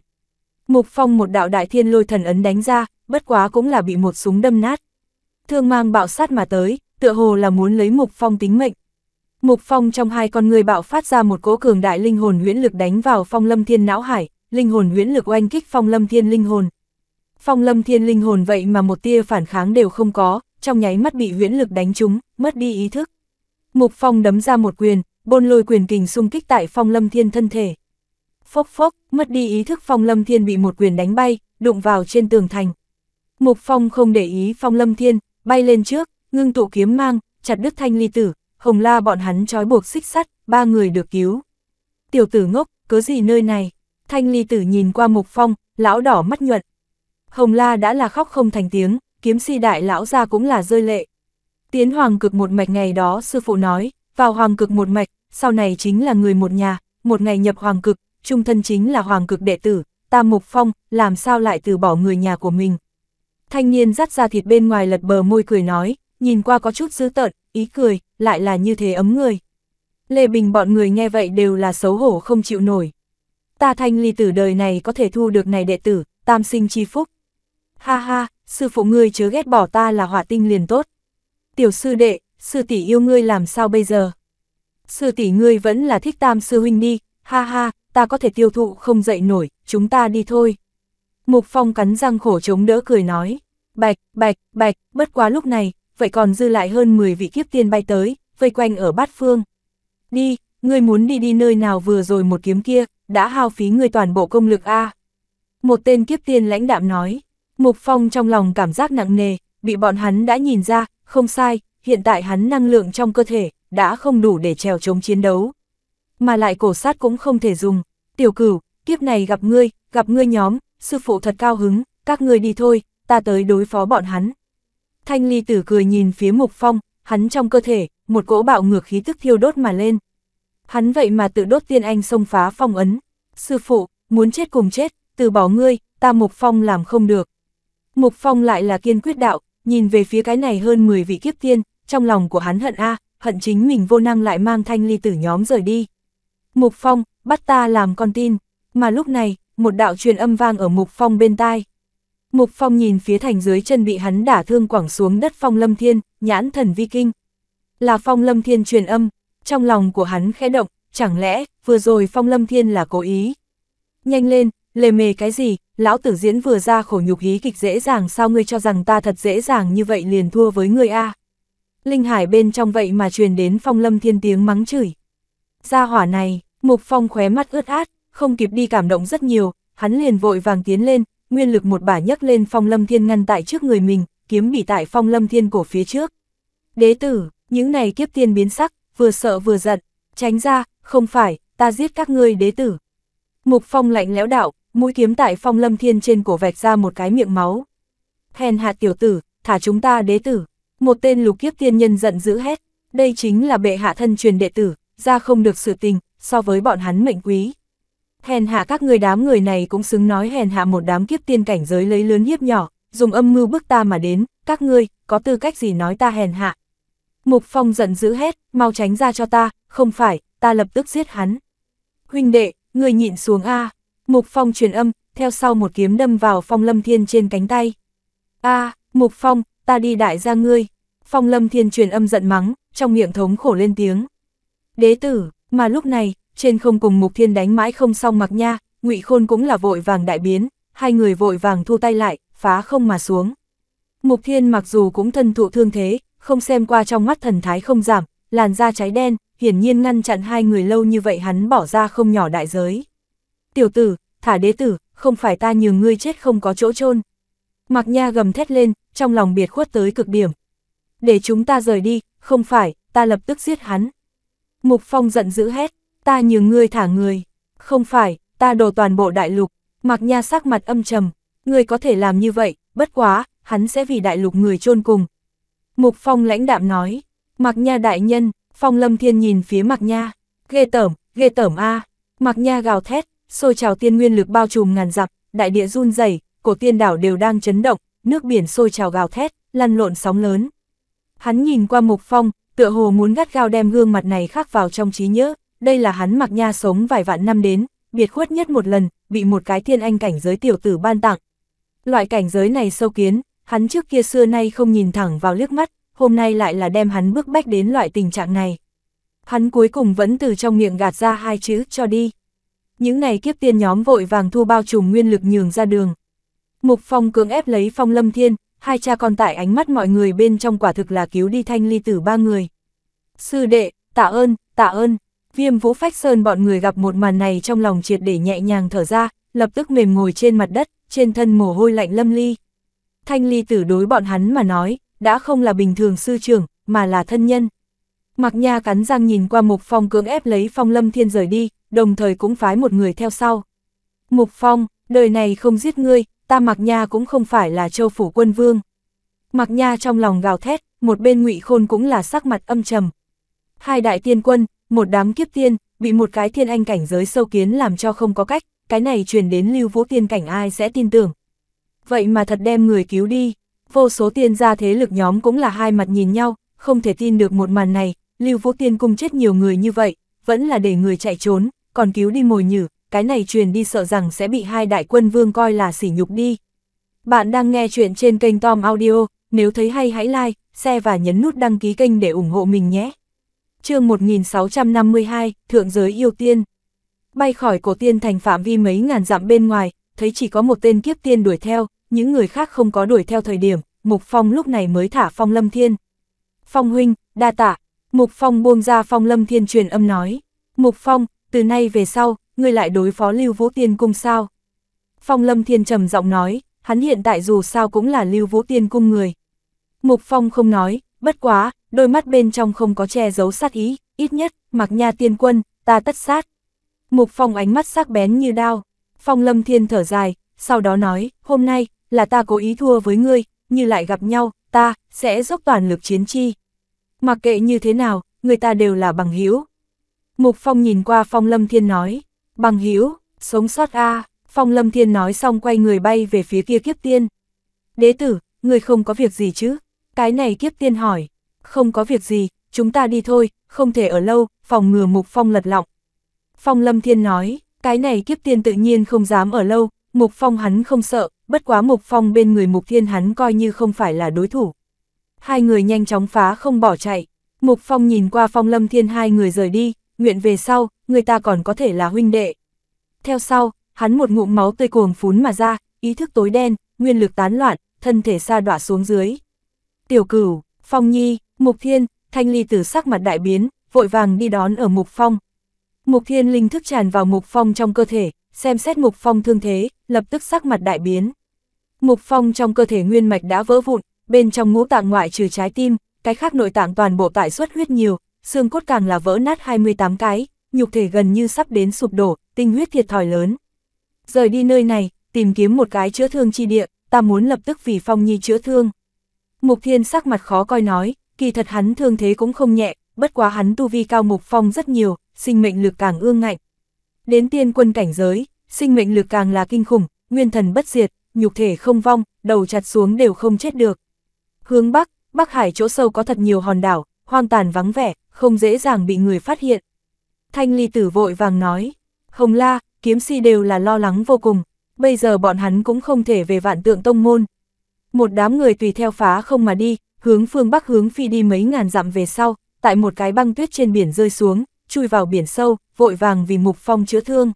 Mục Phong một đạo đại thiên lôi thần ấn đánh ra, bất quá cũng là bị một súng đâm nát. Thương mang bạo sát mà tới, tựa hồ là muốn lấy Mục Phong tính mệnh. Mục Phong trong hai con người bạo phát ra một cỗ cường đại linh hồn huyễn lực đánh vào Phong Lâm Thiên não hải, linh hồn huyễn lực oanh kích Phong Lâm Thiên linh hồn. Phong Lâm Thiên linh hồn vậy mà một tia phản kháng đều không có, trong nháy mắt bị huyễn lực đánh trúng, mất đi ý thức. Mục Phong đấm ra một quyền, bôn lôi quyền kình xung kích tại Phong Lâm Thiên thân thể phốc phốc, mất đi ý thức Phong Lâm Thiên bị một quyền đánh bay, đụng vào trên tường thành. Mục Phong không để ý Phong Lâm Thiên, bay lên trước, ngưng tụ kiếm mang, chặt đứt thanh ly tử, hồng la bọn hắn trói buộc xích sắt, ba người được cứu. Tiểu tử ngốc, cớ gì nơi này? Thanh ly tử nhìn qua Mục Phong, lão đỏ mắt nhuận. Hồng la đã là khóc không thành tiếng, kiếm si đại lão ra cũng là rơi lệ. Tiến hoàng cực một mạch ngày đó sư phụ nói, vào hoàng cực một mạch, sau này chính là người một nhà, một ngày nhập hoàng cực, trung thân chính là hoàng cực đệ tử, Tam Mục Phong, làm sao lại từ bỏ người nhà của mình. Thanh niên rắt ra thịt bên ngoài lật bờ môi cười nói, nhìn qua có chút dữ tợn, ý cười, lại là như thế ấm người. Lê Bình bọn người nghe vậy đều là xấu hổ không chịu nổi. Ta thanh ly tử đời này có thể thu được này đệ tử, tam sinh chi phúc. Ha ha, sư phụ ngươi chớ ghét bỏ ta là hỏa tinh liền tốt. Tiểu sư đệ, sư tỷ yêu ngươi làm sao bây giờ? Sư tỷ ngươi vẫn là thích tam sư huynh đi, ha ha, ta có thể tiêu thụ không dậy nổi, chúng ta đi thôi. Mục Phong cắn răng khổ chống đỡ cười nói, bạch, bạch, bạch, bất quá lúc này, vậy còn dư lại hơn 10 vị kiếp tiên bay tới, vây quanh ở bát phương. Đi, ngươi muốn đi đi nơi nào vừa rồi một kiếm kia, đã hao phí ngươi toàn bộ công lực a. Một tên kiếp tiên lãnh đạm nói, Mục Phong trong lòng cảm giác nặng nề, bị bọn hắn đã nhìn ra, không sai, hiện tại hắn năng lượng trong cơ thể, đã không đủ để trèo chống chiến đấu mà lại cổ sát cũng không thể dùng. Tiểu cửu, kiếp này gặp ngươi, gặp ngươi nhóm, sư phụ thật cao hứng, các ngươi đi thôi, ta tới đối phó bọn hắn. Thanh ly tử cười nhìn phía mục phong, hắn trong cơ thể, một cỗ bạo ngược khí tức thiêu đốt mà lên. Hắn vậy mà tự đốt tiên anh xông phá phong ấn. Sư phụ, muốn chết cùng chết, từ bỏ ngươi, ta mục phong làm không được. Mục phong lại là kiên quyết đạo, nhìn về phía cái này hơn 10 vị kiếp tiên, trong lòng của hắn hận a, hận chính mình vô năng lại mang thanh ly tử nhóm rời đi. Mục Phong, bắt ta làm con tin. Mà lúc này, một đạo truyền âm vang ở Mục Phong bên tai. Mục Phong nhìn phía thành dưới chân bị hắn đả thương quẳng xuống đất Phong Lâm Thiên, nhãn thần vi kinh. Là Phong Lâm Thiên truyền âm, trong lòng của hắn khẽ động, chẳng lẽ vừa rồi Phong Lâm Thiên là cố ý. Nhanh lên, lề mề cái gì, lão tử diễn vừa ra khổ nhục hí kịch dễ dàng sao ngươi cho rằng ta thật dễ dàng như vậy liền thua với ngươi a Linh hải bên trong vậy mà truyền đến Phong Lâm Thiên tiếng mắng chửi. Gia hỏa này, Mục Phong khóe mắt ướt át, không kịp đi cảm động rất nhiều, hắn liền vội vàng tiến lên, nguyên lực một bả nhấc lên Phong Lâm Thiên ngăn tại trước người mình, kiếm bị tại Phong Lâm Thiên cổ phía trước. Đế tử, những này kiếp tiên biến sắc, vừa sợ vừa giận, tránh ra, không phải, ta giết các ngươi đế tử. Mục Phong lạnh lẽo đạo, mũi kiếm tại Phong Lâm Thiên trên cổ vạch ra một cái miệng máu. Hèn hạ tiểu tử, thả chúng ta đế tử. Một tên lục kiếp tiên nhân giận dữ hét, đây chính là bệ hạ thân truyền đệ tử, ra không được sự tình, so với bọn hắn mệnh quý. Hèn hạ các người đám người này cũng xứng nói hèn hạ một đám kiếp tiên cảnh giới lấy lớn hiếp nhỏ, dùng âm mưu bức ta mà đến, các ngươi, có tư cách gì nói ta hèn hạ. Mục Phong giận dữ hết mau tránh ra cho ta, không phải, ta lập tức giết hắn. Huynh đệ, người nhịn xuống A. Mục Phong truyền âm, theo sau một kiếm đâm vào Phong Lâm Thiên trên cánh tay. A, Mục Phong, ta đi đại gia ngươi. Phong Lâm Thiên truyền âm giận mắng, trong miệng thống khổ lên tiếng. Đế tử, mà lúc này, trên không cùng Mục Thiên đánh mãi không xong mặc nha, ngụy Khôn cũng là vội vàng đại biến, hai người vội vàng thu tay lại, phá không mà xuống. Mục Thiên mặc dù cũng thân thụ thương thế, không xem qua trong mắt thần thái không giảm, làn da cháy đen, hiển nhiên ngăn chặn hai người lâu như vậy hắn bỏ ra không nhỏ đại giới. Tiểu tử, thả đế tử, không phải ta nhường ngươi chết không có chỗ chôn mặc Nha gầm thét lên, trong lòng biệt khuất tới cực điểm. Để chúng ta rời đi, không phải, ta lập tức giết hắn. Mục Phong giận dữ hét, ta nhường ngươi thả người. Không phải, ta đồ toàn bộ đại lục. Mặc Nha sắc mặt âm trầm, ngươi có thể làm như vậy, bất quá, hắn sẽ vì đại lục người chôn cùng. Mục Phong lãnh đạm nói, Mặc Nha đại nhân, Phong Lâm Thiên nhìn phía Mặc Nha, ghê tởm, ghê tởm a. Mặc Nha gào thét, sôi trào tiên nguyên lực bao trùm ngàn dặm, đại địa run rẩy, cổ tiên đảo đều đang chấn động, nước biển sôi trào gào thét, lăn lộn sóng lớn. Hắn nhìn qua Mục Phong, tựa hồ muốn gắt gao đem gương mặt này khắc vào trong trí nhớ, đây là hắn mặc nha sống vài vạn năm đến, biệt khuất nhất một lần, bị một cái thiên anh cảnh giới tiểu tử ban tặng. Loại cảnh giới này sâu kiến, hắn trước kia xưa nay không nhìn thẳng vào liếc mắt, hôm nay lại là đem hắn bước bách đến loại tình trạng này. Hắn cuối cùng vẫn từ trong miệng gạt ra hai chữ cho đi. Những này kiếp tiên nhóm vội vàng thu bao trùm nguyên lực nhường ra đường. Mục Phong cưỡng ép lấy Phong Lâm Thiên, hai cha con tại ánh mắt mọi người bên trong quả thực là cứu đi thanh ly tử ba người. Sư đệ, tạ ơn, tạ ơn, viêm vũ phách sơn bọn người gặp một màn này trong lòng triệt để nhẹ nhàng thở ra, lập tức mềm ngồi trên mặt đất, trên thân mồ hôi lạnh lâm ly. Thanh ly tử đối bọn hắn mà nói, đã không là bình thường sư trưởng, mà là thân nhân. Mạc Nha cắn răng nhìn qua Mục Phong cưỡng ép lấy Phong Lâm Thiên rời đi, đồng thời cũng phái một người theo sau. Mục Phong, đời này không giết ngươi, ta mặc Nha cũng không phải là châu phủ quân vương. mặc Nha trong lòng gào thét, một bên ngụy Khôn cũng là sắc mặt âm trầm. Hai đại tiên quân, một đám kiếp tiên, bị một cái thiên anh cảnh giới sâu kiến làm cho không có cách, cái này truyền đến lưu vũ tiên cảnh ai sẽ tin tưởng. Vậy mà thật đem người cứu đi, vô số tiên gia thế lực nhóm cũng là hai mặt nhìn nhau, không thể tin được một màn này, lưu vũ tiên cung chết nhiều người như vậy, vẫn là để người chạy trốn, còn cứu đi mồi nhử, cái này truyền đi sợ rằng sẽ bị hai đại quân vương coi là sỉ nhục đi. Bạn đang nghe chuyện trên kênh Tom Audio, nếu thấy hay hãy like, share và nhấn nút đăng ký kênh để ủng hộ mình nhé. chương 1652, Thượng giới yêu tiên. Bay khỏi cổ tiên thành phạm vi mấy ngàn dặm bên ngoài, thấy chỉ có một tên kiếp tiên đuổi theo, những người khác không có đuổi theo thời điểm, Mục Phong lúc này mới thả Phong Lâm Thiên. Phong huynh, đa tạ, Mục Phong buông ra Phong Lâm Thiên truyền âm nói. Mục Phong, từ nay về sau, ngươi lại đối phó Lưu Vũ Tiên Cung sao? Phong Lâm Thiên trầm giọng nói, hắn hiện tại dù sao cũng là Lưu Vũ Tiên Cung người. Mục Phong không nói, bất quá, đôi mắt bên trong không có che giấu sát ý, ít nhất, mặc nha tiên quân, ta tất sát. Mục Phong ánh mắt sắc bén như đao, Phong Lâm Thiên thở dài, sau đó nói, hôm nay, là ta cố ý thua với ngươi, như lại gặp nhau, ta, sẽ dốc toàn lực chiến chi. Mặc kệ như thế nào, người ta đều là bằng hữu Mục Phong nhìn qua Phong Lâm Thiên nói bằng hữu sống sót a phong lâm thiên nói xong quay người bay về phía kia kiếp tiên đế tử người không có việc gì chứ cái này kiếp tiên hỏi không có việc gì chúng ta đi thôi không thể ở lâu phòng ngừa mục phong lật lọng phong lâm thiên nói cái này kiếp tiên tự nhiên không dám ở lâu mục phong hắn không sợ bất quá mục phong bên người mục thiên hắn coi như không phải là đối thủ hai người nhanh chóng phá không bỏ chạy mục phong nhìn qua phong lâm thiên hai người rời đi nguyện về sau người ta còn có thể là huynh đệ. Theo sau, hắn một ngụm máu tươi cuồng phún mà ra, ý thức tối đen, nguyên lực tán loạn, thân thể sa đọa xuống dưới. Tiểu cửu, Phong Nhi, Mục Thiên, Thanh Ly tử sắc mặt đại biến, vội vàng đi đón ở Mục Phong. Mục Thiên linh thức tràn vào Mục Phong trong cơ thể, xem xét Mục Phong thương thế, lập tức sắc mặt đại biến. Mục Phong trong cơ thể nguyên mạch đã vỡ vụn, bên trong ngũ tạng ngoại trừ trái tim, cái khác nội tạng toàn bộ tại suất huyết nhiều, xương cốt càng là vỡ nát 28 cái, nhục thể gần như sắp đến sụp đổ, tinh huyết thiệt thòi lớn. Rời đi nơi này, tìm kiếm một cái chữa thương chi địa, ta muốn lập tức vì Phong Nhi chữa thương. Mục Thiên sắc mặt khó coi nói, kỳ thật hắn thương thế cũng không nhẹ, bất quá hắn tu vi cao Mục Phong rất nhiều, sinh mệnh lực càng ương ngạnh. Đến tiên quân cảnh giới, sinh mệnh lực càng là kinh khủng, nguyên thần bất diệt, nhục thể không vong, đầu chặt xuống đều không chết được. Hướng Bắc, Bắc Hải chỗ sâu có thật nhiều hòn đảo, hoang tàn vắng vẻ, không dễ dàng bị người phát hiện. Thanh ly tử vội vàng nói, Hồng La, kiếm si đều là lo lắng vô cùng, bây giờ bọn hắn cũng không thể về vạn tượng tông môn. Một đám người tùy theo phá không mà đi, hướng phương bắc hướng phi đi mấy ngàn dặm về sau, tại một cái băng tuyết trên biển rơi xuống, chui vào biển sâu, vội vàng vì mục phong chữa thương.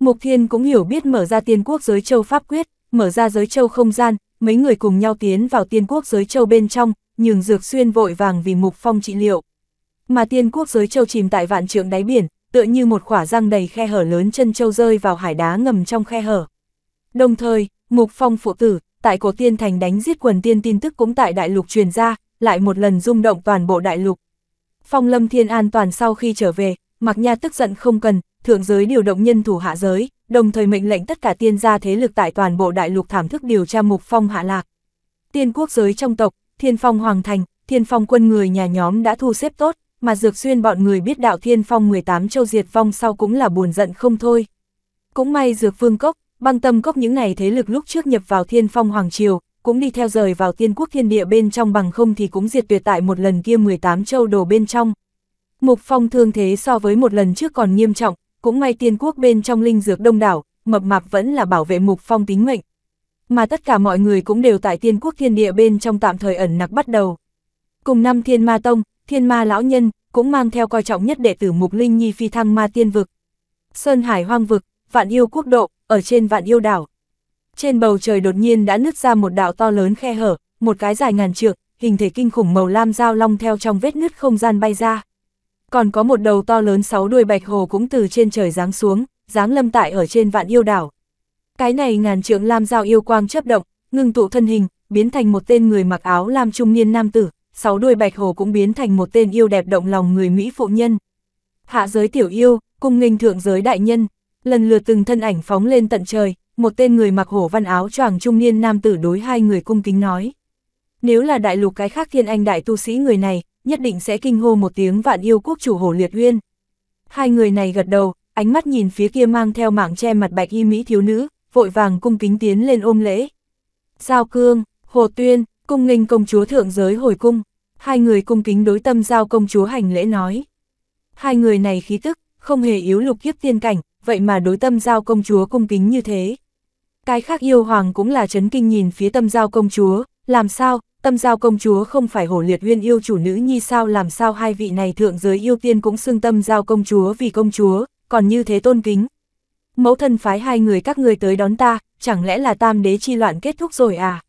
Mục thiên cũng hiểu biết mở ra tiên quốc giới châu pháp quyết, mở ra giới châu không gian, mấy người cùng nhau tiến vào tiên quốc giới châu bên trong, nhường dược xuyên vội vàng vì mục phong trị liệu mà tiên quốc giới châu chìm tại vạn trượng đáy biển, tựa như một khỏa răng đầy khe hở lớn chân châu rơi vào hải đá ngầm trong khe hở. Đồng thời, mục phong phụ tử, tại cổ tiên thành đánh giết quần tiên tin tức cũng tại đại lục truyền ra, lại một lần rung động toàn bộ đại lục. Phong lâm thiên an toàn sau khi trở về, mặc nha tức giận không cần, thượng giới điều động nhân thủ hạ giới, đồng thời mệnh lệnh tất cả tiên gia thế lực tại toàn bộ đại lục thảm thức điều tra mục phong hạ lạc. Tiên quốc giới trong tộc, thiên phong hoàng thành, thiên phong quân người nhà nhóm đã thu xếp tốt, mà Dược Xuyên bọn người biết đạo thiên phong 18 châu diệt vong sau cũng là buồn giận không thôi. Cũng may Dược Phương Cốc, băng tâm cốc những này thế lực lúc trước nhập vào thiên phong Hoàng Triều, cũng đi theo rời vào tiên quốc thiên địa bên trong bằng không thì cũng diệt tuyệt tại một lần kia 18 châu đồ bên trong. Mục phong thương thế so với một lần trước còn nghiêm trọng, cũng may tiên quốc bên trong linh dược đông đảo, mập mạp vẫn là bảo vệ mục phong tính mệnh. Mà tất cả mọi người cũng đều tại tiên quốc thiên địa bên trong tạm thời ẩn nặc bắt đầu. Cùng năm thiên ma tông, Thiên ma lão nhân, cũng mang theo coi trọng nhất đệ tử Mục Linh Nhi phi thăng ma tiên vực. Sơn Hải hoang vực, vạn yêu quốc độ, ở trên vạn yêu đảo. Trên bầu trời đột nhiên đã nứt ra một đạo to lớn khe hở, một cái dài ngàn trượng, hình thể kinh khủng màu lam dao long theo trong vết nứt không gian bay ra. Còn có một đầu to lớn sáu đuôi bạch hồ cũng từ trên trời giáng xuống, giáng lâm tại ở trên vạn yêu đảo. Cái này ngàn trượng lam dao yêu quang chấp động, ngưng tụ thân hình, biến thành một tên người mặc áo lam trung niên nam tử sáu đuôi bạch hồ cũng biến thành một tên yêu đẹp động lòng người Mỹ phụ nhân. Hạ giới tiểu yêu, cung nghênh thượng giới đại nhân, lần lượt từng thân ảnh phóng lên tận trời, một tên người mặc hổ văn áo choàng trung niên nam tử đối hai người cung kính nói. Nếu là đại lục cái khác thiên anh đại tu sĩ người này, nhất định sẽ kinh hô một tiếng vạn yêu quốc chủ hổ liệt uyên. Hai người này gật đầu, ánh mắt nhìn phía kia mang theo mảng che mặt bạch y mỹ thiếu nữ, vội vàng cung kính tiến lên ôm lễ. Giao cương, hồ tuyên, Cung nghênh công chúa thượng giới hồi cung, hai người cung kính đối tâm giao công chúa hành lễ nói. Hai người này khí tức, không hề yếu lục kiếp tiên cảnh, vậy mà đối tâm giao công chúa cung kính như thế. Cái khác yêu hoàng cũng là chấn kinh nhìn phía tâm giao công chúa, làm sao, tâm giao công chúa không phải hổ liệt huyên yêu chủ nữ như sao làm sao hai vị này thượng giới yêu tiên cũng xưng tâm giao công chúa vì công chúa, còn như thế tôn kính. Mẫu thân phái hai người các người tới đón ta, chẳng lẽ là tam đế chi loạn kết thúc rồi à?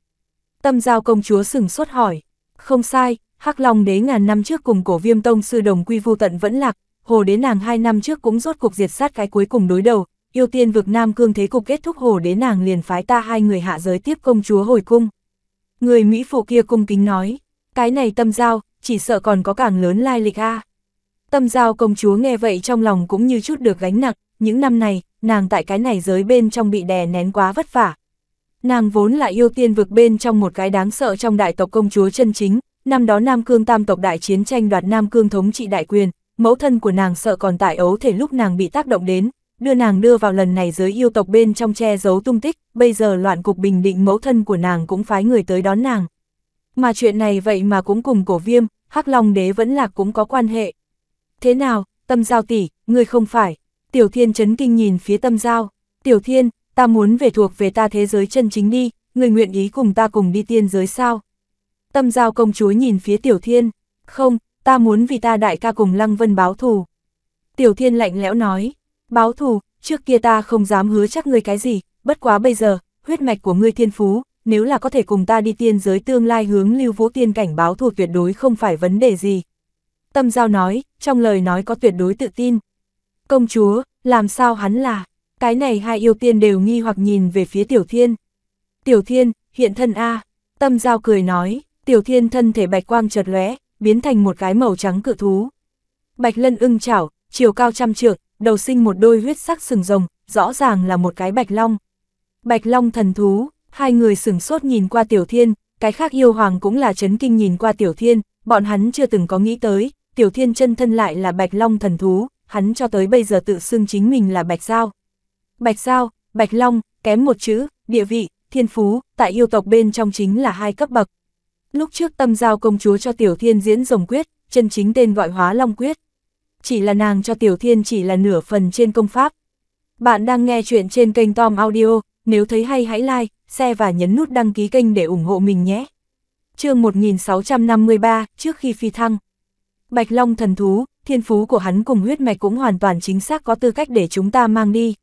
Tâm giao công chúa sừng sốt hỏi. Không sai, Hắc Long đế ngàn năm trước cùng cổ viêm tông sư đồng quy vu tận vẫn lạc, hồ đế nàng hai năm trước cũng rốt cuộc diệt sát cái cuối cùng đối đầu, yêu tiên vực Nam Cương thế cục kết thúc hồ đế nàng liền phái ta hai người hạ giới tiếp công chúa hồi cung. Người Mỹ phụ kia cung kính nói, cái này tâm giao, chỉ sợ còn có càng lớn lai lịch a. Tâm giao công chúa nghe vậy trong lòng cũng như chút được gánh nặng, những năm này, nàng tại cái này giới bên trong bị đè nén quá vất vả, Nàng vốn là yêu tiên vực bên trong một cái đáng sợ trong đại tộc công chúa chân chính, năm đó Nam Cương tam tộc đại chiến tranh đoạt Nam Cương thống trị đại quyền, mẫu thân của nàng sợ còn tại ấu thể lúc nàng bị tác động đến, đưa nàng đưa vào lần này giới yêu tộc bên trong che giấu tung tích, bây giờ loạn cục bình định mẫu thân của nàng cũng phái người tới đón nàng. Mà chuyện này vậy mà cũng cùng cổ viêm, hắc long đế vẫn là cũng có quan hệ. Thế nào, tâm giao tỷ, người không phải. Tiểu thiên chấn kinh nhìn phía tâm giao. Tiểu thiên, ta muốn về thuộc về ta thế giới chân chính đi, người nguyện ý cùng ta cùng đi tiên giới sao? Tâm giao công chúa nhìn phía Tiểu Thiên, không, ta muốn vì ta đại ca cùng Lăng Vân báo thù. Tiểu Thiên lạnh lẽo nói, báo thù, trước kia ta không dám hứa chắc ngươi cái gì, bất quá bây giờ, huyết mạch của ngươi thiên phú, nếu là có thể cùng ta đi tiên giới tương lai hướng lưu vũ tiên cảnh báo thù tuyệt đối không phải vấn đề gì. Tâm giao nói, trong lời nói có tuyệt đối tự tin. Công chúa, làm sao hắn là, cái này hai yêu tiên đều nghi hoặc nhìn về phía Tiểu Thiên. Tiểu Thiên, hiện thân A, tâm giao cười nói, Tiểu Thiên thân thể bạch quang chợt lóe, biến thành một cái màu trắng cự thú. Bạch lân ưng chảo, chiều cao trăm trượng, đầu sinh một đôi huyết sắc sừng rồng, rõ ràng là một cái bạch long. Bạch long thần thú, hai người sửng sốt nhìn qua Tiểu Thiên, cái khác yêu hoàng cũng là chấn kinh nhìn qua Tiểu Thiên, bọn hắn chưa từng có nghĩ tới, Tiểu Thiên chân thân lại là bạch long thần thú, hắn cho tới bây giờ tự xưng chính mình là bạch giao. Bạch Giao, Bạch Long, kém một chữ, địa vị, thiên phú, tại yêu tộc bên trong chính là hai cấp bậc. Lúc trước tâm giao công chúa cho Tiểu Thiên diễn rồng quyết, chân chính tên gọi hóa long quyết. Chỉ là nàng cho Tiểu Thiên chỉ là nửa phần trên công pháp. Bạn đang nghe chuyện trên kênh Tom Audio, nếu thấy hay hãy like, share và nhấn nút đăng ký kênh để ủng hộ mình nhé. chương 1653, trước khi phi thăng. Bạch Long thần thú, thiên phú của hắn cùng huyết mạch cũng hoàn toàn chính xác có tư cách để chúng ta mang đi,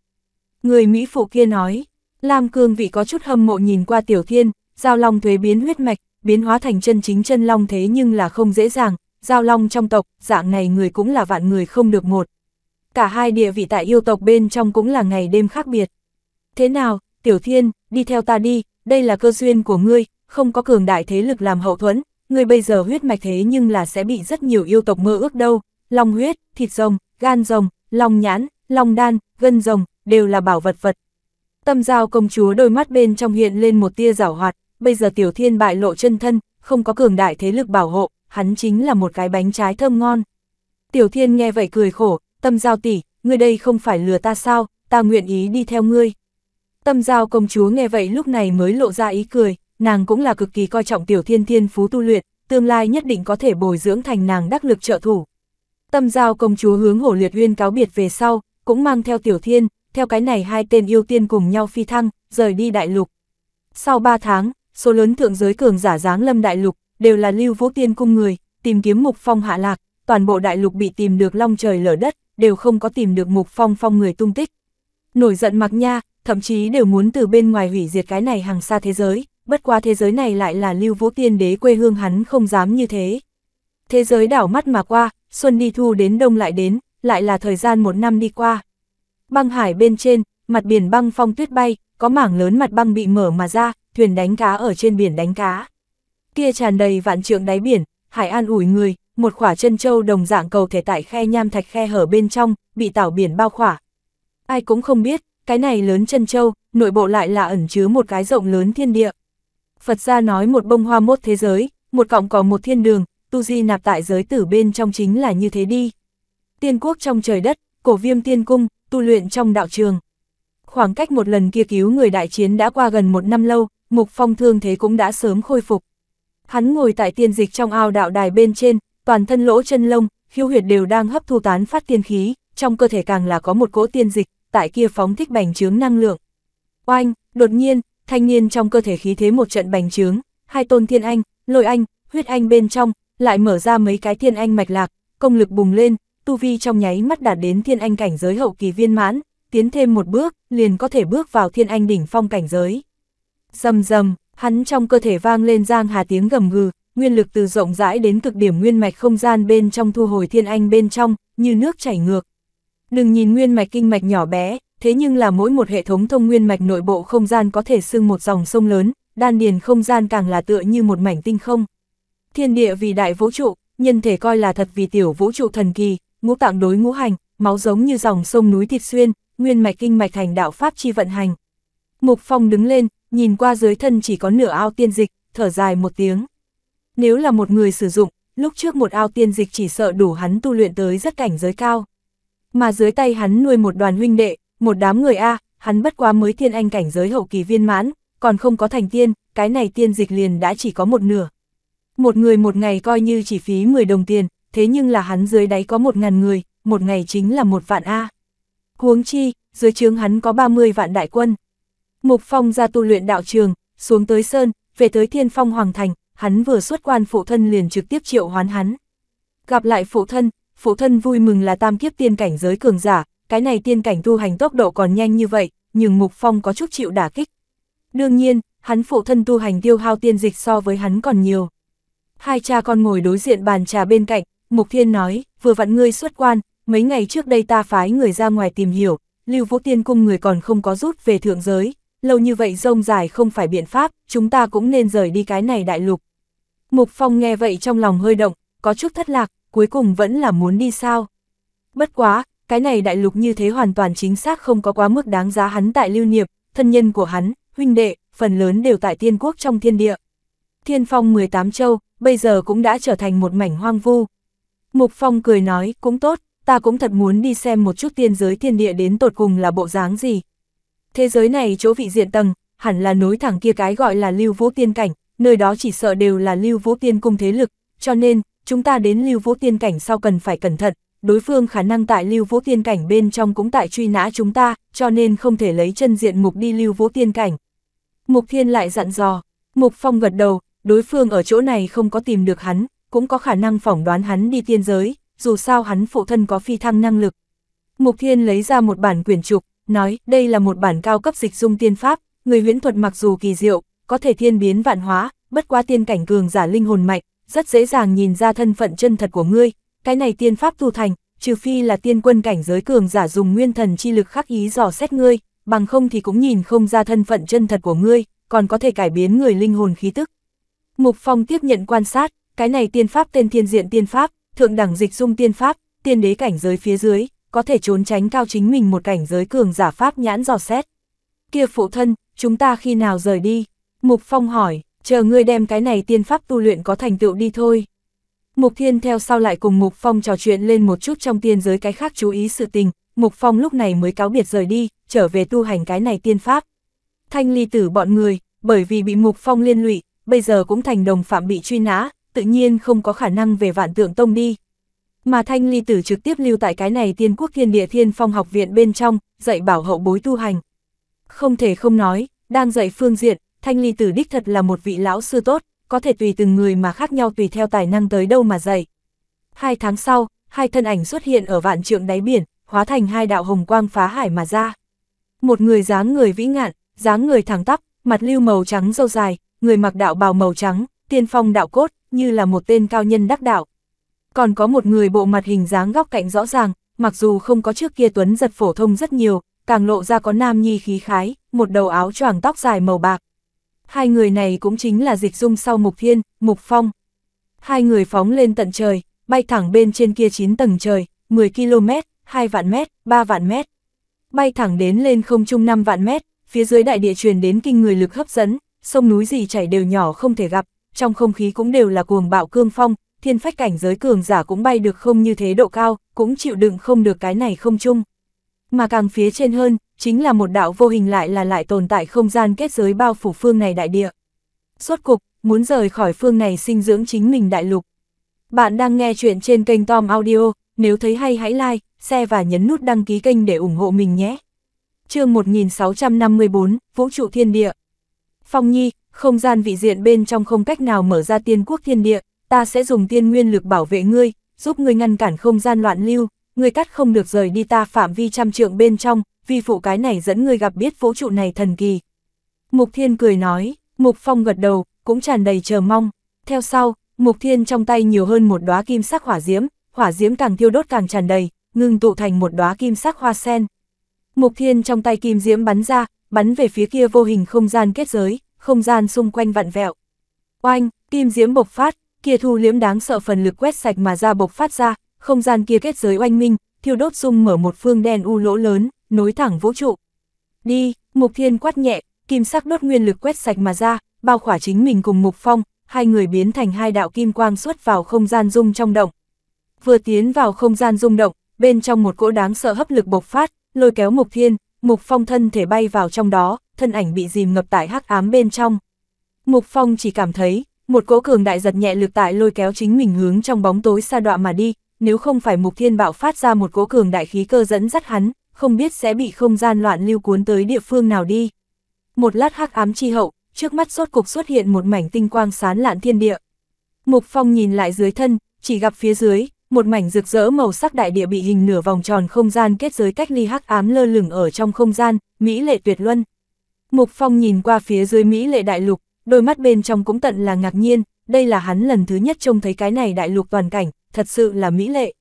Người Mỹ phụ kia nói, Lam Cương vị có chút hâm mộ nhìn qua Tiểu Thiên, Giao Long thuế biến huyết mạch, biến hóa thành chân chính chân Long thế nhưng là không dễ dàng, Giao Long trong tộc, dạng này người cũng là vạn người không được một. Cả hai địa vị tại yêu tộc bên trong cũng là ngày đêm khác biệt. Thế nào, Tiểu Thiên, đi theo ta đi, đây là cơ duyên của ngươi, không có cường đại thế lực làm hậu thuẫn, ngươi bây giờ huyết mạch thế nhưng là sẽ bị rất nhiều yêu tộc mơ ước đâu, long huyết, thịt rồng, gan rồng, long nhãn, long đan, gân rồng, đều là bảo vật vật. Tâm giao công chúa đôi mắt bên trong hiện lên một tia giảo hoạt, bây giờ tiểu thiên bại lộ chân thân, không có cường đại thế lực bảo hộ, hắn chính là một cái bánh trái thơm ngon. Tiểu thiên nghe vậy cười khổ, tâm giao tỷ, ngươi đây không phải lừa ta sao, ta nguyện ý đi theo ngươi. Tâm giao công chúa nghe vậy lúc này mới lộ ra ý cười, nàng cũng là cực kỳ coi trọng tiểu thiên thiên phú tu luyện, tương lai nhất định có thể bồi dưỡng thành nàng đắc lực trợ thủ. Tâm giao công chúa hướng hổ liệt Huyên cáo biệt về sau, cũng mang theo tiểu thiên, theo cái này hai tên yêu tiên cùng nhau phi thăng, rời đi đại lục. Sau 3 tháng, số lớn thượng giới cường giả dáng lâm đại lục, đều là lưu vũ tiên cung người, tìm kiếm mục phong hạ lạc, toàn bộ đại lục bị tìm được long trời lở đất, đều không có tìm được mục phong phong người tung tích. Nổi giận mặc nha, thậm chí đều muốn từ bên ngoài hủy diệt cái này hàng xa thế giới, bất qua thế giới này lại là lưu vũ tiên đế quê hương hắn không dám như thế. Thế giới đảo mắt mà qua, xuân đi thu đến đông lại đến, lại là thời gian một năm đi qua. Băng hải bên trên, mặt biển băng phong tuyết bay, có mảng lớn mặt băng bị mở mà ra, thuyền đánh cá ở trên biển đánh cá. Kia tràn đầy vạn trượng đáy biển, hải an ủi người, một khỏa chân châu đồng dạng cầu thể tại khe nham thạch khe hở bên trong, bị tảo biển bao khỏa. Ai cũng không biết, cái này lớn chân châu, nội bộ lại là ẩn chứa một cái rộng lớn thiên địa. Phật gia nói một bông hoa mốt thế giới, một cọng có một thiên đường, tu di nạp tại giới tử bên trong chính là như thế đi. Tiên quốc trong trời đất, cổ viêm tiên cung, tu luyện trong đạo trường. Khoảng cách một lần kia cứu người đại chiến đã qua gần một năm lâu, Mục Phong thương thế cũng đã sớm khôi phục. Hắn ngồi tại tiên dịch trong ao đạo đài bên trên, toàn thân lỗ chân lông, khiêu huyệt đều đang hấp thu tán phát tiên khí, trong cơ thể càng là có một cỗ tiên dịch, tại kia phóng thích bành trướng năng lượng. Oanh, đột nhiên, thanh niên trong cơ thể khí thế một trận bành trướng, hai tôn thiên anh, lôi anh, huyết anh bên trong, lại mở ra mấy cái thiên anh mạch lạc, công lực bùng lên, tu vi trong nháy mắt đạt đến thiên anh cảnh giới hậu kỳ viên mãn, tiến thêm một bước, liền có thể bước vào thiên anh đỉnh phong cảnh giới. Dầm dầm, hắn trong cơ thể vang lên giang hà tiếng gầm gừ, nguyên lực từ rộng rãi đến cực điểm nguyên mạch không gian bên trong thu hồi thiên anh bên trong, như nước chảy ngược. Đừng nhìn nguyên mạch kinh mạch nhỏ bé, thế nhưng là mỗi một hệ thống thông nguyên mạch nội bộ không gian có thể xưng một dòng sông lớn, đan điền không gian càng là tựa như một mảnh tinh không. Thiên địa vì đại vũ trụ, nhân thể coi là thật vì tiểu vũ trụ thần kỳ, ngũ tạng đối ngũ hành, máu giống như dòng sông núi thịt xuyên, nguyên mạch kinh mạch hành đạo pháp chi vận hành. Mục Phong đứng lên, nhìn qua dưới thân chỉ có nửa ao tiên dịch, thở dài một tiếng. Nếu là một người sử dụng, lúc trước một ao tiên dịch chỉ sợ đủ hắn tu luyện tới rất cảnh giới cao. Mà dưới tay hắn nuôi một đoàn huynh đệ, một đám người A, hắn bất quá mới thiên anh cảnh giới hậu kỳ viên mãn, còn không có thành tiên, cái này tiên dịch liền đã chỉ có một nửa. Một người một ngày coi như chỉ phí 10 đồng tiền, thế nhưng là hắn dưới đáy có một ngàn người, một ngày chính là một vạn A. Huống chi, dưới trướng hắn có 30 vạn đại quân. Mục Phong ra tu luyện đạo trường, xuống tới Sơn, về tới Thiên Phong Hoàng Thành, hắn vừa xuất quan phụ thân liền trực tiếp triệu hoán hắn. Gặp lại phụ thân, phụ thân vui mừng là tam kiếp tiên cảnh giới cường giả, cái này tiên cảnh tu hành tốc độ còn nhanh như vậy, nhưng Mục Phong có chút chịu đả kích. Đương nhiên, hắn phụ thân tu hành tiêu hao tiên dịch so với hắn còn nhiều. Hai cha con ngồi đối diện bàn trà bên cạnh, Mục Thiên nói, vừa vặn ngươi xuất quan, mấy ngày trước đây ta phái người ra ngoài tìm hiểu, Lưu Vũ Tiên Cung người còn không có rút về thượng giới, lâu như vậy rông dài không phải biện pháp, chúng ta cũng nên rời đi cái này đại lục. Mục Phong nghe vậy trong lòng hơi động, có chút thất lạc, cuối cùng vẫn là muốn đi sao. Bất quá, cái này đại lục như thế hoàn toàn chính xác không có quá mức đáng giá hắn tại lưu niệm, thân nhân của hắn, huynh đệ, phần lớn đều tại tiên quốc trong thiên địa. Thiên phong 18 châu, bây giờ cũng đã trở thành một mảnh hoang vu, Mục Phong cười nói, cũng tốt, ta cũng thật muốn đi xem một chút tiên giới thiên địa đến tột cùng là bộ dáng gì. Thế giới này chỗ vị diện tầng, hẳn là nối thẳng kia cái gọi là lưu vũ tiên cảnh, nơi đó chỉ sợ đều là lưu vũ tiên cung thế lực, cho nên, chúng ta đến lưu vũ tiên cảnh sau cần phải cẩn thận, đối phương khả năng tại lưu vũ tiên cảnh bên trong cũng tại truy nã chúng ta, cho nên không thể lấy chân diện mục đi lưu vũ tiên cảnh. Mục Thiên lại dặn dò, Mục Phong gật đầu, đối phương ở chỗ này không có tìm được hắn, cũng có khả năng phỏng đoán hắn đi tiên giới, dù sao hắn phụ thân có phi thăng năng lực. Mục Thiên lấy ra một bản quyển trục, nói đây là một bản cao cấp dịch dung tiên pháp, người huyễn thuật mặc dù kỳ diệu, có thể thiên biến vạn hóa, bất qua tiên cảnh cường giả linh hồn mạnh, rất dễ dàng nhìn ra thân phận chân thật của ngươi, cái này tiên pháp tu thành, trừ phi là tiên quân cảnh giới cường giả dùng nguyên thần chi lực khắc ý dò xét ngươi, bằng không thì cũng nhìn không ra thân phận chân thật của ngươi, còn có thể cải biến người linh hồn khí tức. Mục Phong tiếp nhận quan sát, cái này tiên pháp tên thiên diện tiên pháp, thượng đẳng dịch dung tiên pháp, tiên đế cảnh giới phía dưới, có thể trốn tránh cao chính mình một cảnh giới cường giả pháp nhãn dò xét. Kia phụ thân, chúng ta khi nào rời đi? Mục Phong hỏi, chờ ngươi đem cái này tiên pháp tu luyện có thành tựu đi thôi. Mục Thiên theo sau lại cùng Mục Phong trò chuyện lên một chút trong tiên giới cái khác chú ý sự tình, Mục Phong lúc này mới cáo biệt rời đi, trở về tu hành cái này tiên pháp. Thanh ly tử bọn người, bởi vì bị Mục Phong liên lụy, bây giờ cũng thành đồng phạm bị truy nã, tự nhiên không có khả năng về vạn tượng tông đi. Mà thanh ly tử trực tiếp lưu tại cái này tiên quốc thiên địa thiên phong học viện bên trong, dạy bảo hậu bối tu hành. Không thể không nói, đang dạy phương diện, thanh ly tử đích thật là một vị lão sư tốt, có thể tùy từng người mà khác nhau tùy theo tài năng tới đâu mà dạy. Hai tháng sau, hai thân ảnh xuất hiện ở vạn trượng đáy biển, hóa thành hai đạo hồng quang phá hải mà ra. Một người dáng người vĩ ngạn, dáng người thẳng tắp, mặt lưu màu trắng râu dài, người mặc đạo bào màu trắng, tiên phong đạo cốt, như là một tên cao nhân đắc đạo. Còn có một người bộ mặt hình dáng góc cạnh rõ ràng, mặc dù không có trước kia tuấn giật phổ thông rất nhiều, càng lộ ra có nam nhi khí khái, một đầu áo choàng tóc dài màu bạc. Hai người này cũng chính là dịch dung sau mục thiên, mục phong. Hai người phóng lên tận trời, bay thẳng bên trên kia 9 tầng trời, 10 km, 2 vạn mét, 3 vạn mét. Bay thẳng đến lên không trung 5 vạn mét, phía dưới đại địa truyền đến kinh người lực hấp dẫn, sông núi gì chảy đều nhỏ không thể gặp, trong không khí cũng đều là cuồng bạo cương phong, thiên phách cảnh giới cường giả cũng bay được không như thế độ cao, cũng chịu đựng không được cái này không chung. Mà càng phía trên hơn, chính là một đạo vô hình lại là lại tồn tại không gian kết giới bao phủ phương này đại địa. Suốt cục, muốn rời khỏi phương này sinh dưỡng chính mình đại lục. Bạn đang nghe chuyện trên kênh Tom Audio, nếu thấy hay hãy like, share và nhấn nút đăng ký kênh để ủng hộ mình nhé. chương 1654, Vũ trụ thiên địa. Phong Nhi, không gian vị diện bên trong không cách nào mở ra tiên quốc thiên địa, ta sẽ dùng tiên nguyên lực bảo vệ ngươi, giúp ngươi ngăn cản không gian loạn lưu, ngươi cắt không được rời đi ta phạm vi trăm trượng bên trong, vì phụ cái này dẫn ngươi gặp biết vũ trụ này thần kỳ. Mục Thiên cười nói, Mục Phong gật đầu, cũng tràn đầy chờ mong. Theo sau, Mục Thiên trong tay nhiều hơn một đóa kim sắc hỏa diễm, hỏa diễm càng thiêu đốt càng tràn đầy, ngưng tụ thành một đóa kim sắc hoa sen. Mục Thiên trong tay kim diễm bắn ra, bắn về phía kia vô hình không gian kết giới, không gian xung quanh vặn vẹo. Oanh, kim diễm bộc phát, kia thu liếm đáng sợ phần lực quét sạch mà ra bộc phát ra, không gian kia kết giới oanh minh, thiêu đốt dung mở một phương đen u lỗ lớn, nối thẳng vũ trụ. Đi, Mục Thiên quát nhẹ, kim sắc đốt nguyên lực quét sạch mà ra, bao khỏa chính mình cùng Mục Phong, hai người biến thành hai đạo kim quang xuất vào không gian dung trong động. Vừa tiến vào không gian dung động, bên trong một cỗ đáng sợ hấp lực bộc phát, lôi kéo Mục Thiên, Mục Phong thân thể bay vào trong đó, thân ảnh bị dìm ngập tại hắc ám bên trong. Mục Phong chỉ cảm thấy, một cỗ cường đại giật nhẹ lực tại lôi kéo chính mình hướng trong bóng tối xa đọa mà đi, nếu không phải Mục Thiên Bạo phát ra một cỗ cường đại khí cơ dẫn dắt hắn, không biết sẽ bị không gian loạn lưu cuốn tới địa phương nào đi. Một lát hắc ám chi hậu, trước mắt sốt cục xuất hiện một mảnh tinh quang sáng lạn thiên địa. Mục Phong nhìn lại dưới thân, chỉ gặp phía dưới, một mảnh rực rỡ màu sắc đại địa bị hình nửa vòng tròn không gian kết giới cách ly hắc ám lơ lửng ở trong không gian, mỹ lệ tuyệt luân. Mục Phong nhìn qua phía dưới mỹ lệ đại lục, đôi mắt bên trong cũng tận là ngạc nhiên, đây là hắn lần thứ nhất trông thấy cái này đại lục toàn cảnh, thật sự là mỹ lệ.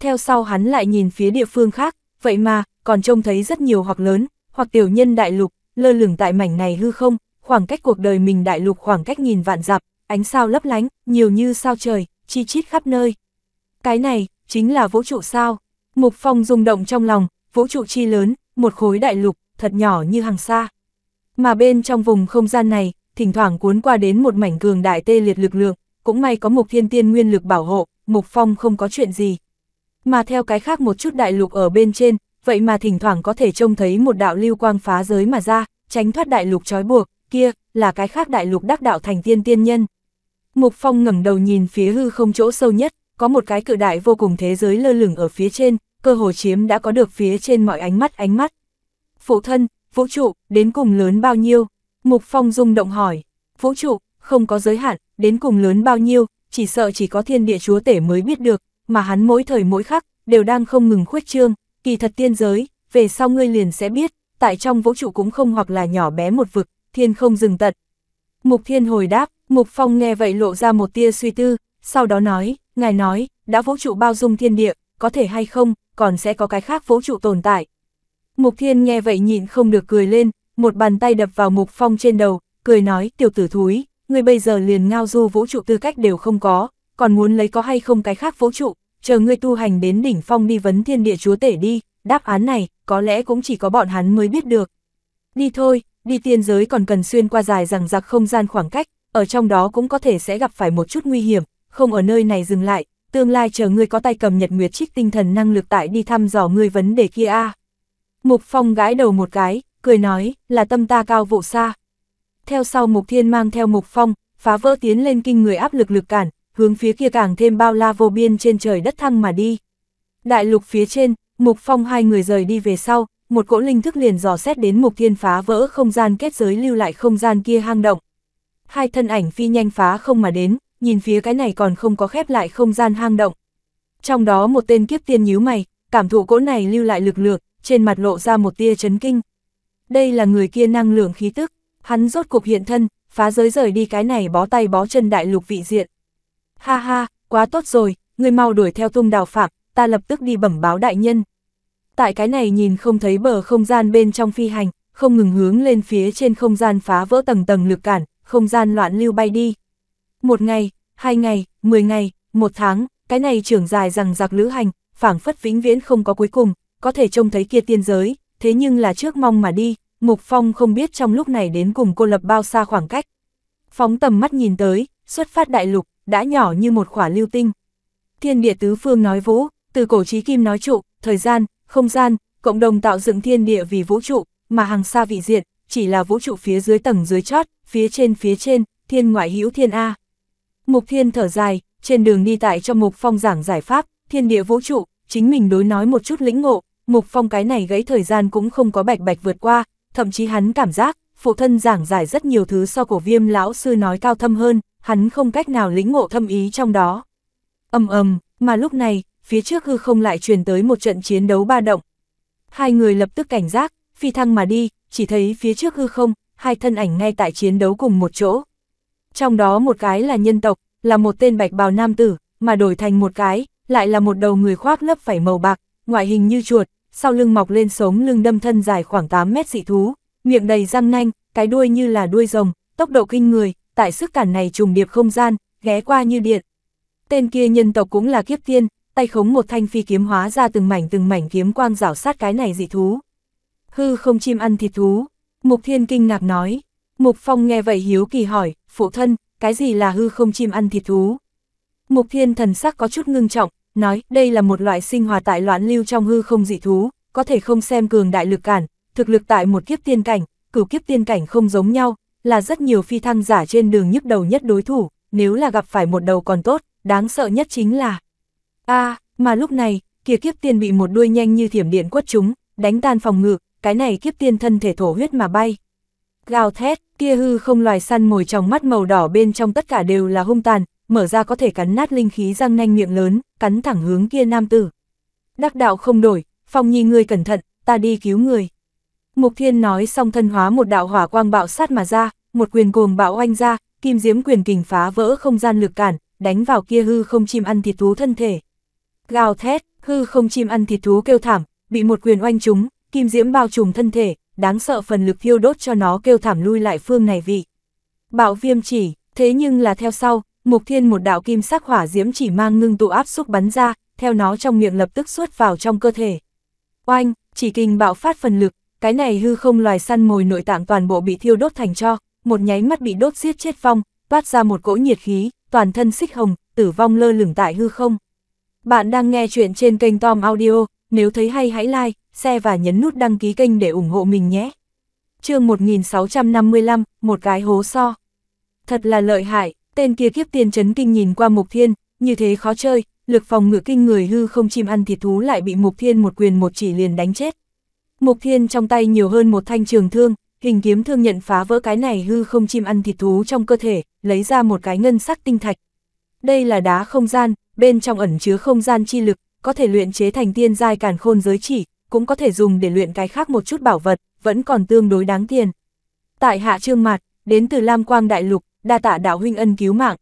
Theo sau hắn lại nhìn phía địa phương khác, vậy mà, còn trông thấy rất nhiều hoặc lớn, hoặc tiểu nhân đại lục, lơ lửng tại mảnh này hư không, khoảng cách cuộc đời mình đại lục khoảng cách nghìn vạn dặm, ánh sao lấp lánh, nhiều như sao trời, chi chít khắp nơi. Cái này, chính là vũ trụ sao? Mục Phong rung động trong lòng, vũ trụ chi lớn, một khối đại lục, thật nhỏ như hàng xa. Mà bên trong vùng không gian này, thỉnh thoảng cuốn qua đến một mảnh cường đại tê liệt lực lượng, cũng may có một thiên tiên nguyên lực bảo hộ, Mục Phong không có chuyện gì. Mà theo cái khác một chút đại lục ở bên trên, vậy mà thỉnh thoảng có thể trông thấy một đạo lưu quang phá giới mà ra, tránh thoát đại lục trói buộc, kia, là cái khác đại lục đắc đạo thành tiên tiên nhân. Mục Phong ngẩng đầu nhìn phía hư không chỗ sâu nhất, có một cái cự đại vô cùng thế giới lơ lửng ở phía trên, cơ hồ chiếm đã có được phía trên mọi ánh mắt ánh mắt. Phụ thân, vũ trụ, đến cùng lớn bao nhiêu? Mục Phong rung động hỏi, vũ trụ, không có giới hạn, đến cùng lớn bao nhiêu, chỉ sợ chỉ có thiên địa chúa tể mới biết được, mà hắn mỗi thời mỗi khắc, đều đang không ngừng khuếch trương, kỳ thật tiên giới, về sau ngươi liền sẽ biết, tại trong vũ trụ cũng không hoặc là nhỏ bé một vực, thiên không dừng tật Mục Thiên hồi đáp, Mục Phong nghe vậy lộ ra một tia suy tư, sau đó nói, Ngài nói, đã vũ trụ bao dung thiên địa, có thể hay không, còn sẽ có cái khác vũ trụ tồn tại. Mục Thiên nghe vậy nhịn không được cười lên, một bàn tay đập vào Mục Phong trên đầu, cười nói, tiểu tử thúi, ngươi bây giờ liền ngao du vũ trụ tư cách đều không có, còn muốn lấy có hay không cái khác vũ trụ, chờ ngươi tu hành đến đỉnh phong đi vấn thiên địa chúa tể đi, đáp án này, có lẽ cũng chỉ có bọn hắn mới biết được. Đi thôi, đi tiên giới còn cần xuyên qua dài rằng giặc không gian khoảng cách, ở trong đó cũng có thể sẽ gặp phải một chút nguy hiểm, không ở nơi này dừng lại, tương lai chờ ngươi có tay cầm nhật nguyệt trích tinh thần năng lực tại đi thăm dò ngươi vấn đề kia a Mục Phong gãi đầu một cái, cười nói, là tâm ta cao vụ xa. Theo sau Mục Thiên mang theo Mục Phong, phá vỡ tiến lên kinh người áp lực lực cản, hướng phía kia càng thêm bao la vô biên trên trời đất thăng mà đi. Đại lục phía trên, Mục Phong hai người rời đi về sau, một cỗ linh thức liền dò xét đến Mục Thiên phá vỡ không gian kết giới lưu lại không gian kia hang động. Hai thân ảnh phi nhanh phá không mà đến, nhìn phía cái này còn không có khép lại không gian hang động. Trong đó một tên kiếp tiên nhíu mày, cảm thụ cỗ này lưu lại lực lượng, trên mặt lộ ra một tia chấn kinh. Đây là người kia năng lượng khí tức, hắn rốt cuộc hiện thân, phá giới rời đi cái này bó tay bó chân đại lục vị diện. Ha ha, quá tốt rồi, người mau đuổi theo tung đào phạm, ta lập tức đi bẩm báo đại nhân. Tại cái này nhìn không thấy bờ không gian bên trong phi hành, không ngừng hướng lên phía trên không gian phá vỡ tầng tầng lực cản, không gian loạn lưu bay đi. Một ngày, hai ngày, mười ngày, một tháng, cái này trưởng dài rằng giặc lữ hành, phảng phất vĩnh viễn không có cuối cùng, có thể trông thấy kia tiên giới, thế nhưng là trước mong mà đi, Mục Phong không biết trong lúc này đến cùng cô lập bao xa khoảng cách. Phóng tầm mắt nhìn tới, xuất phát đại lục, đã nhỏ như một khỏa lưu tinh. Thiên địa tứ phương nói vũ, từ cổ trí kim nói trụ, thời gian, không gian, cộng đồng tạo dựng thiên địa vì vũ trụ, mà hàng xa vị diện, chỉ là vũ trụ phía dưới tầng dưới chót, phía trên phía trên, thiên ngoại hữu thiên A. Mục Thiên thở dài, trên đường đi tại cho Mục Phong giảng giải pháp, thiên địa vũ trụ, chính mình đối nói một chút lĩnh ngộ, Mục Phong cái này gãy thời gian cũng không có bạch bạch vượt qua, thậm chí hắn cảm giác, phụ thân giảng giải rất nhiều thứ so cổ viêm lão sư nói cao thâm hơn, hắn không cách nào lĩnh ngộ thâm ý trong đó. Âm ầm, mà lúc này, phía trước hư không lại truyền tới một trận chiến đấu ba động. Hai người lập tức cảnh giác, phi thăng mà đi, chỉ thấy phía trước hư không, hai thân ảnh ngay tại chiến đấu cùng một chỗ, trong đó một cái là nhân tộc, là một tên bạch bào nam tử, mà đổi thành một cái, lại là một đầu người khoác lớp vảy màu bạc, ngoại hình như chuột, sau lưng mọc lên sống lưng đâm thân dài khoảng 8 mét dị thú, miệng đầy răng nanh, cái đuôi như là đuôi rồng, tốc độ kinh người, tại sức cản này trùng điệp không gian, ghé qua như điện. Tên kia nhân tộc cũng là kiếp tiên, tay khống một thanh phi kiếm hóa ra từng mảnh từng mảnh kiếm quang rảo sát cái này dị thú. Hư không chim ăn thịt thú, Mục Thiên kinh ngạc nói. Mục Phong nghe vậy hiếu kỳ hỏi, phụ thân, cái gì là hư không chim ăn thịt thú? Mục thiên thần sắc có chút ngưng trọng, nói đây là một loại sinh hòa tại loạn lưu trong hư không dị thú, có thể không xem cường đại lực cản, thực lực tại một kiếp tiên cảnh, cửu kiếp tiên cảnh không giống nhau, là rất nhiều phi thăng giả trên đường nhức đầu nhất đối thủ, nếu là gặp phải một đầu còn tốt, đáng sợ nhất chính là... a mà lúc này, kia kiếp tiên bị một đuôi nhanh như thiểm điện quất chúng, đánh tan phòng ngự, cái này kiếp tiên thân thể thổ huyết mà bay gào thét, kia hư không loài săn mồi trong mắt màu đỏ bên trong tất cả đều là hung tàn, mở ra có thể cắn nát linh khí răng nanh miệng lớn, cắn thẳng hướng kia nam tử. Đắc đạo không đổi, phong nhi ngươi cẩn thận, ta đi cứu người. Mục thiên nói xong thân hóa một đạo hỏa quang bạo sát mà ra, một quyền cuồng bạo oanh ra, kim diễm quyền kình phá vỡ không gian lực cản, đánh vào kia hư không chim ăn thịt thú thân thể. Gào thét, hư không chim ăn thịt thú kêu thảm, bị một quyền oanh trúng, kim diễm bao trùm thân thể, đáng sợ phần lực thiêu đốt cho nó kêu thảm lui lại phương này vị. Bạo viêm chỉ, thế nhưng là theo sau, mục thiên một đạo kim sắc hỏa diễm chỉ mang ngưng tụ áp xúc bắn ra, theo nó trong miệng lập tức xuất vào trong cơ thể. Oanh, chỉ kinh bạo phát phần lực, cái này hư không loài săn mồi nội tạng toàn bộ bị thiêu đốt thành cho, một nháy mắt bị đốt giết chết phong toát ra một cỗ nhiệt khí, toàn thân xích hồng, tử vong lơ lửng tại hư không. Bạn đang nghe chuyện trên kênh Tom Audio, nếu thấy hay hãy like, xe và nhấn nút đăng ký kênh để ủng hộ mình nhé. chương 1655, một cái hố so. Thật là lợi hại, tên kia kiếp tiền chấn kinh nhìn qua Mục Thiên, như thế khó chơi, lực phòng ngựa kinh người hư không chim ăn thịt thú lại bị Mục Thiên một quyền một chỉ liền đánh chết. Mục Thiên trong tay nhiều hơn một thanh trường thương, hình kiếm thương nhận phá vỡ cái này hư không chim ăn thịt thú trong cơ thể, lấy ra một cái ngân sắc tinh thạch. Đây là đá không gian, bên trong ẩn chứa không gian chi lực, có thể luyện chế thành tiên giai càn khôn giới chỉ, cũng có thể dùng để luyện cái khác một chút bảo vật, vẫn còn tương đối đáng tiền. Tại hạ trương mặt, đến từ Lam Quang Đại Lục, đa tạ đạo huynh ân cứu mạng.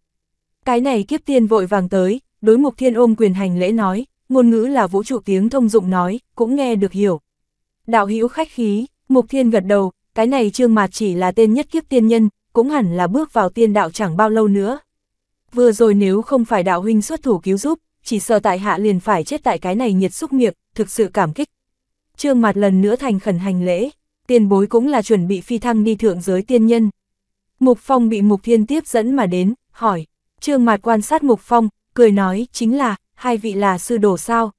Cái này kiếp tiên vội vàng tới, đối mục thiên ôm quyền hành lễ nói, ngôn ngữ là vũ trụ tiếng thông dụng nói, cũng nghe được hiểu. Đạo hữu khách khí, mục thiên gật đầu, cái này trương mặt chỉ là tên nhất kiếp tiên nhân, cũng hẳn là bước vào tiên đạo chẳng bao lâu nữa. Vừa rồi nếu không phải đạo huynh xuất thủ cứu giúp, chỉ sợ tại hạ liền phải chết tại cái này nhiệt xúc miệng, thực sự cảm kích. Trương Mạt lần nữa thành khẩn hành lễ, tiền bối cũng là chuẩn bị phi thăng đi thượng giới tiên nhân. Mục Phong bị Mục Thiên tiếp dẫn mà đến, hỏi, Trương Mạt quan sát Mục Phong, cười nói, chính là, hai vị là sư đồ sao?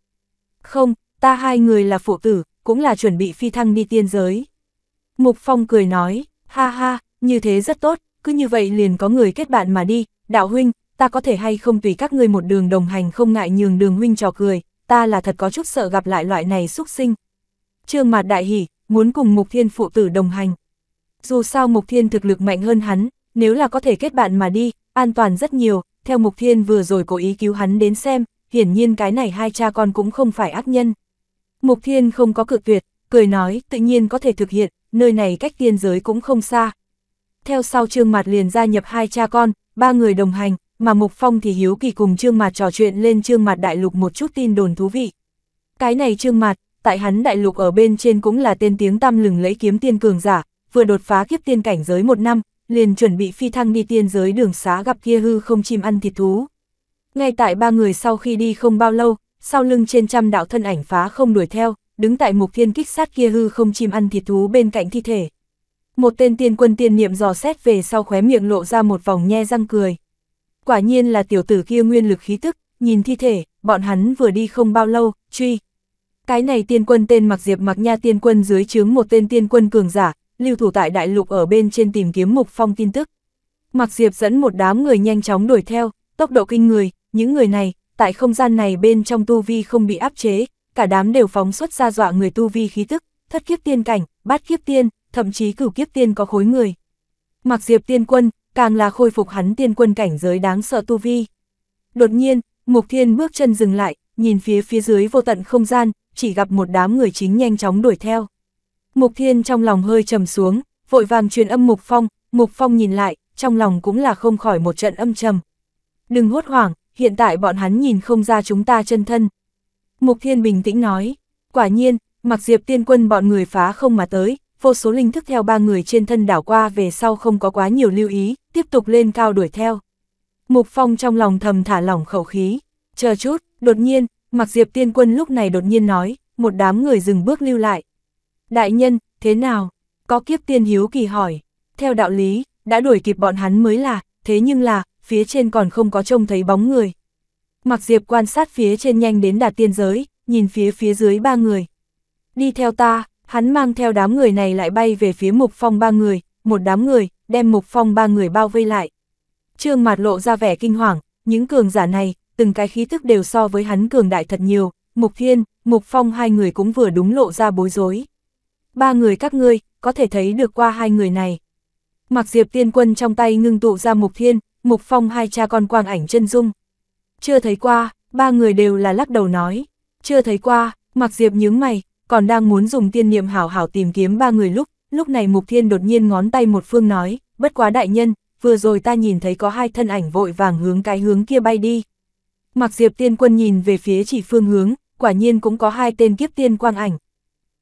Không, ta hai người là phụ tử, cũng là chuẩn bị phi thăng đi tiên giới. Mục Phong cười nói, ha ha, như thế rất tốt, cứ như vậy liền có người kết bạn mà đi, đạo huynh, ta có thể hay không tùy các ngươi một đường đồng hành không ngại nhường đường huynh trò cười, ta là thật có chút sợ gặp lại loại này xúc sinh, Trương Mạt đại hỉ, muốn cùng Mục Thiên phụ tử đồng hành. Dù sao Mục Thiên thực lực mạnh hơn hắn, nếu là có thể kết bạn mà đi, an toàn rất nhiều, theo Mục Thiên vừa rồi cố ý cứu hắn đến xem, hiển nhiên cái này hai cha con cũng không phải ác nhân. Mục Thiên không có cự tuyệt, cười nói tự nhiên có thể thực hiện, nơi này cách tiên giới cũng không xa. Theo sau Trương Mạt liền gia nhập hai cha con, ba người đồng hành, mà Mục Phong thì hiếu kỳ cùng Trương Mạt trò chuyện lên Trương Mạt đại lục một chút tin đồn thú vị. Cái này Trương Mạt, tại hắn đại lục ở bên trên cũng là tên tiếng tăm lừng lấy kiếm tiên cường giả, vừa đột phá kiếp tiên cảnh giới một năm, liền chuẩn bị phi thăng đi tiên giới đường xá gặp kia hư không chim ăn thịt thú. Ngay tại ba người sau khi đi không bao lâu, sau lưng trên trăm đạo thân ảnh phá không đuổi theo, đứng tại mục thiên kích sát kia hư không chim ăn thịt thú bên cạnh thi thể. Một tên tiên quân tiên niệm dò xét về sau khóe miệng lộ ra một vòng nhe răng cười. Quả nhiên là tiểu tử kia nguyên lực khí tức, nhìn thi thể, bọn hắn vừa đi không bao lâu, truy. Cái này tiên quân tên mặc Diệp mặc Nha tiên quân dưới chướng một tên tiên quân cường giả, lưu thủ tại đại lục ở bên trên tìm kiếm Mục Phong tin tức. mặc Diệp dẫn một đám người nhanh chóng đuổi theo, tốc độ kinh người, những người này, tại không gian này bên trong tu vi không bị áp chế, cả đám đều phóng xuất ra dọa người tu vi khí tức, thất kiếp tiên cảnh, bát kiếp tiên, thậm chí cửu kiếp tiên có khối người. mặc Diệp tiên quân, càng là khôi phục hắn tiên quân cảnh giới đáng sợ tu vi. Đột nhiên, Mục Thiên bước chân dừng lại, nhìn phía phía dưới vô tận không gian, chỉ gặp một đám người chính nhanh chóng đuổi theo. Mục Thiên trong lòng hơi trầm xuống, vội vàng truyền âm Mục Phong, Mục Phong nhìn lại, trong lòng cũng là không khỏi một trận âm trầm. Đừng hốt hoảng, hiện tại bọn hắn nhìn không ra chúng ta chân thân. Mục Thiên bình tĩnh nói, quả nhiên, mặc diệp tiên quân bọn người phá không mà tới, vô số linh thức theo ba người trên thân đảo qua về sau không có quá nhiều lưu ý, tiếp tục lên cao đuổi theo. Mục Phong trong lòng thầm thả lỏng khẩu khí, chờ chút, đột nhiên, Mặc Diệp Tiên Quân lúc này đột nhiên nói, một đám người dừng bước lưu lại. Đại nhân, thế nào? Có kiếp tiên hiếu kỳ hỏi. Theo đạo lý, đã đuổi kịp bọn hắn mới là, thế nhưng là, phía trên còn không có trông thấy bóng người. Mặc Diệp quan sát phía trên nhanh đến đạt tiên giới, nhìn phía phía dưới ba người. Đi theo ta, hắn mang theo đám người này lại bay về phía mục phong ba người, một đám người, đem mục phong ba người bao vây lại. Trương Mạt lộ ra vẻ kinh hoàng, những cường giả này, từng cái khí thức đều so với hắn cường đại thật nhiều, Mục Thiên, Mục Phong hai người cũng vừa đúng lộ ra bối rối. Ba người các ngươi, có thể thấy được qua hai người này. Mặc Diệp Tiên Quân trong tay ngưng tụ ra Mục Thiên, Mục Phong hai cha con quang ảnh chân dung. Chưa thấy qua, ba người đều là lắc đầu nói. Chưa thấy qua, Mặc Diệp nhướng mày, còn đang muốn dùng tiên niệm hảo hảo tìm kiếm ba người lúc, lúc này Mục Thiên đột nhiên ngón tay một phương nói, bất quá đại nhân, vừa rồi ta nhìn thấy có hai thân ảnh vội vàng hướng cái hướng kia bay đi. Mặc Diệp tiên quân nhìn về phía chỉ phương hướng, quả nhiên cũng có hai tên kiếp tiên quang ảnh.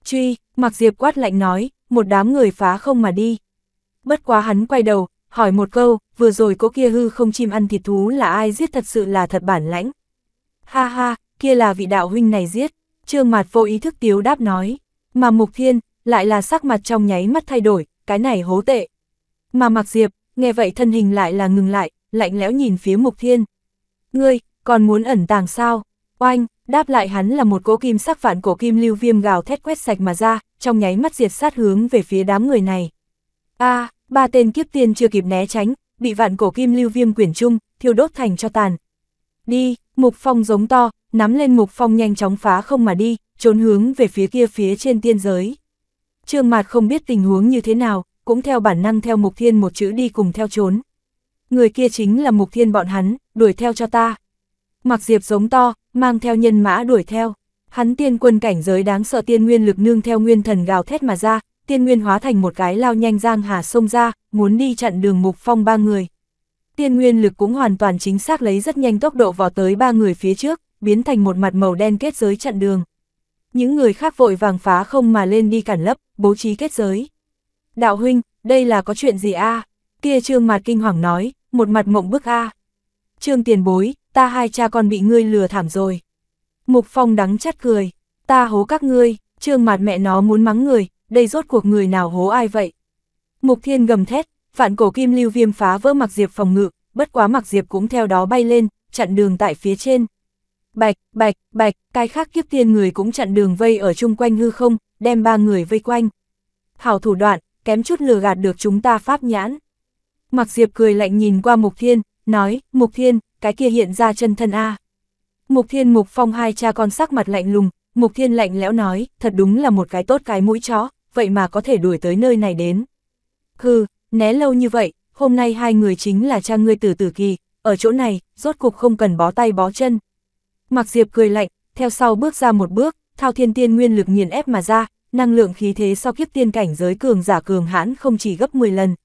Truy, Mặc Diệp quát lạnh nói, một đám người phá không mà đi. Bất quá hắn quay đầu, hỏi một câu, vừa rồi có kia hư không chim ăn thịt thú là ai giết thật sự là thật bản lãnh. Ha ha, kia là vị đạo huynh này giết, trương mặt vô ý thức tiếu đáp nói, mà mục thiên, lại là sắc mặt trong nháy mắt thay đổi, cái này hố tệ. Mà mặc diệp, nghe vậy thân hình lại là ngừng lại, lạnh lẽo nhìn phía mục thiên. Ngươi, còn muốn ẩn tàng sao? Oanh, đáp lại hắn là một cỗ kim sắc vạn cổ kim lưu viêm gào thét quét sạch mà ra, trong nháy mắt diệt sát hướng về phía đám người này. A, ba tên kiếp tiên chưa kịp né tránh, bị vạn cổ kim lưu viêm quyển chung, thiêu đốt thành cho tàn. Đi, Mục Phong giống to, nắm lên Mục Phong nhanh chóng phá không mà đi, trốn hướng về phía kia phía trên tiên giới. Trương Mạt không biết tình huống như thế nào, cũng theo bản năng theo Mục Thiên một chữ đi cùng theo trốn. Người kia chính là Mục Thiên bọn hắn, đuổi theo cho ta. Mặc Diệp giống to, mang theo nhân mã đuổi theo. Hắn tiên quân cảnh giới đáng sợ tiên nguyên lực nương theo nguyên thần gào thét mà ra, tiên nguyên hóa thành một cái lao nhanh giang hà sông ra, muốn đi chặn đường mục phong ba người. Tiên nguyên lực cũng hoàn toàn chính xác lấy rất nhanh tốc độ vào tới ba người phía trước, biến thành một mặt màu đen kết giới chặn đường. Những người khác vội vàng phá không mà lên đi cản lấp, bố trí kết giới. Đạo huynh, đây là có chuyện gì a Kia trương mặt kinh hoàng nói, một mặt mộng bức a Trương tiền bối, ta hai cha con bị ngươi lừa thảm rồi. Mục Phong đắng chát cười, ta hố các ngươi, trương mặt mẹ nó muốn mắng người, đây rốt cuộc người nào hố ai vậy. Mục Thiên gầm thét, phản cổ kim lưu viêm phá vỡ mặc diệp phòng ngự, bất quá mặc diệp cũng theo đó bay lên, chặn đường tại phía trên. Bạch, bạch, bạch, cái khác kiếp tiên người cũng chặn đường vây ở chung quanh hư không, đem ba người vây quanh. Hảo thủ đoạn, kém chút lừa gạt được chúng ta pháp nhãn. Mặc diệp cười lạnh nhìn qua Mục Thiên, nói, Mục Thiên, cái kia hiện ra chân thân A. Mục Thiên Mục Phong hai cha con sắc mặt lạnh lùng, Mục Thiên lạnh lẽo nói, thật đúng là một cái tốt cái mũi chó, vậy mà có thể đuổi tới nơi này đến. Hừ, né lâu như vậy, hôm nay hai người chính là cha ngươi tử tử kỳ, ở chỗ này, rốt cục không cần bó tay bó chân. Mạc Diệp cười lạnh, theo sau bước ra một bước, thao thiên tiên nguyên lực nghiền ép mà ra, năng lượng khí thế sau kiếp tiên cảnh giới cường giả cường hãn không chỉ gấp 10 lần.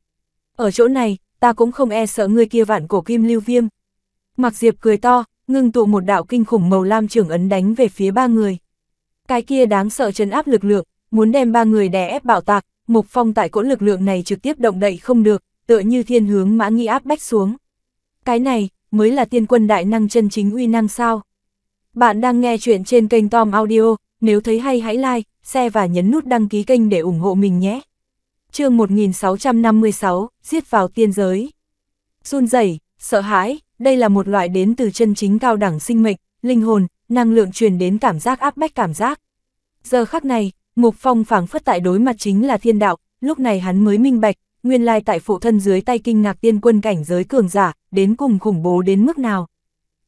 Ở chỗ này, ta cũng không e sợ ngươi kia vạn cổ kim lưu viêm, Mặc Diệp cười to, ngưng tụ một đạo kinh khủng màu lam trưởng ấn đánh về phía ba người. Cái kia đáng sợ chấn áp lực lượng, muốn đem ba người đè ép bảo tạc, Mục Phong tại cỗ lực lượng này trực tiếp động đậy không được, tựa như thiên hướng mã nghi áp bách xuống. Cái này, mới là tiên quân đại năng chân chính uy năng sao. Bạn đang nghe chuyện trên kênh Tom Audio, nếu thấy hay hãy like, share và nhấn nút đăng ký kênh để ủng hộ mình nhé. chương 1656, giết vào tiên giới. run rẩy sợ hãi, đây là một loại đến từ chân chính cao đẳng sinh mệnh, linh hồn, năng lượng truyền đến cảm giác áp bách cảm giác. Giờ khắc này, Mục Phong phảng phất tại đối mặt chính là thiên đạo, lúc này hắn mới minh bạch, nguyên lai tại phụ thân dưới tay kinh ngạc tiên quân cảnh giới cường giả, đến cùng khủng bố đến mức nào.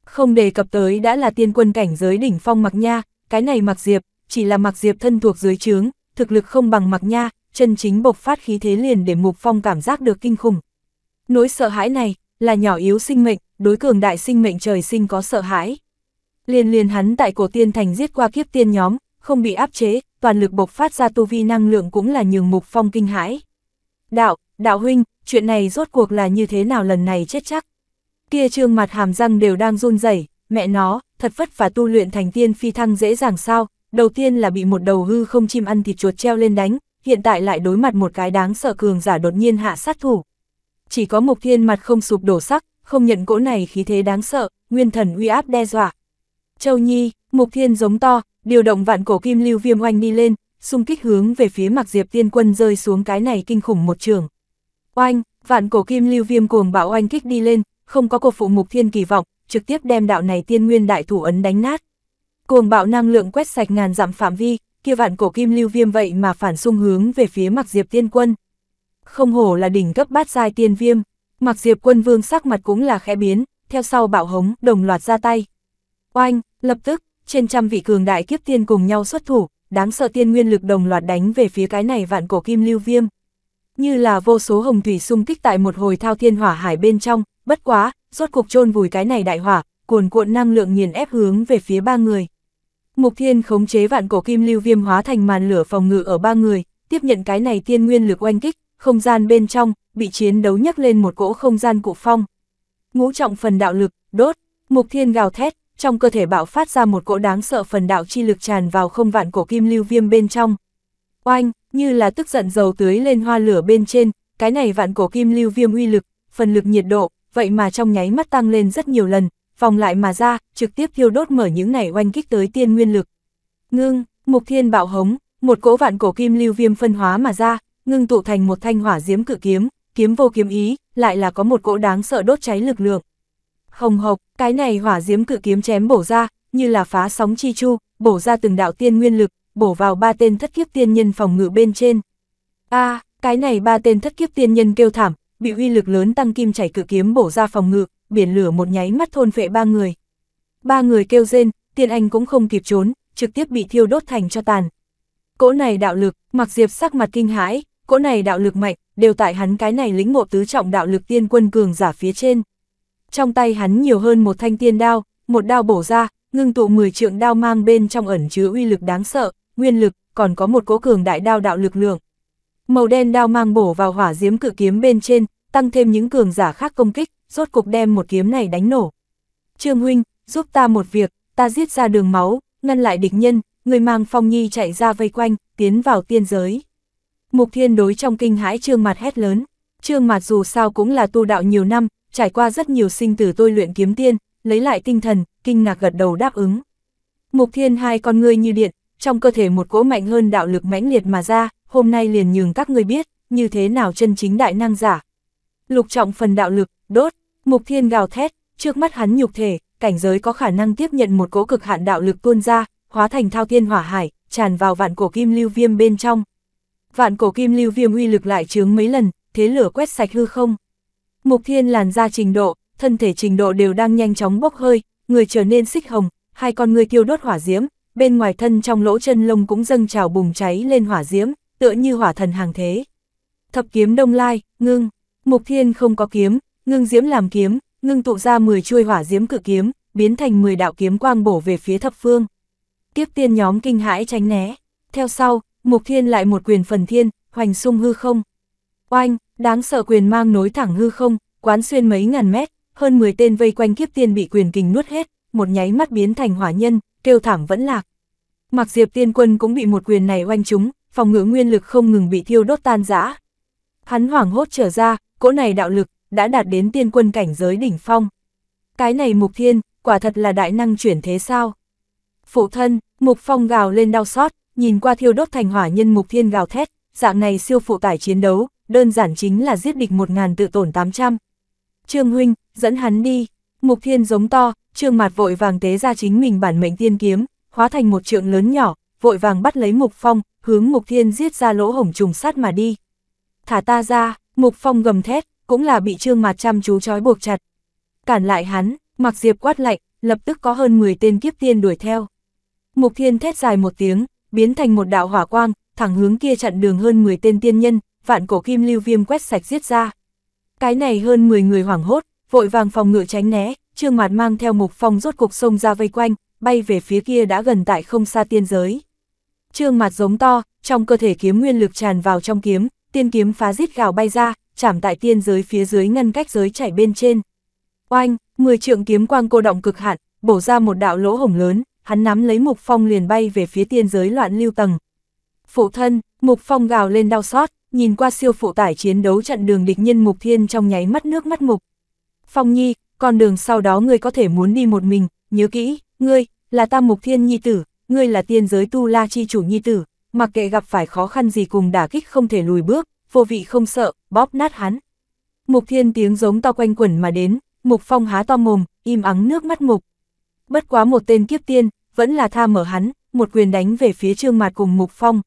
Không đề cập tới đã là tiên quân cảnh giới đỉnh phong Mạc Nha, cái này Mạc Diệp, chỉ là Mạc Diệp thân thuộc dưới trướng, thực lực không bằng Mạc Nha, chân chính bộc phát khí thế liền để Mục Phong cảm giác được kinh khủng. Nỗi sợ hãi này là nhỏ yếu sinh mệnh, đối cường đại sinh mệnh trời sinh có sợ hãi. Liên liên hắn tại cổ tiên thành giết qua kiếp tiên nhóm, không bị áp chế, toàn lực bộc phát ra tu vi năng lượng cũng là nhường mục phong kinh hãi. Đạo, đạo huynh, chuyện này rốt cuộc là như thế nào lần này chết chắc. Kia trương mặt hàm răng đều đang run rẩy, mẹ nó, thật vất và tu luyện thành tiên phi thăng dễ dàng sao, đầu tiên là bị một đầu hư không chim ăn thịt chuột treo lên đánh, hiện tại lại đối mặt một cái đáng sợ cường giả đột nhiên hạ sát thủ. Chỉ có mục thiên mặt không sụp đổ sắc, không nhận cỗ này khí thế đáng sợ, nguyên thần uy áp đe dọa. Châu Nhi, Mục Thiên giống to, điều động vạn cổ kim lưu viêm oanh đi lên, xung kích hướng về phía Mạc Diệp Tiên Quân rơi xuống cái này kinh khủng một trường. Oanh, vạn cổ kim lưu viêm cuồng bạo oanh kích đi lên, không có cổ phụ Mục Thiên kỳ vọng, trực tiếp đem đạo này tiên nguyên đại thủ ấn đánh nát. Cuồng bạo năng lượng quét sạch ngàn dặm phạm vi, kia vạn cổ kim lưu viêm vậy mà phản xung hướng về phía Mạc Diệp Tiên Quân. Không hổ là đỉnh cấp bát giai tiên viêm, Mặc Diệp quân vương sắc mặt cũng là khẽ biến, theo sau bạo hống, đồng loạt ra tay. Oanh, lập tức, trên trăm vị cường đại kiếp tiên cùng nhau xuất thủ, đáng sợ tiên nguyên lực đồng loạt đánh về phía cái này vạn cổ kim lưu viêm. Như là vô số hồng thủy xung kích tại một hồi thao thiên hỏa hải bên trong, bất quá, rốt cục chôn vùi cái này đại hỏa, cuồn cuộn năng lượng nghiền ép hướng về phía ba người. Mục Thiên khống chế vạn cổ kim lưu viêm hóa thành màn lửa phòng ngự ở ba người, tiếp nhận cái này tiên nguyên lực oanh kích, không gian bên trong, bị chiến đấu nhắc lên một cỗ không gian cụ phong. Ngũ trọng phần đạo lực, đốt, mục thiên gào thét, trong cơ thể bạo phát ra một cỗ đáng sợ phần đạo chi lực tràn vào không vạn cổ kim lưu viêm bên trong. Oanh, như là tức giận dầu tưới lên hoa lửa bên trên, cái này vạn cổ kim lưu viêm uy lực, phần lực nhiệt độ, vậy mà trong nháy mắt tăng lên rất nhiều lần, vòng lại mà ra, trực tiếp thiêu đốt mở những này oanh kích tới tiên nguyên lực. Ngưng, mục thiên bạo hống, một cỗ vạn cổ kim lưu viêm phân hóa mà ra, ngưng tụ thành một thanh hỏa diễm cự kiếm, kiếm vô kiếm ý, lại là có một cỗ đáng sợ đốt cháy lực lượng. Hồng hộc, cái này hỏa diễm cự kiếm chém bổ ra, như là phá sóng chi chu, bổ ra từng đạo tiên nguyên lực, bổ vào ba tên thất kiếp tiên nhân phòng ngự bên trên. A, cái này ba tên thất kiếp tiên nhân kêu thảm, bị uy lực lớn tăng kim chảy cự kiếm bổ ra phòng ngự, biển lửa một nháy mắt thôn vệ ba người. Ba người kêu rên, tiên anh cũng không kịp trốn, trực tiếp bị thiêu đốt thành cho tàn. Cỗ này đạo lực, mặc diệp sắc mặt kinh hãi, cỗ này đạo lực mạnh, đều tại hắn cái này lĩnh ngộ tứ trọng đạo lực tiên quân cường giả phía trên. Trong tay hắn nhiều hơn một thanh tiên đao, một đao bổ ra, ngưng tụ 10 trượng đao mang bên trong ẩn chứa uy lực đáng sợ, nguyên lực, còn có một cỗ cường đại đao đạo lực lượng. Màu đen đao mang bổ vào hỏa diễm cự kiếm bên trên, tăng thêm những cường giả khác công kích, rốt cục đem một kiếm này đánh nổ. Trương huynh, giúp ta một việc, ta giết ra đường máu, ngăn lại địch nhân, người mang phong nhi chạy ra vây quanh, tiến vào tiên giới. Mục Thiên đối trong kinh hãi Trương mặt hét lớn. Trương mặt dù sao cũng là tu đạo nhiều năm, trải qua rất nhiều sinh tử tôi luyện kiếm tiên, lấy lại tinh thần, kinh ngạc gật đầu đáp ứng. Mục Thiên hai con ngươi như điện, trong cơ thể một cỗ mạnh hơn đạo lực mãnh liệt mà ra, hôm nay liền nhường các ngươi biết, như thế nào chân chính đại năng giả. Lục trọng phần đạo lực, đốt, Mục Thiên gào thét, trước mắt hắn nhục thể, cảnh giới có khả năng tiếp nhận một cỗ cực hạn đạo lực tuôn ra, hóa thành thao thiên hỏa hải, tràn vào vạn cổ kim lưu viêm bên trong vạn cổ kim lưu viêm uy lực lại chướng mấy lần, thế lửa quét sạch hư không. Mục thiên làn ra trình độ, thân thể trình độ đều đang nhanh chóng bốc hơi, người trở nên xích hồng, hai con người tiêu đốt hỏa diễm, bên ngoài thân trong lỗ chân lông cũng dâng trào bùng cháy lên hỏa diễm, tựa như hỏa thần hàng thế. Thập kiếm đông lai, ngưng, mục thiên không có kiếm, ngưng diễm làm kiếm, ngưng tụ ra 10 chuôi hỏa diễm cự kiếm, biến thành 10 đạo kiếm quang bổ về phía thập phương. Tiếp tiên nhóm kinh hãi tránh né. Theo sau, Mục Thiên lại một quyền phần thiên, hoành sung hư không. Oanh, đáng sợ quyền mang nối thẳng hư không, quán xuyên mấy ngàn mét, hơn 10 tên vây quanh kiếp tiên bị quyền kình nuốt hết, một nháy mắt biến thành hỏa nhân, kêu thảm vẫn lạc. Mặc Diệp Tiên Quân cũng bị một quyền này oanh trúng, phòng ngự nguyên lực không ngừng bị thiêu đốt tan rã. Hắn hoảng hốt trở ra, cỗ này đạo lực đã đạt đến tiên quân cảnh giới đỉnh phong. Cái này Mục Thiên, quả thật là đại năng chuyển thế sao? Phụ thân, Mục Phong gào lên đau xót, nhìn qua thiêu đốt thành hỏa nhân mục thiên gào thét, dạng này siêu phụ tải chiến đấu, đơn giản chính là giết địch 1.000 tự tổn 800. Trương Huynh, dẫn hắn đi, mục thiên giống to, trương mạt vội vàng tế ra chính mình bản mệnh tiên kiếm, hóa thành một trượng lớn nhỏ, vội vàng bắt lấy mục phong, hướng mục thiên giết ra lỗ hổng trùng sát mà đi. Thả ta ra, mục phong gầm thét, cũng là bị trương mạt chăm chú trói buộc chặt. Cản lại hắn, mặc diệp quát lạnh, lập tức có hơn 10 tên kiếp tiên đuổi theo. Mục thiên thét dài một tiếng, biến thành một đạo hỏa quang, thẳng hướng kia chặn đường hơn 10 tên tiên nhân, vạn cổ kim lưu viêm quét sạch giết ra. Cái này hơn 10 người hoảng hốt, vội vàng phòng ngựa tránh né, Trương mặt mang theo Mục Phong rốt cục sông ra vây quanh, bay về phía kia đã gần tại không xa tiên giới. Trương mặt giống to, trong cơ thể kiếm nguyên lực tràn vào trong kiếm, tiên kiếm phá giết gào bay ra, chạm tại tiên giới phía dưới ngăn cách giới chảy bên trên. Oanh, 10 trượng kiếm quang cô động cực hạn, bổ ra một đạo lỗ hổng lớn, hắn nắm lấy Mục Phong liền bay về phía tiên giới loạn lưu tầng. Phụ thân, Mục Phong gào lên đau xót, nhìn qua siêu phụ tải chiến đấu trận đường địch nhân Mục Thiên trong nháy mắt nước mắt Mục. Phong Nhi, con đường sau đó ngươi có thể muốn đi một mình, nhớ kỹ, ngươi, là ta Mục Thiên Nhi tử, ngươi là tiên giới tu la chi chủ Nhi tử, mặc kệ gặp phải khó khăn gì cùng đả kích không thể lùi bước, vô vị không sợ, bóp nát hắn. Mục Thiên tiếng giống to quanh quẩn mà đến, Mục Phong há to mồm, im ắng nước mắt Mục. Bất quá một tên kiếp tiên, vẫn là tha mở hắn, một quyền đánh về phía trương mặt cùng mục phong.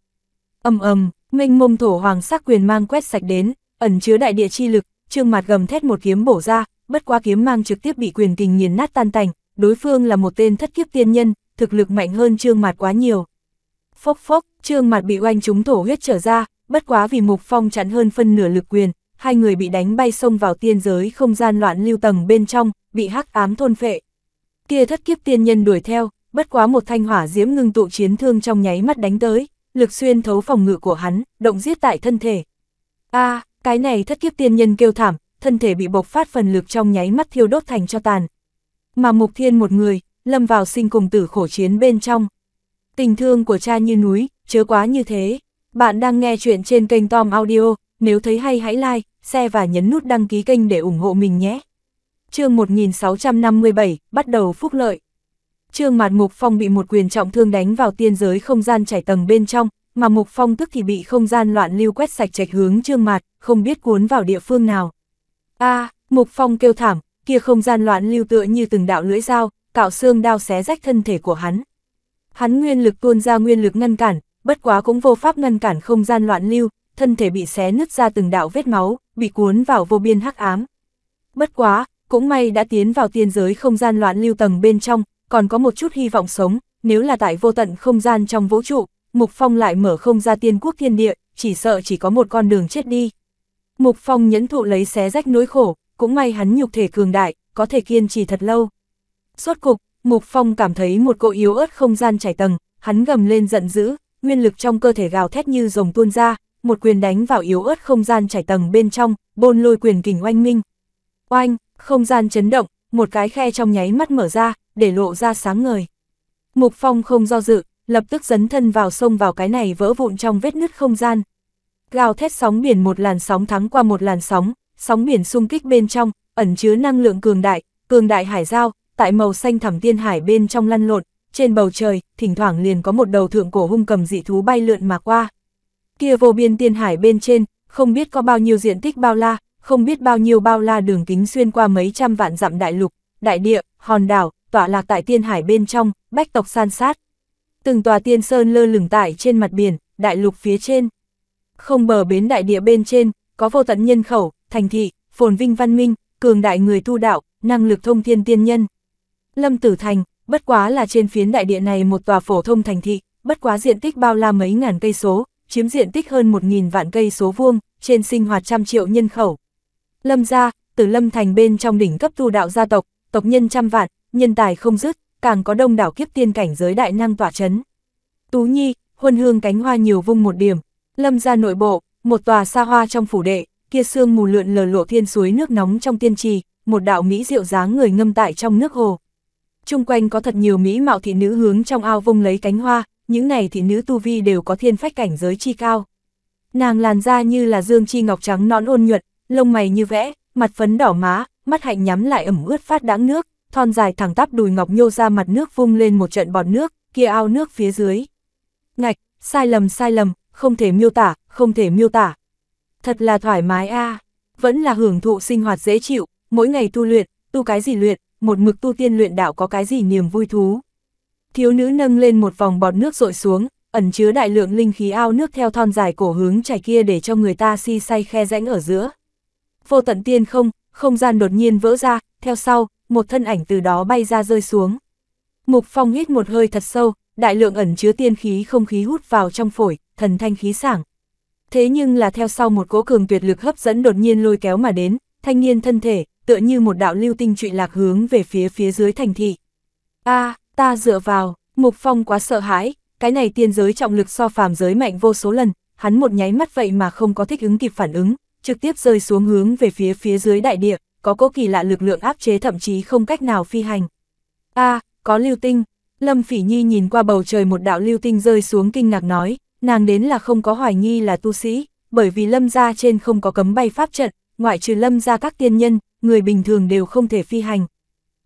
ầm ầm, minh mông thổ hoàng sắc quyền mang quét sạch đến, ẩn chứa đại địa chi lực, trương mặt gầm thét một kiếm bổ ra, bất quá kiếm mang trực tiếp bị quyền kình nghiền nát tan tành, đối phương là một tên thất kiếp tiên nhân, thực lực mạnh hơn trương mặt quá nhiều. Phốc phốc, trương mặt bị oanh trúng thổ huyết trở ra, bất quá vì mục phong chặn hơn phân nửa lực quyền, hai người bị đánh bay xông vào tiên giới không gian loạn lưu tầng bên trong, bị hắc ám thôn phệ. Kia thất kiếp tiên nhân đuổi theo, bất quá một thanh hỏa diễm ngưng tụ chiến thương trong nháy mắt đánh tới, lực xuyên thấu phòng ngự của hắn, động giết tại thân thể. a cái này thất kiếp tiên nhân kêu thảm, thân thể bị bộc phát phần lực trong nháy mắt thiêu đốt thành cho tàn. Mà Mục Thiên một người, lâm vào sinh cùng tử khổ chiến bên trong. Tình thương của cha như núi, chớ quá như thế. Bạn đang nghe chuyện trên kênh Tom Audio, nếu thấy hay hãy like, share và nhấn nút đăng ký kênh để ủng hộ mình nhé. chương 1657, bắt đầu phúc lợi. Trương Mạt Mục Phong bị một quyền trọng thương đánh vào tiên giới không gian chảy tầng bên trong, mà Mục Phong tức thì bị không gian loạn lưu quét sạch chạch hướng Trương Mạt, không biết cuốn vào địa phương nào. A, Mục Phong kêu thảm, kia không gian loạn lưu tựa như từng đạo lưỡi dao, cạo xương đao xé rách thân thể của hắn. Hắn nguyên lực tuôn ra nguyên lực ngăn cản, bất quá cũng vô pháp ngăn cản không gian loạn lưu, thân thể bị xé nứt ra từng đạo vết máu, bị cuốn vào vô biên hắc ám. Bất quá, cũng may đã tiến vào tiên giới không gian loạn lưu tầng bên trong, còn có một chút hy vọng sống, nếu là tại vô tận không gian trong vũ trụ, Mục Phong lại mở không ra tiên quốc thiên địa, chỉ sợ chỉ có một con đường chết đi. Mục Phong nhẫn thụ lấy xé rách nỗi khổ, cũng may hắn nhục thể cường đại, có thể kiên trì thật lâu. Suốt cục, Mục Phong cảm thấy một cỗ yếu ớt không gian chảy tầng, hắn gầm lên giận dữ, nguyên lực trong cơ thể gào thét như rồng tuôn ra, một quyền đánh vào yếu ớt không gian chảy tầng bên trong, bôn lôi quyền kình oanh minh. Oanh, không gian chấn động, một cái khe trong nháy mắt mở ra, để lộ ra sáng ngời. Mục Phong không do dự, lập tức dấn thân vào sông vào cái này vỡ vụn trong vết nứt không gian. Gào thét sóng biển một làn sóng thắng qua một làn sóng, sóng biển xung kích bên trong, ẩn chứa năng lượng cường đại, cường đại hải giao, tại màu xanh thẳm tiên hải bên trong lăn lộn, trên bầu trời, thỉnh thoảng liền có một đầu thượng cổ hung cầm dị thú bay lượn mà qua. Kia vô biên tiên hải bên trên, không biết có bao nhiêu diện tích bao la, không biết bao nhiêu bao la đường kính xuyên qua mấy trăm vạn dặm đại lục, đại địa, hòn đảo, tọa lạc tại tiên hải bên trong, bách tộc san sát. Từng tòa tiên sơn lơ lửng tại trên mặt biển, đại lục phía trên. Không bờ bến đại địa bên trên, có vô tận nhân khẩu, thành thị, phồn vinh văn minh, cường đại người tu đạo, năng lực thông thiên tiên nhân. Lâm Tử Thành, bất quá là trên phiến đại địa này một tòa phổ thông thành thị, bất quá diện tích bao la mấy ngàn cây số, chiếm diện tích hơn 1.000 vạn cây số vuông, trên sinh hoạt trăm triệu nhân khẩu. Lâm gia, từ Lâm Thành bên trong đỉnh cấp tu đạo gia tộc, tộc nhân trăm vạn, nhân tài không dứt, càng có đông đảo kiếp tiên cảnh giới đại năng tỏa chấn. Tú Nhi, huân hương cánh hoa nhiều vung một điểm, lâm ra nội bộ, một tòa xa hoa trong phủ đệ, kia sương mù lượn lờ lộ thiên suối nước nóng trong tiên trì, một đạo mỹ diệu dáng người ngâm tại trong nước hồ. Trung quanh có thật nhiều mỹ mạo thị nữ hướng trong ao vung lấy cánh hoa, những này thị nữ tu vi đều có thiên phách cảnh giới chi cao. Nàng làn da như là dương chi ngọc trắng nõn ôn nhuận, lông mày như vẽ, mặt phấn đỏ má, mắt hạnh nhắm lại ẩm ướt phát đáng nước, thon dài thẳng tắp đùi ngọc nhô ra mặt nước vung lên một trận bọt nước, kia ao nước phía dưới. Ngạch, sai lầm sai lầm, không thể miêu tả, không thể miêu tả. Thật là thoải mái a vẫn là hưởng thụ sinh hoạt dễ chịu, mỗi ngày tu luyện, tu cái gì luyện, một mực tu tiên luyện đạo có cái gì niềm vui thú. Thiếu nữ nâng lên một vòng bọt nước rội xuống, ẩn chứa đại lượng linh khí ao nước theo thon dài cổ hướng chảy kia để cho người ta si say khe rãnh ở giữa. Vô tận tiên không, không gian đột nhiên vỡ ra, theo sau, một thân ảnh từ đó bay ra rơi xuống. Mục Phong hít một hơi thật sâu, đại lượng ẩn chứa tiên khí không khí hút vào trong phổi, thần thanh khí sảng. Thế nhưng là theo sau một cỗ cường tuyệt lực hấp dẫn đột nhiên lôi kéo mà đến, thanh niên thân thể, tựa như một đạo lưu tinh trụy lạc hướng về phía phía dưới thành thị. a ta dựa vào, Mục Phong quá sợ hãi, cái này tiên giới trọng lực so phàm giới mạnh vô số lần, hắn một nháy mắt vậy mà không có thích ứng kịp phản ứng, trực tiếp rơi xuống hướng về phía phía dưới đại địa, có cố kỳ lạ lực lượng áp chế thậm chí không cách nào phi hành. a à, có lưu tinh, Lâm Phỉ Nhi nhìn qua bầu trời một đạo lưu tinh rơi xuống kinh ngạc nói, nàng đến là không có hoài nghi là tu sĩ, bởi vì lâm gia trên không có cấm bay pháp trận, ngoại trừ lâm gia các tiên nhân, người bình thường đều không thể phi hành.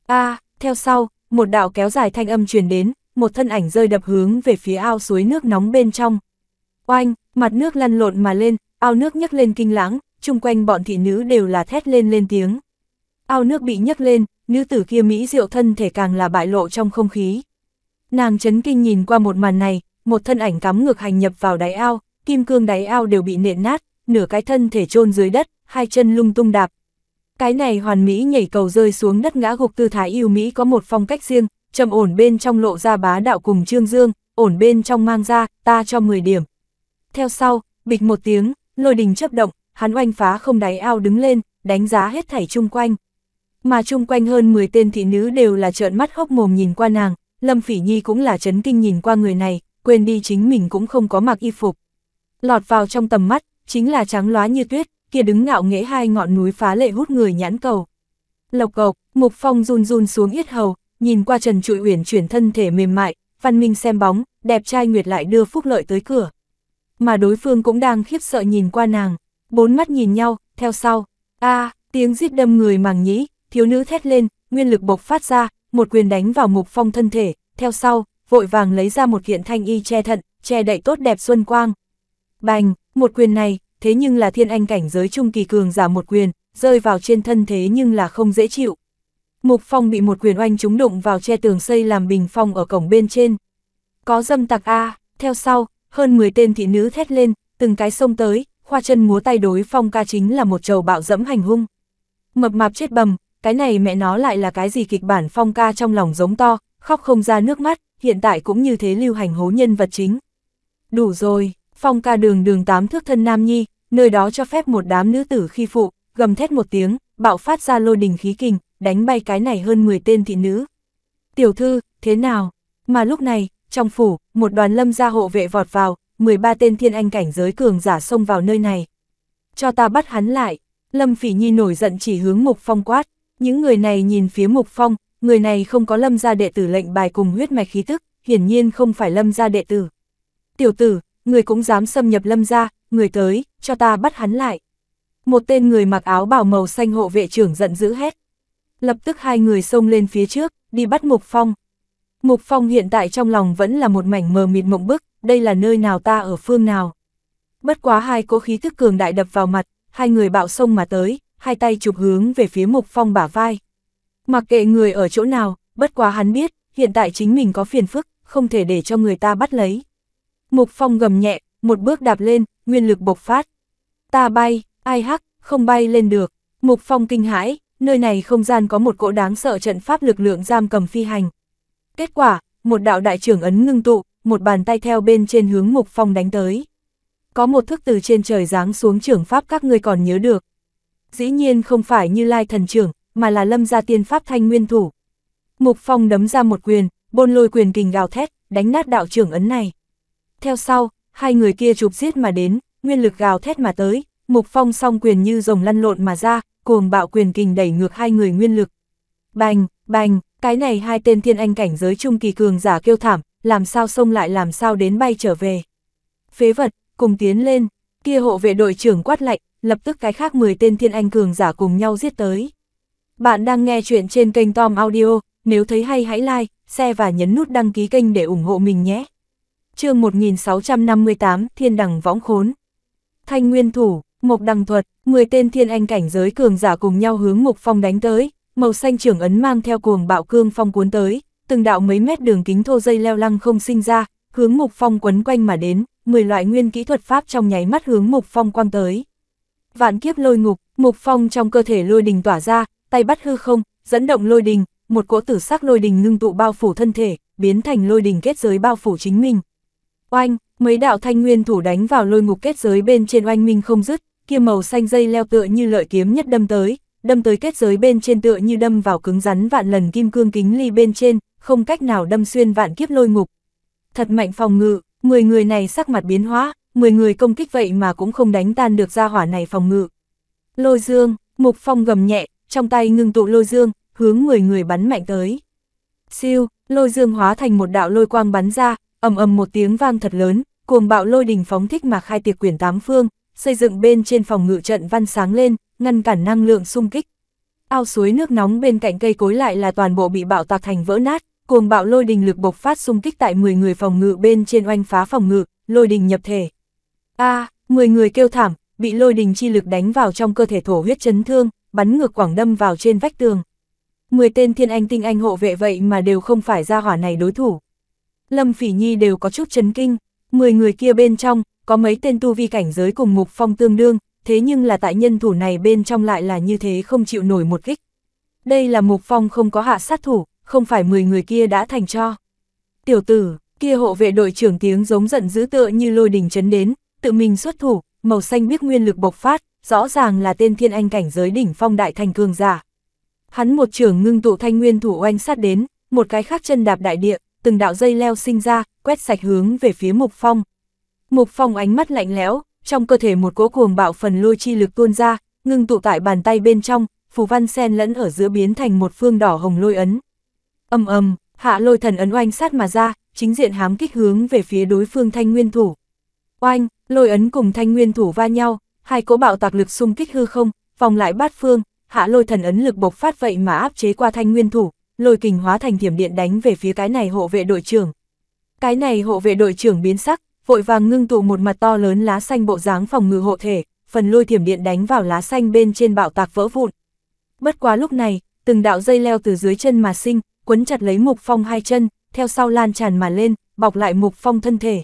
a à, theo sau, một đạo kéo dài thanh âm truyền đến, một thân ảnh rơi đập hướng về phía ao suối nước nóng bên trong. Oanh, mặt nước lăn lộn mà lên, ao nước nhấc lên kinh lãng, chung quanh bọn thị nữ đều là thét lên lên tiếng. Ao nước bị nhấc lên, nữ tử kia mỹ diệu thân thể càng là bại lộ trong không khí. Nàng chấn kinh nhìn qua một màn này, một thân ảnh cắm ngược hành nhập vào đáy ao, kim cương đáy ao đều bị nện nát, nửa cái thân thể chôn dưới đất, hai chân lung tung đạp. Cái này hoàn mỹ nhảy cầu rơi xuống đất ngã gục tư thái yêu mỹ có một phong cách riêng, trầm ổn bên trong lộ ra bá đạo cùng Trương Dương, ổn bên trong mang ra, ta cho 10 điểm. Theo sau, bịch một tiếng, lôi đình chấp động, hắn oanh phá không đáy ao đứng lên, đánh giá hết thảy chung quanh mà chung quanh hơn 10 tên thị nữ đều là trợn mắt hốc mồm nhìn qua nàng, Lâm Phỉ Nhi cũng là chấn kinh nhìn qua người này, quên đi chính mình cũng không có mặc y phục. Lọt vào trong tầm mắt, chính là trắng lóa như tuyết, kia đứng ngạo nghễ hai ngọn núi phá lệ hút người nhãn cầu. Lộc cộc, Mục Phong run run xuống yết hầu, nhìn qua Trần Trụi Uyển chuyển thân thể mềm mại, văn minh xem bóng, đẹp trai nguyệt lại đưa phúc lợi tới cửa. Mà đối phương cũng đang khiếp sợ nhìn qua nàng, bốn mắt nhìn nhau, theo sau, a, tiếng rít đâm người màng nhĩ, thiếu nữ thét lên, nguyên lực bộc phát ra, một quyền đánh vào mục phong thân thể, theo sau, vội vàng lấy ra một kiện thanh y che thận, che đậy tốt đẹp xuân quang. Bành, một quyền này, thế nhưng là thiên anh cảnh giới trung kỳ cường giả một quyền, rơi vào trên thân thế nhưng là không dễ chịu. Mục phong bị một quyền oanh trúng đụng vào che tường xây làm bình phong ở cổng bên trên. Có dâm tặc A, theo sau, hơn 10 tên thị nữ thét lên, từng cái sông tới, khoa chân múa tay đối phong ca chính là một trầu bạo dẫm hành hung. Mập mạp chết bầm, cái này mẹ nó lại là cái gì kịch bản phong ca trong lòng giống to, khóc không ra nước mắt, hiện tại cũng như thế lưu hành hố nhân vật chính. Đủ rồi, phong ca đường đường tám thước thân nam nhi, nơi đó cho phép một đám nữ tử khi phụ, gầm thét một tiếng, bạo phát ra lôi đình khí kình, đánh bay cái này hơn 10 tên thị nữ. Tiểu thư, thế nào? Mà lúc này, trong phủ, một đoàn lâm gia hộ vệ vọt vào, 13 tên thiên anh cảnh giới cường giả xông vào nơi này. Cho ta bắt hắn lại, lâm phỉ nhi nổi giận chỉ hướng mục phong quát. Những người này nhìn phía Mục Phong, người này không có lâm gia đệ tử lệnh bài cùng huyết mạch khí tức, hiển nhiên không phải lâm gia đệ tử. Tiểu tử, người cũng dám xâm nhập lâm gia, người tới, cho ta bắt hắn lại. Một tên người mặc áo bào màu xanh hộ vệ trưởng giận dữ hét. Lập tức hai người xông lên phía trước, đi bắt Mục Phong. Mục Phong hiện tại trong lòng vẫn là một mảnh mờ mịt mộng bức, đây là nơi nào ta ở phương nào. Bất quá hai cỗ khí thức cường đại đập vào mặt, hai người bạo sông mà tới, hai tay chụp hướng về phía Mục Phong bả vai. Mặc kệ người ở chỗ nào, bất quá hắn biết, hiện tại chính mình có phiền phức, không thể để cho người ta bắt lấy. Mục Phong gầm nhẹ, một bước đạp lên, nguyên lực bộc phát. Ta bay, ai hắc, không bay lên được. Mục Phong kinh hãi, nơi này không gian có một cỗ đáng sợ trận pháp lực lượng giam cầm phi hành. Kết quả, một đạo đại trưởng ấn ngưng tụ, một bàn tay theo bên trên hướng Mục Phong đánh tới. Có một thức từ trên trời giáng xuống trưởng pháp các ngươi còn nhớ được, dĩ nhiên không phải như Lai thần trưởng, mà là lâm gia tiên pháp thanh nguyên thủ. Mục Phong đấm ra một quyền, bôn lôi quyền kình gào thét, đánh nát đạo trưởng ấn này. Theo sau, hai người kia chụp giết mà đến, nguyên lực gào thét mà tới, Mục Phong song quyền như rồng lăn lộn mà ra, cuồng bạo quyền kình đẩy ngược hai người nguyên lực. Bành, bành, cái này hai tên thiên anh cảnh giới trung kỳ cường giả kêu thảm, làm sao xông lại làm sao đến bay trở về. Phế vật, cùng tiến lên, kia hộ vệ đội trưởng quát lạnh, lập tức cái khác 10 tên thiên anh cường giả cùng nhau giết tới. Bạn đang nghe chuyện trên kênh Tom Audio, nếu thấy hay hãy like, share và nhấn nút đăng ký kênh để ủng hộ mình nhé. chương 1658 Thiên Đằng Võng Khốn Thanh Nguyên Thủ, Mộc Đằng Thuật, 10 tên thiên anh cảnh giới cường giả cùng nhau hướng Mục Phong đánh tới, màu xanh trưởng ấn mang theo cuồng bạo cương phong cuốn tới, từng đạo mấy mét đường kính thô dây leo lăng không sinh ra, hướng Mục Phong quấn quanh mà đến, 10 loại nguyên kỹ thuật pháp trong nháy mắt hướng Mục Phong quang tới vạn kiếp lôi ngục, mục phong trong cơ thể lôi đình tỏa ra, tay bắt hư không, dẫn động lôi đình, một cỗ tử sắc lôi đình ngưng tụ bao phủ thân thể, biến thành lôi đình kết giới bao phủ chính mình. Oanh, mấy đạo thanh nguyên thủ đánh vào lôi ngục kết giới bên trên oanh minh không dứt, kia màu xanh dây leo tựa như lợi kiếm nhất đâm tới, đâm tới kết giới bên trên tựa như đâm vào cứng rắn vạn lần kim cương kính ly bên trên, không cách nào đâm xuyên vạn kiếp lôi ngục. Thật mạnh phòng ngự, 10 người này sắc mặt biến hóa, 10 người công kích vậy mà cũng không đánh tan được ra hỏa này phòng ngự. Lôi dương, mục phong gầm nhẹ, trong tay ngưng tụ lôi dương, hướng 10 người bắn mạnh tới. Siêu, lôi dương hóa thành một đạo lôi quang bắn ra, ầm ầm một tiếng vang thật lớn, cuồng bạo lôi đình phóng thích mà khai tiệc quyển tám phương, xây dựng bên trên phòng ngự trận văn sáng lên, ngăn cản năng lượng xung kích. Ao suối nước nóng bên cạnh cây cối lại là toàn bộ bị bạo tạc thành vỡ nát, cuồng bạo lôi đình lực bộc phát xung kích tại 10 người phòng ngự bên trên oanh phá phòng ngự, lôi đình nhập thể. A, à, 10 người kêu thảm, bị lôi đình chi lực đánh vào trong cơ thể thổ huyết chấn thương, bắn ngược quảng đâm vào trên vách tường. mười tên thiên anh tinh anh hộ vệ vậy mà đều không phải ra hỏa này đối thủ. Lâm Phỉ Nhi đều có chút chấn kinh, mười người kia bên trong, có mấy tên tu vi cảnh giới cùng mục phong tương đương, thế nhưng là tại nhân thủ này bên trong lại là như thế không chịu nổi một kích. Đây là mục phong không có hạ sát thủ, không phải mười người kia đã thành cho. Tiểu tử, kia hộ vệ đội trưởng tiếng giống giận dữ tựa như lôi đình chấn đến, tự mình xuất thủ, màu xanh biếc nguyên lực bộc phát, rõ ràng là tên thiên anh cảnh giới đỉnh phong đại thành cường giả. Hắn một trường ngưng tụ thanh nguyên thủ oanh sát đến, một cái khác chân đạp đại địa, từng đạo dây leo sinh ra, quét sạch hướng về phía Mục Phong. Mục Phong ánh mắt lạnh lẽo, trong cơ thể một cỗ cuồng bạo phần lôi chi lực tuôn ra, ngưng tụ tại bàn tay bên trong, phù văn sen lẫn ở giữa biến thành một phương đỏ hồng lôi ấn. Âm âm, hạ lôi thần ấn oanh sát mà ra, chính diện hám kích hướng về phía đối phương thanh nguyên thủ. Oanh, Lôi ấn cùng thanh nguyên thủ va nhau, hai cỗ bạo tạc lực xung kích hư không, vòng lại bát phương, hạ lôi thần ấn lực bộc phát vậy mà áp chế qua thanh nguyên thủ, lôi kình hóa thành thiểm điện đánh về phía cái này hộ vệ đội trưởng. Cái này hộ vệ đội trưởng biến sắc, vội vàng ngưng tụ một mặt to lớn lá xanh bộ dáng phòng ngự hộ thể, phần lôi thiểm điện đánh vào lá xanh bên trên bạo tạc vỡ vụn. Bất quá lúc này, từng đạo dây leo từ dưới chân mà sinh, quấn chặt lấy mục phong hai chân, theo sau lan tràn mà lên, bọc lại mục phong thân thể.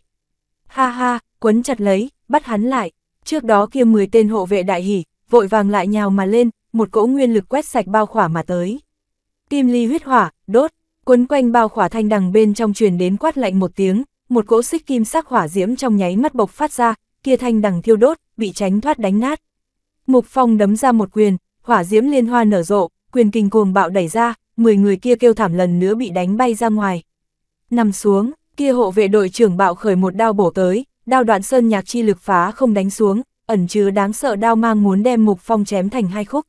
Ha ha, quấn chặt lấy, bắt hắn lại. Trước đó kia 10 tên hộ vệ đại hỉ, vội vàng lại nhào mà lên, một cỗ nguyên lực quét sạch bao khỏa mà tới. Kim ly huyết hỏa, đốt, quấn quanh bao khỏa thanh đằng bên trong truyền đến quát lạnh một tiếng, một cỗ xích kim sắc hỏa diễm trong nháy mắt bộc phát ra, kia thanh đằng thiêu đốt, bị tránh thoát đánh nát. Mục Phong đấm ra một quyền, hỏa diễm liên hoa nở rộ, quyền kinh cuồng bạo đẩy ra, 10 người kia kêu thảm lần nữa bị đánh bay ra ngoài. Nằm xuống, kia hộ vệ đội trưởng bạo khởi một đao bổ tới, đao đoạn sơn nhạc chi lực phá không đánh xuống, ẩn chứa đáng sợ đao mang muốn đem Mục Phong chém thành hai khúc.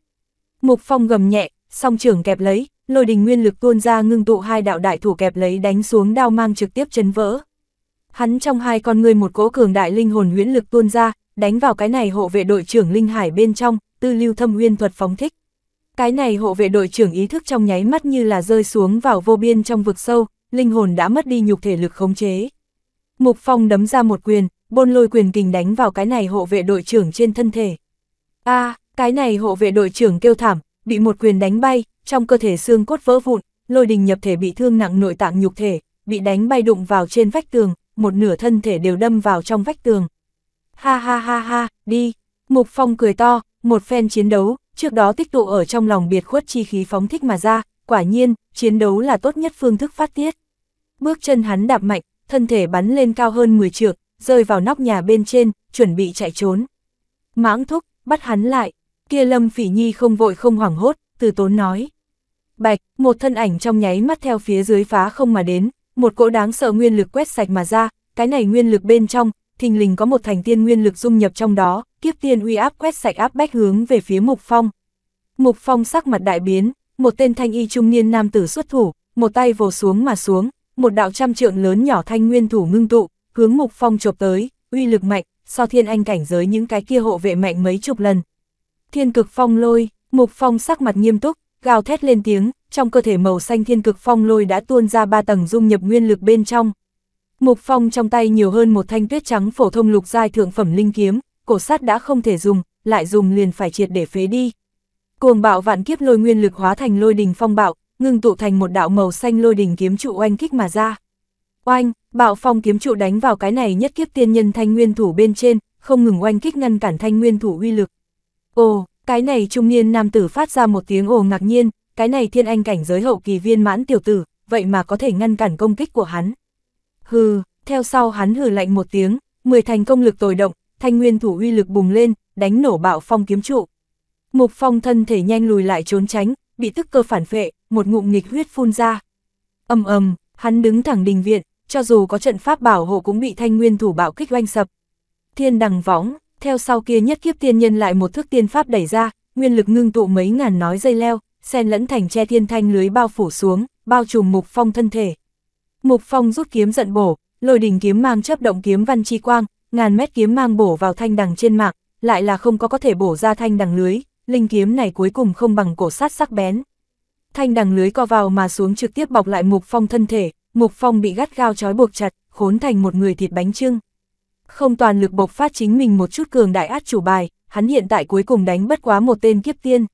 Mục Phong gầm nhẹ, song trưởng kẹp lấy, lôi đình nguyên lực tuôn ra ngưng tụ hai đạo đại thủ kẹp lấy đánh xuống đao mang trực tiếp chấn vỡ. Hắn trong hai con người một cỗ cường đại linh hồn huyễn lực tuôn ra, đánh vào cái này hộ vệ đội trưởng linh hải bên trong, tư lưu thâm nguyên thuật phóng thích. Cái này hộ vệ đội trưởng ý thức trong nháy mắt như là rơi xuống vào vô biên trong vực sâu, linh hồn đã mất đi nhục thể lực khống chế, Mục Phong đấm ra một quyền, bôn lôi quyền kình đánh vào cái này hộ vệ đội trưởng trên thân thể. a à, cái này hộ vệ đội trưởng kêu thảm, bị một quyền đánh bay, trong cơ thể xương cốt vỡ vụn, lôi đình nhập thể bị thương nặng nội tạng nhục thể, bị đánh bay đụng vào trên vách tường, một nửa thân thể đều đâm vào trong vách tường. Ha ha ha ha, đi. Mục Phong cười to, một phen chiến đấu, trước đó tích tụ ở trong lòng biệt khuất chi khí phóng thích mà ra, quả nhiên, chiến đấu là tốt nhất phương thức phát tiết. Bước chân hắn đạp mạnh, thân thể bắn lên cao hơn 10 trượng, rơi vào nóc nhà bên trên, chuẩn bị chạy trốn. Mãng thúc, bắt hắn lại, kia Lâm Phỉ Nhi không vội không hoảng hốt, từ tốn nói. Bạch, một thân ảnh trong nháy mắt theo phía dưới phá không mà đến, một cỗ đáng sợ nguyên lực quét sạch mà ra, cái này nguyên lực bên trong, thình lình có một thành tiên nguyên lực dung nhập trong đó, kiếp tiên uy áp quét sạch áp bách hướng về phía Mục Phong. Mục Phong sắc mặt đại biến, một tên thanh y trung niên nam tử xuất thủ, một tay vồ xuống mà xuống, một đạo trăm trượng lớn nhỏ thanh nguyên thủ ngưng tụ, hướng Mục Phong chộp tới, uy lực mạnh, so thiên anh cảnh giới những cái kia hộ vệ mạnh mấy chục lần. Thiên cực phong lôi, Mục Phong sắc mặt nghiêm túc, gào thét lên tiếng, trong cơ thể màu xanh thiên cực phong lôi đã tuôn ra ba tầng dung nhập nguyên lực bên trong. Mục Phong trong tay nhiều hơn một thanh tuyết trắng phổ thông lục giai thượng phẩm linh kiếm, cổ sát đã không thể dùng, lại dùng liền phải triệt để phế đi. Cuồng bạo vạn kiếp lôi nguyên lực hóa thành lôi đình phong bạo, ngưng tụ thành một đạo màu xanh lôi đình kiếm trụ oanh kích mà ra. Oanh, bạo phong kiếm trụ đánh vào cái này nhất kiếp tiên nhân thanh nguyên thủ bên trên, không ngừng oanh kích ngăn cản thanh nguyên thủ uy lực. Ồ, cái này trung niên nam tử phát ra một tiếng ồ ngạc nhiên, cái này thiên anh cảnh giới hậu kỳ viên mãn tiểu tử, vậy mà có thể ngăn cản công kích của hắn. Hừ, theo sau hắn hừ lạnh một tiếng, mười thành công lực tồi động, thanh nguyên thủ uy lực bùng lên, đánh nổ bạo phong kiếm trụ. Mục phong thân thể nhanh lùi lại trốn tránh, bị tức cơ phản phệ, một ngụm nghịch huyết phun ra. Âm ầm, hắn đứng thẳng đình viện, cho dù có trận pháp bảo hộ cũng bị thanh nguyên thủ bạo kích oanh sập. Thiên đằng võng, theo sau kia nhất kiếp tiên nhân lại một thước tiên pháp đẩy ra, nguyên lực ngưng tụ mấy ngàn nói dây leo, xen lẫn thành che thiên thanh lưới bao phủ xuống, bao trùm mục phong thân thể. Mục phong rút kiếm giận bổ, lôi đình kiếm mang chấp động kiếm văn chi quang, ngàn mét kiếm mang bổ vào thanh đằng trên mạng, lại là không có có thể bổ ra thanh đằng lưới, linh kiếm này cuối cùng không bằng cổ sát sắc bén thanh đằng lưới co vào mà xuống trực tiếp bọc lại Mục Phong thân thể, Mục Phong bị gắt gao trói buộc chặt, khốn thành một người thịt bánh trưng. Không toàn lực bộc phát chính mình một chút cường đại át chủ bài, hắn hiện tại cuối cùng đánh bất quá một tên kiếp tiên.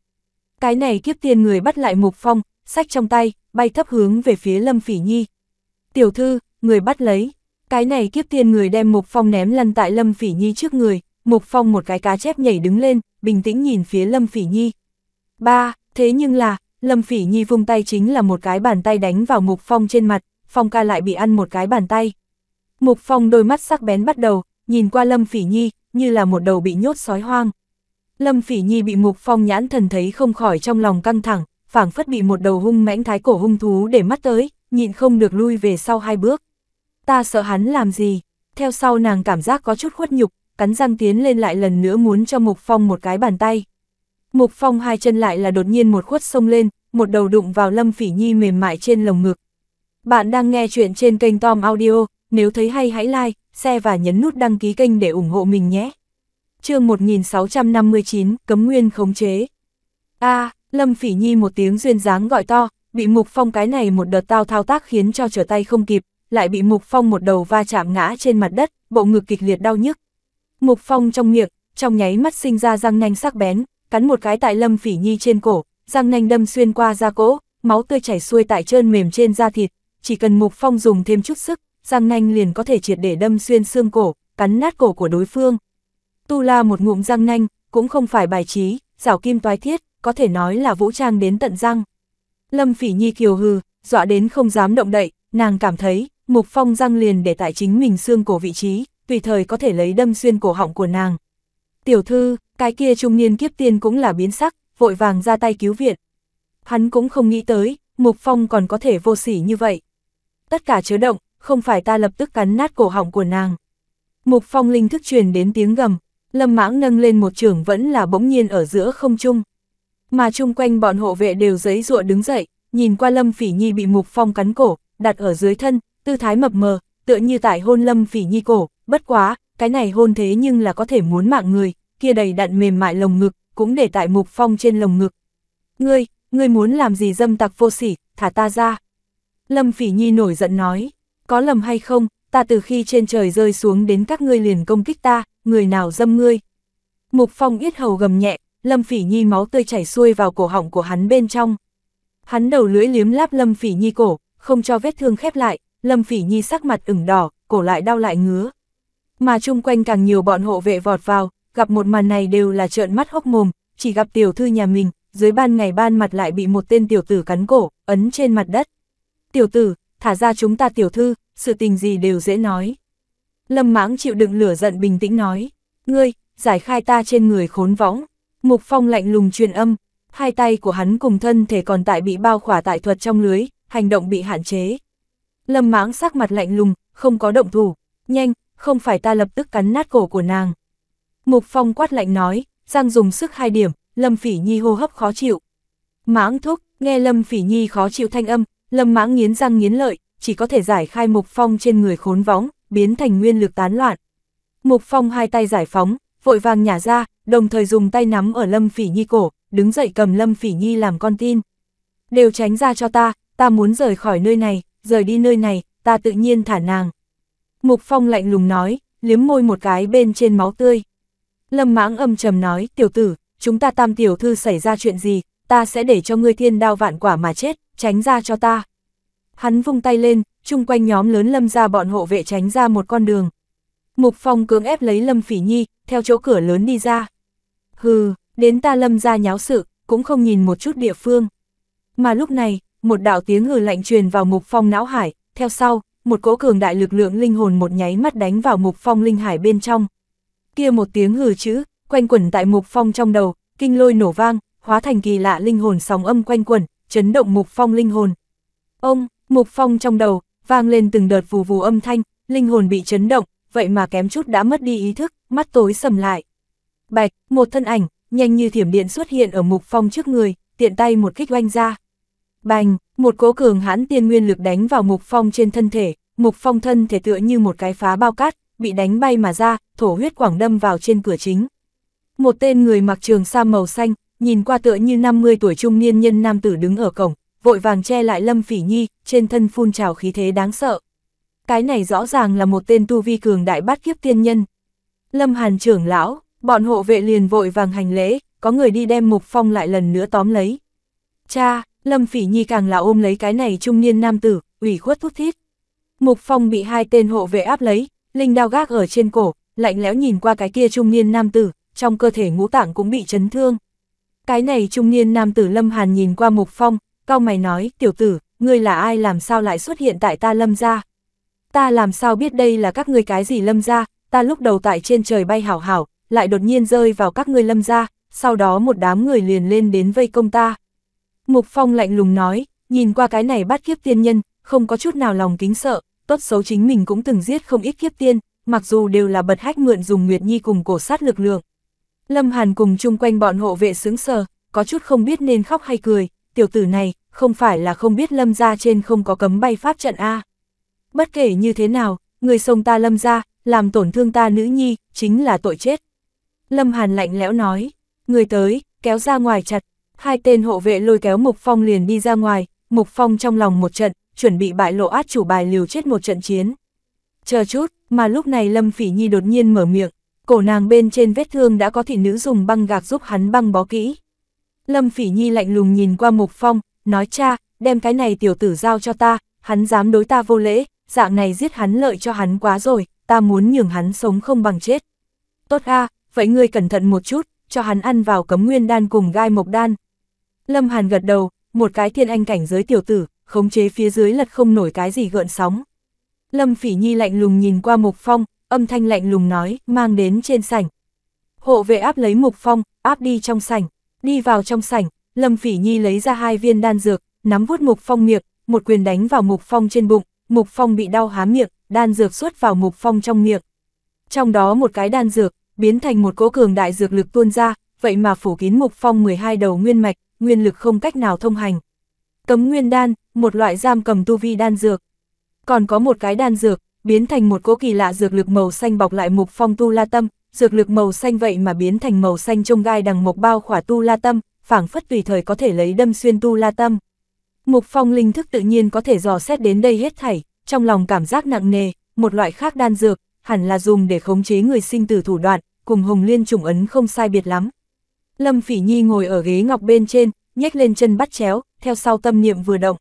Cái này kiếp tiên người bắt lại Mục Phong, sách trong tay, bay thấp hướng về phía Lâm Phỉ Nhi. Tiểu thư, người bắt lấy. Cái này kiếp tiên người đem Mục Phong ném lăn tại Lâm Phỉ Nhi trước người, Mục Phong một cái cá chép nhảy đứng lên, bình tĩnh nhìn phía Lâm Phỉ Nhi. Ba, thế nhưng là, Lâm Phỉ Nhi vung tay chính là một cái bàn tay đánh vào Mục Phong trên mặt, Phong ca lại bị ăn một cái bàn tay. Mục Phong đôi mắt sắc bén bắt đầu, nhìn qua Lâm Phỉ Nhi, như là một đầu bị nhốt sói hoang. Lâm Phỉ Nhi bị Mục Phong nhãn thần thấy không khỏi trong lòng căng thẳng, phảng phất bị một đầu hung mãnh thái cổ hung thú để mắt tới, nhịn không được lui về sau hai bước. Ta sợ hắn làm gì? Theo sau nàng cảm giác có chút khuất nhục, cắn răng tiến lên lại lần nữa muốn cho Mục Phong một cái bàn tay. Mục Phong hai chân lại là đột nhiên một khuất sông lên, một đầu đụng vào Lâm Phỉ Nhi mềm mại trên lồng ngực. Bạn đang nghe chuyện trên kênh Tom Audio, nếu thấy hay hãy like, share và nhấn nút đăng ký kênh để ủng hộ mình nhé. chương 1659, Cấm Nguyên khống chế. a Lâm Phỉ Nhi một tiếng duyên dáng gọi to, bị Mục Phong cái này một đợt tao thao tác khiến cho trở tay không kịp, lại bị Mục Phong một đầu va chạm ngã trên mặt đất, bộ ngực kịch liệt đau nhức. Mục Phong trong miệng, trong nháy mắt sinh ra răng nhanh sắc bén, cắn một cái tại Lâm Phỉ Nhi trên cổ, răng nanh đâm xuyên qua da cỗ, máu tươi chảy xuôi tại trơn mềm trên da thịt, chỉ cần Mục Phong dùng thêm chút sức, răng nanh liền có thể triệt để đâm xuyên xương cổ, cắn nát cổ của đối phương. Tu La một ngụm răng nanh, cũng không phải bài trí, rào kim toái thiết, có thể nói là vũ trang đến tận răng. Lâm Phỉ Nhi kiều hư dọa đến không dám động đậy, nàng cảm thấy, Mục Phong răng liền để tại chính mình xương cổ vị trí, tùy thời có thể lấy đâm xuyên cổ họng của nàng. Tiểu thư, cái kia trung niên kiếp tiên cũng là biến sắc, vội vàng ra tay cứu viện. Hắn cũng không nghĩ tới, Mục Phong còn có thể vô sỉ như vậy. Tất cả chớ động, không phải ta lập tức cắn nát cổ họng của nàng. Mục Phong linh thức truyền đến tiếng gầm, Lâm Mãng nâng lên một trường vẫn là bỗng nhiên ở giữa không trung. Mà chung quanh bọn hộ vệ đều giấy ruộng đứng dậy, nhìn qua Lâm Phỉ Nhi bị Mục Phong cắn cổ, đặt ở dưới thân, tư thái mập mờ, tựa như tại hôn Lâm Phỉ Nhi cổ, bất quá, cái này hôn thế nhưng là có thể muốn mạng người, kia đầy đặn mềm mại lồng ngực, cũng để tại Mục Phong trên lồng ngực. Ngươi, ngươi muốn làm gì dâm tặc vô sỉ, thả ta ra. Lâm Phỉ Nhi nổi giận nói, có lầm hay không, ta từ khi trên trời rơi xuống đến các ngươi liền công kích ta, người nào dâm ngươi. Mục Phong yết hầu gầm nhẹ, Lâm Phỉ Nhi máu tươi chảy xuôi vào cổ họng của hắn bên trong. Hắn đầu lưỡi liếm láp Lâm Phỉ Nhi cổ, không cho vết thương khép lại, Lâm Phỉ Nhi sắc mặt ửng đỏ, cổ lại đau lại ngứa. Mà chung quanh càng nhiều bọn hộ vệ vọt vào, gặp một màn này đều là trợn mắt hốc mồm, chỉ gặp tiểu thư nhà mình, dưới ban ngày ban mặt lại bị một tên tiểu tử cắn cổ, ấn trên mặt đất. Tiểu tử, thả ra chúng ta tiểu thư, sự tình gì đều dễ nói. Lâm mãng chịu đựng lửa giận bình tĩnh nói, ngươi, giải khai ta trên người khốn võng. Mục phong lạnh lùng truyền âm, hai tay của hắn cùng thân thể còn tại bị bao khỏa tại thuật trong lưới, hành động bị hạn chế. Lâm mãng sắc mặt lạnh lùng, không có động thủ, nhanh, không phải ta lập tức cắn nát cổ của nàng. Mục Phong quát lạnh nói, giang dùng sức hai điểm, Lâm Phỉ Nhi hô hấp khó chịu. Mãng thúc, nghe Lâm Phỉ Nhi khó chịu thanh âm, Lâm Mãng nghiến răng nghiến lợi, chỉ có thể giải khai Mục Phong trên người khốn võng, biến thành nguyên lực tán loạn. Mục Phong hai tay giải phóng, vội vàng nhả ra, đồng thời dùng tay nắm ở Lâm Phỉ Nhi cổ, đứng dậy cầm Lâm Phỉ Nhi làm con tin. Đều tránh ra cho ta, ta muốn rời khỏi nơi này, rời đi nơi này, ta tự nhiên thả nàng. Mục Phong lạnh lùng nói, liếm môi một cái bên trên máu tươi. Lâm mãng âm trầm nói, tiểu tử, chúng ta tam tiểu thư xảy ra chuyện gì, ta sẽ để cho ngươi thiên đao vạn quả mà chết, tránh ra cho ta. Hắn vung tay lên, chung quanh nhóm lớn lâm ra bọn hộ vệ tránh ra một con đường. Mục Phong cưỡng ép lấy Lâm Phỉ Nhi, theo chỗ cửa lớn đi ra. Hừ, đến ta Lâm ra nháo sự, cũng không nhìn một chút địa phương. Mà lúc này, một đạo tiếng hừ lạnh truyền vào Mục Phong não hải, theo sau, một cỗ cường đại lực lượng linh hồn một nháy mắt đánh vào Mục Phong linh hải bên trong, kia một tiếng hừ chữ, quanh quẩn tại mục phong trong đầu, kinh lôi nổ vang, hóa thành kỳ lạ linh hồn sóng âm quanh quẩn, chấn động mục phong linh hồn. Ông, mục phong trong đầu, vang lên từng đợt vù vù âm thanh, linh hồn bị chấn động, vậy mà kém chút đã mất đi ý thức, mắt tối sầm lại. Bạch, một thân ảnh, nhanh như thiểm điện xuất hiện ở mục phong trước người, tiện tay một kích oanh ra. Bành, một cố cường hãn tiên nguyên lực đánh vào mục phong trên thân thể, mục phong thân thể tựa như một cái phá bao cát, bị đánh bay mà ra, thổ huyết quảng đâm vào trên cửa chính. Một tên người mặc trường sa màu xanh, nhìn qua tựa như 50 tuổi trung niên nhân nam tử đứng ở cổng, vội vàng che lại Lâm Phỉ Nhi, trên thân phun trào khí thế đáng sợ. Cái này rõ ràng là một tên tu vi cường đại bát kiếp tiên nhân. Lâm Hàn trưởng lão, bọn hộ vệ liền vội vàng hành lễ, có người đi đem Mục Phong lại lần nữa tóm lấy. Cha, Lâm Phỉ Nhi càng là ôm lấy cái này trung niên nam tử, ủy khuất thút thít. Mục Phong bị hai tên hộ vệ áp lấy, linh đao gác ở trên cổ, lạnh lẽo nhìn qua cái kia trung niên nam tử, trong cơ thể ngũ tạng cũng bị chấn thương. Cái này trung niên nam tử Lâm Hàn nhìn qua Mục Phong, cao mày nói, tiểu tử, ngươi là ai làm sao lại xuất hiện tại ta Lâm gia? Ta làm sao biết đây là các ngươi cái gì Lâm gia? Ta lúc đầu tại trên trời bay hảo hảo, lại đột nhiên rơi vào các ngươi Lâm gia, sau đó một đám người liền lên đến vây công ta. Mục Phong lạnh lùng nói, nhìn qua cái này bắt kiếp tiên nhân, không có chút nào lòng kính sợ, tốt xấu chính mình cũng từng giết không ít kiếp tiên, mặc dù đều là bật hách mượn dùng Nguyệt Nhi cùng cổ sát lực lượng. Lâm Hàn cùng chung quanh bọn hộ vệ sướng sờ, có chút không biết nên khóc hay cười, tiểu tử này, không phải là không biết Lâm ra trên không có cấm bay pháp trận A. Bất kể như thế nào, người sông ta Lâm ra, làm tổn thương ta nữ nhi, chính là tội chết. Lâm Hàn lạnh lẽo nói, người tới, kéo ra ngoài chặt, hai tên hộ vệ lôi kéo Mục Phong liền đi ra ngoài, Mục Phong trong lòng một trận, chuẩn bị bại lộ át chủ bài liều chết một trận chiến. Chờ chút, mà lúc này Lâm Phỉ Nhi đột nhiên mở miệng, cổ nàng bên trên vết thương đã có thị nữ dùng băng gạc giúp hắn băng bó kỹ. Lâm Phỉ Nhi lạnh lùng nhìn qua Mục Phong, nói cha, đem cái này tiểu tử giao cho ta, hắn dám đối ta vô lễ, dạng này giết hắn lợi cho hắn quá rồi, ta muốn nhường hắn sống không bằng chết. Tốt a, vậy ngươi cẩn thận một chút, cho hắn ăn vào cấm nguyên đan cùng gai mộc đan. Lâm Hàn gật đầu, một cái thiên anh cảnh giới tiểu tử, khống chế phía dưới lật không nổi cái gì gợn sóng. Lâm Phỉ Nhi lạnh lùng nhìn qua Mục Phong, âm thanh lạnh lùng nói, mang đến trên sảnh. Hộ vệ áp lấy Mục Phong, áp đi trong sảnh, đi vào trong sảnh, Lâm Phỉ Nhi lấy ra hai viên đan dược, nắm vuốt Mục Phong miệng, một quyền đánh vào Mục Phong trên bụng, Mục Phong bị đau há miệng, đan dược xuất vào Mục Phong trong miệng. Trong đó một cái đan dược, biến thành một cỗ cường đại dược lực tuôn ra, vậy mà phủ kín Mục Phong 12 đầu nguyên mạch, nguyên lực không cách nào thông hành. Cấm nguyên đan, một loại giam cầm tu vi đan dược. Còn có một cái đan dược, biến thành một cỗ kỳ lạ dược lực màu xanh bọc lại mục phong tu la tâm, dược lực màu xanh vậy mà biến thành màu xanh trông gai đằng mộc bao khỏa tu la tâm, phảng phất tùy thời có thể lấy đâm xuyên tu la tâm. Mục phong linh thức tự nhiên có thể dò xét đến đây hết thảy, trong lòng cảm giác nặng nề, một loại khác đan dược, hẳn là dùng để khống chế người sinh tử thủ đoạn, cùng hồng liên trùng ấn không sai biệt lắm. Lâm Phỉ Nhi ngồi ở ghế ngọc bên trên, nhếch lên chân bắt chéo, theo sau tâm niệm vừa động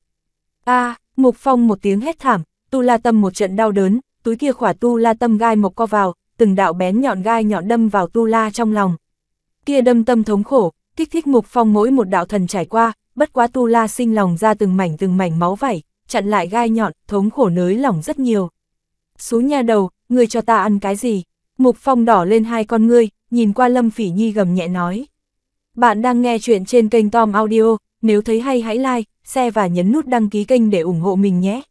a à, Mục Phong một tiếng hét thảm, tu la tâm một trận đau đớn, túi kia khỏa tu la tâm gai mộc co vào, từng đạo bén nhọn gai nhọn đâm vào tu la trong lòng. Kia đâm tâm thống khổ, kích thích Mục Phong mỗi một đạo thần trải qua, bất quá tu la sinh lòng ra từng mảnh từng mảnh máu vẩy chặn lại gai nhọn, thống khổ nới lòng rất nhiều. Xú nhà đầu, người cho ta ăn cái gì? Mục Phong đỏ lên hai con ngươi, nhìn qua Lâm Phỉ Nhi gầm nhẹ nói. Bạn đang nghe chuyện trên kênh Tom Audio, nếu thấy hay hãy like, share và nhấn nút đăng ký kênh để ủng hộ mình nhé.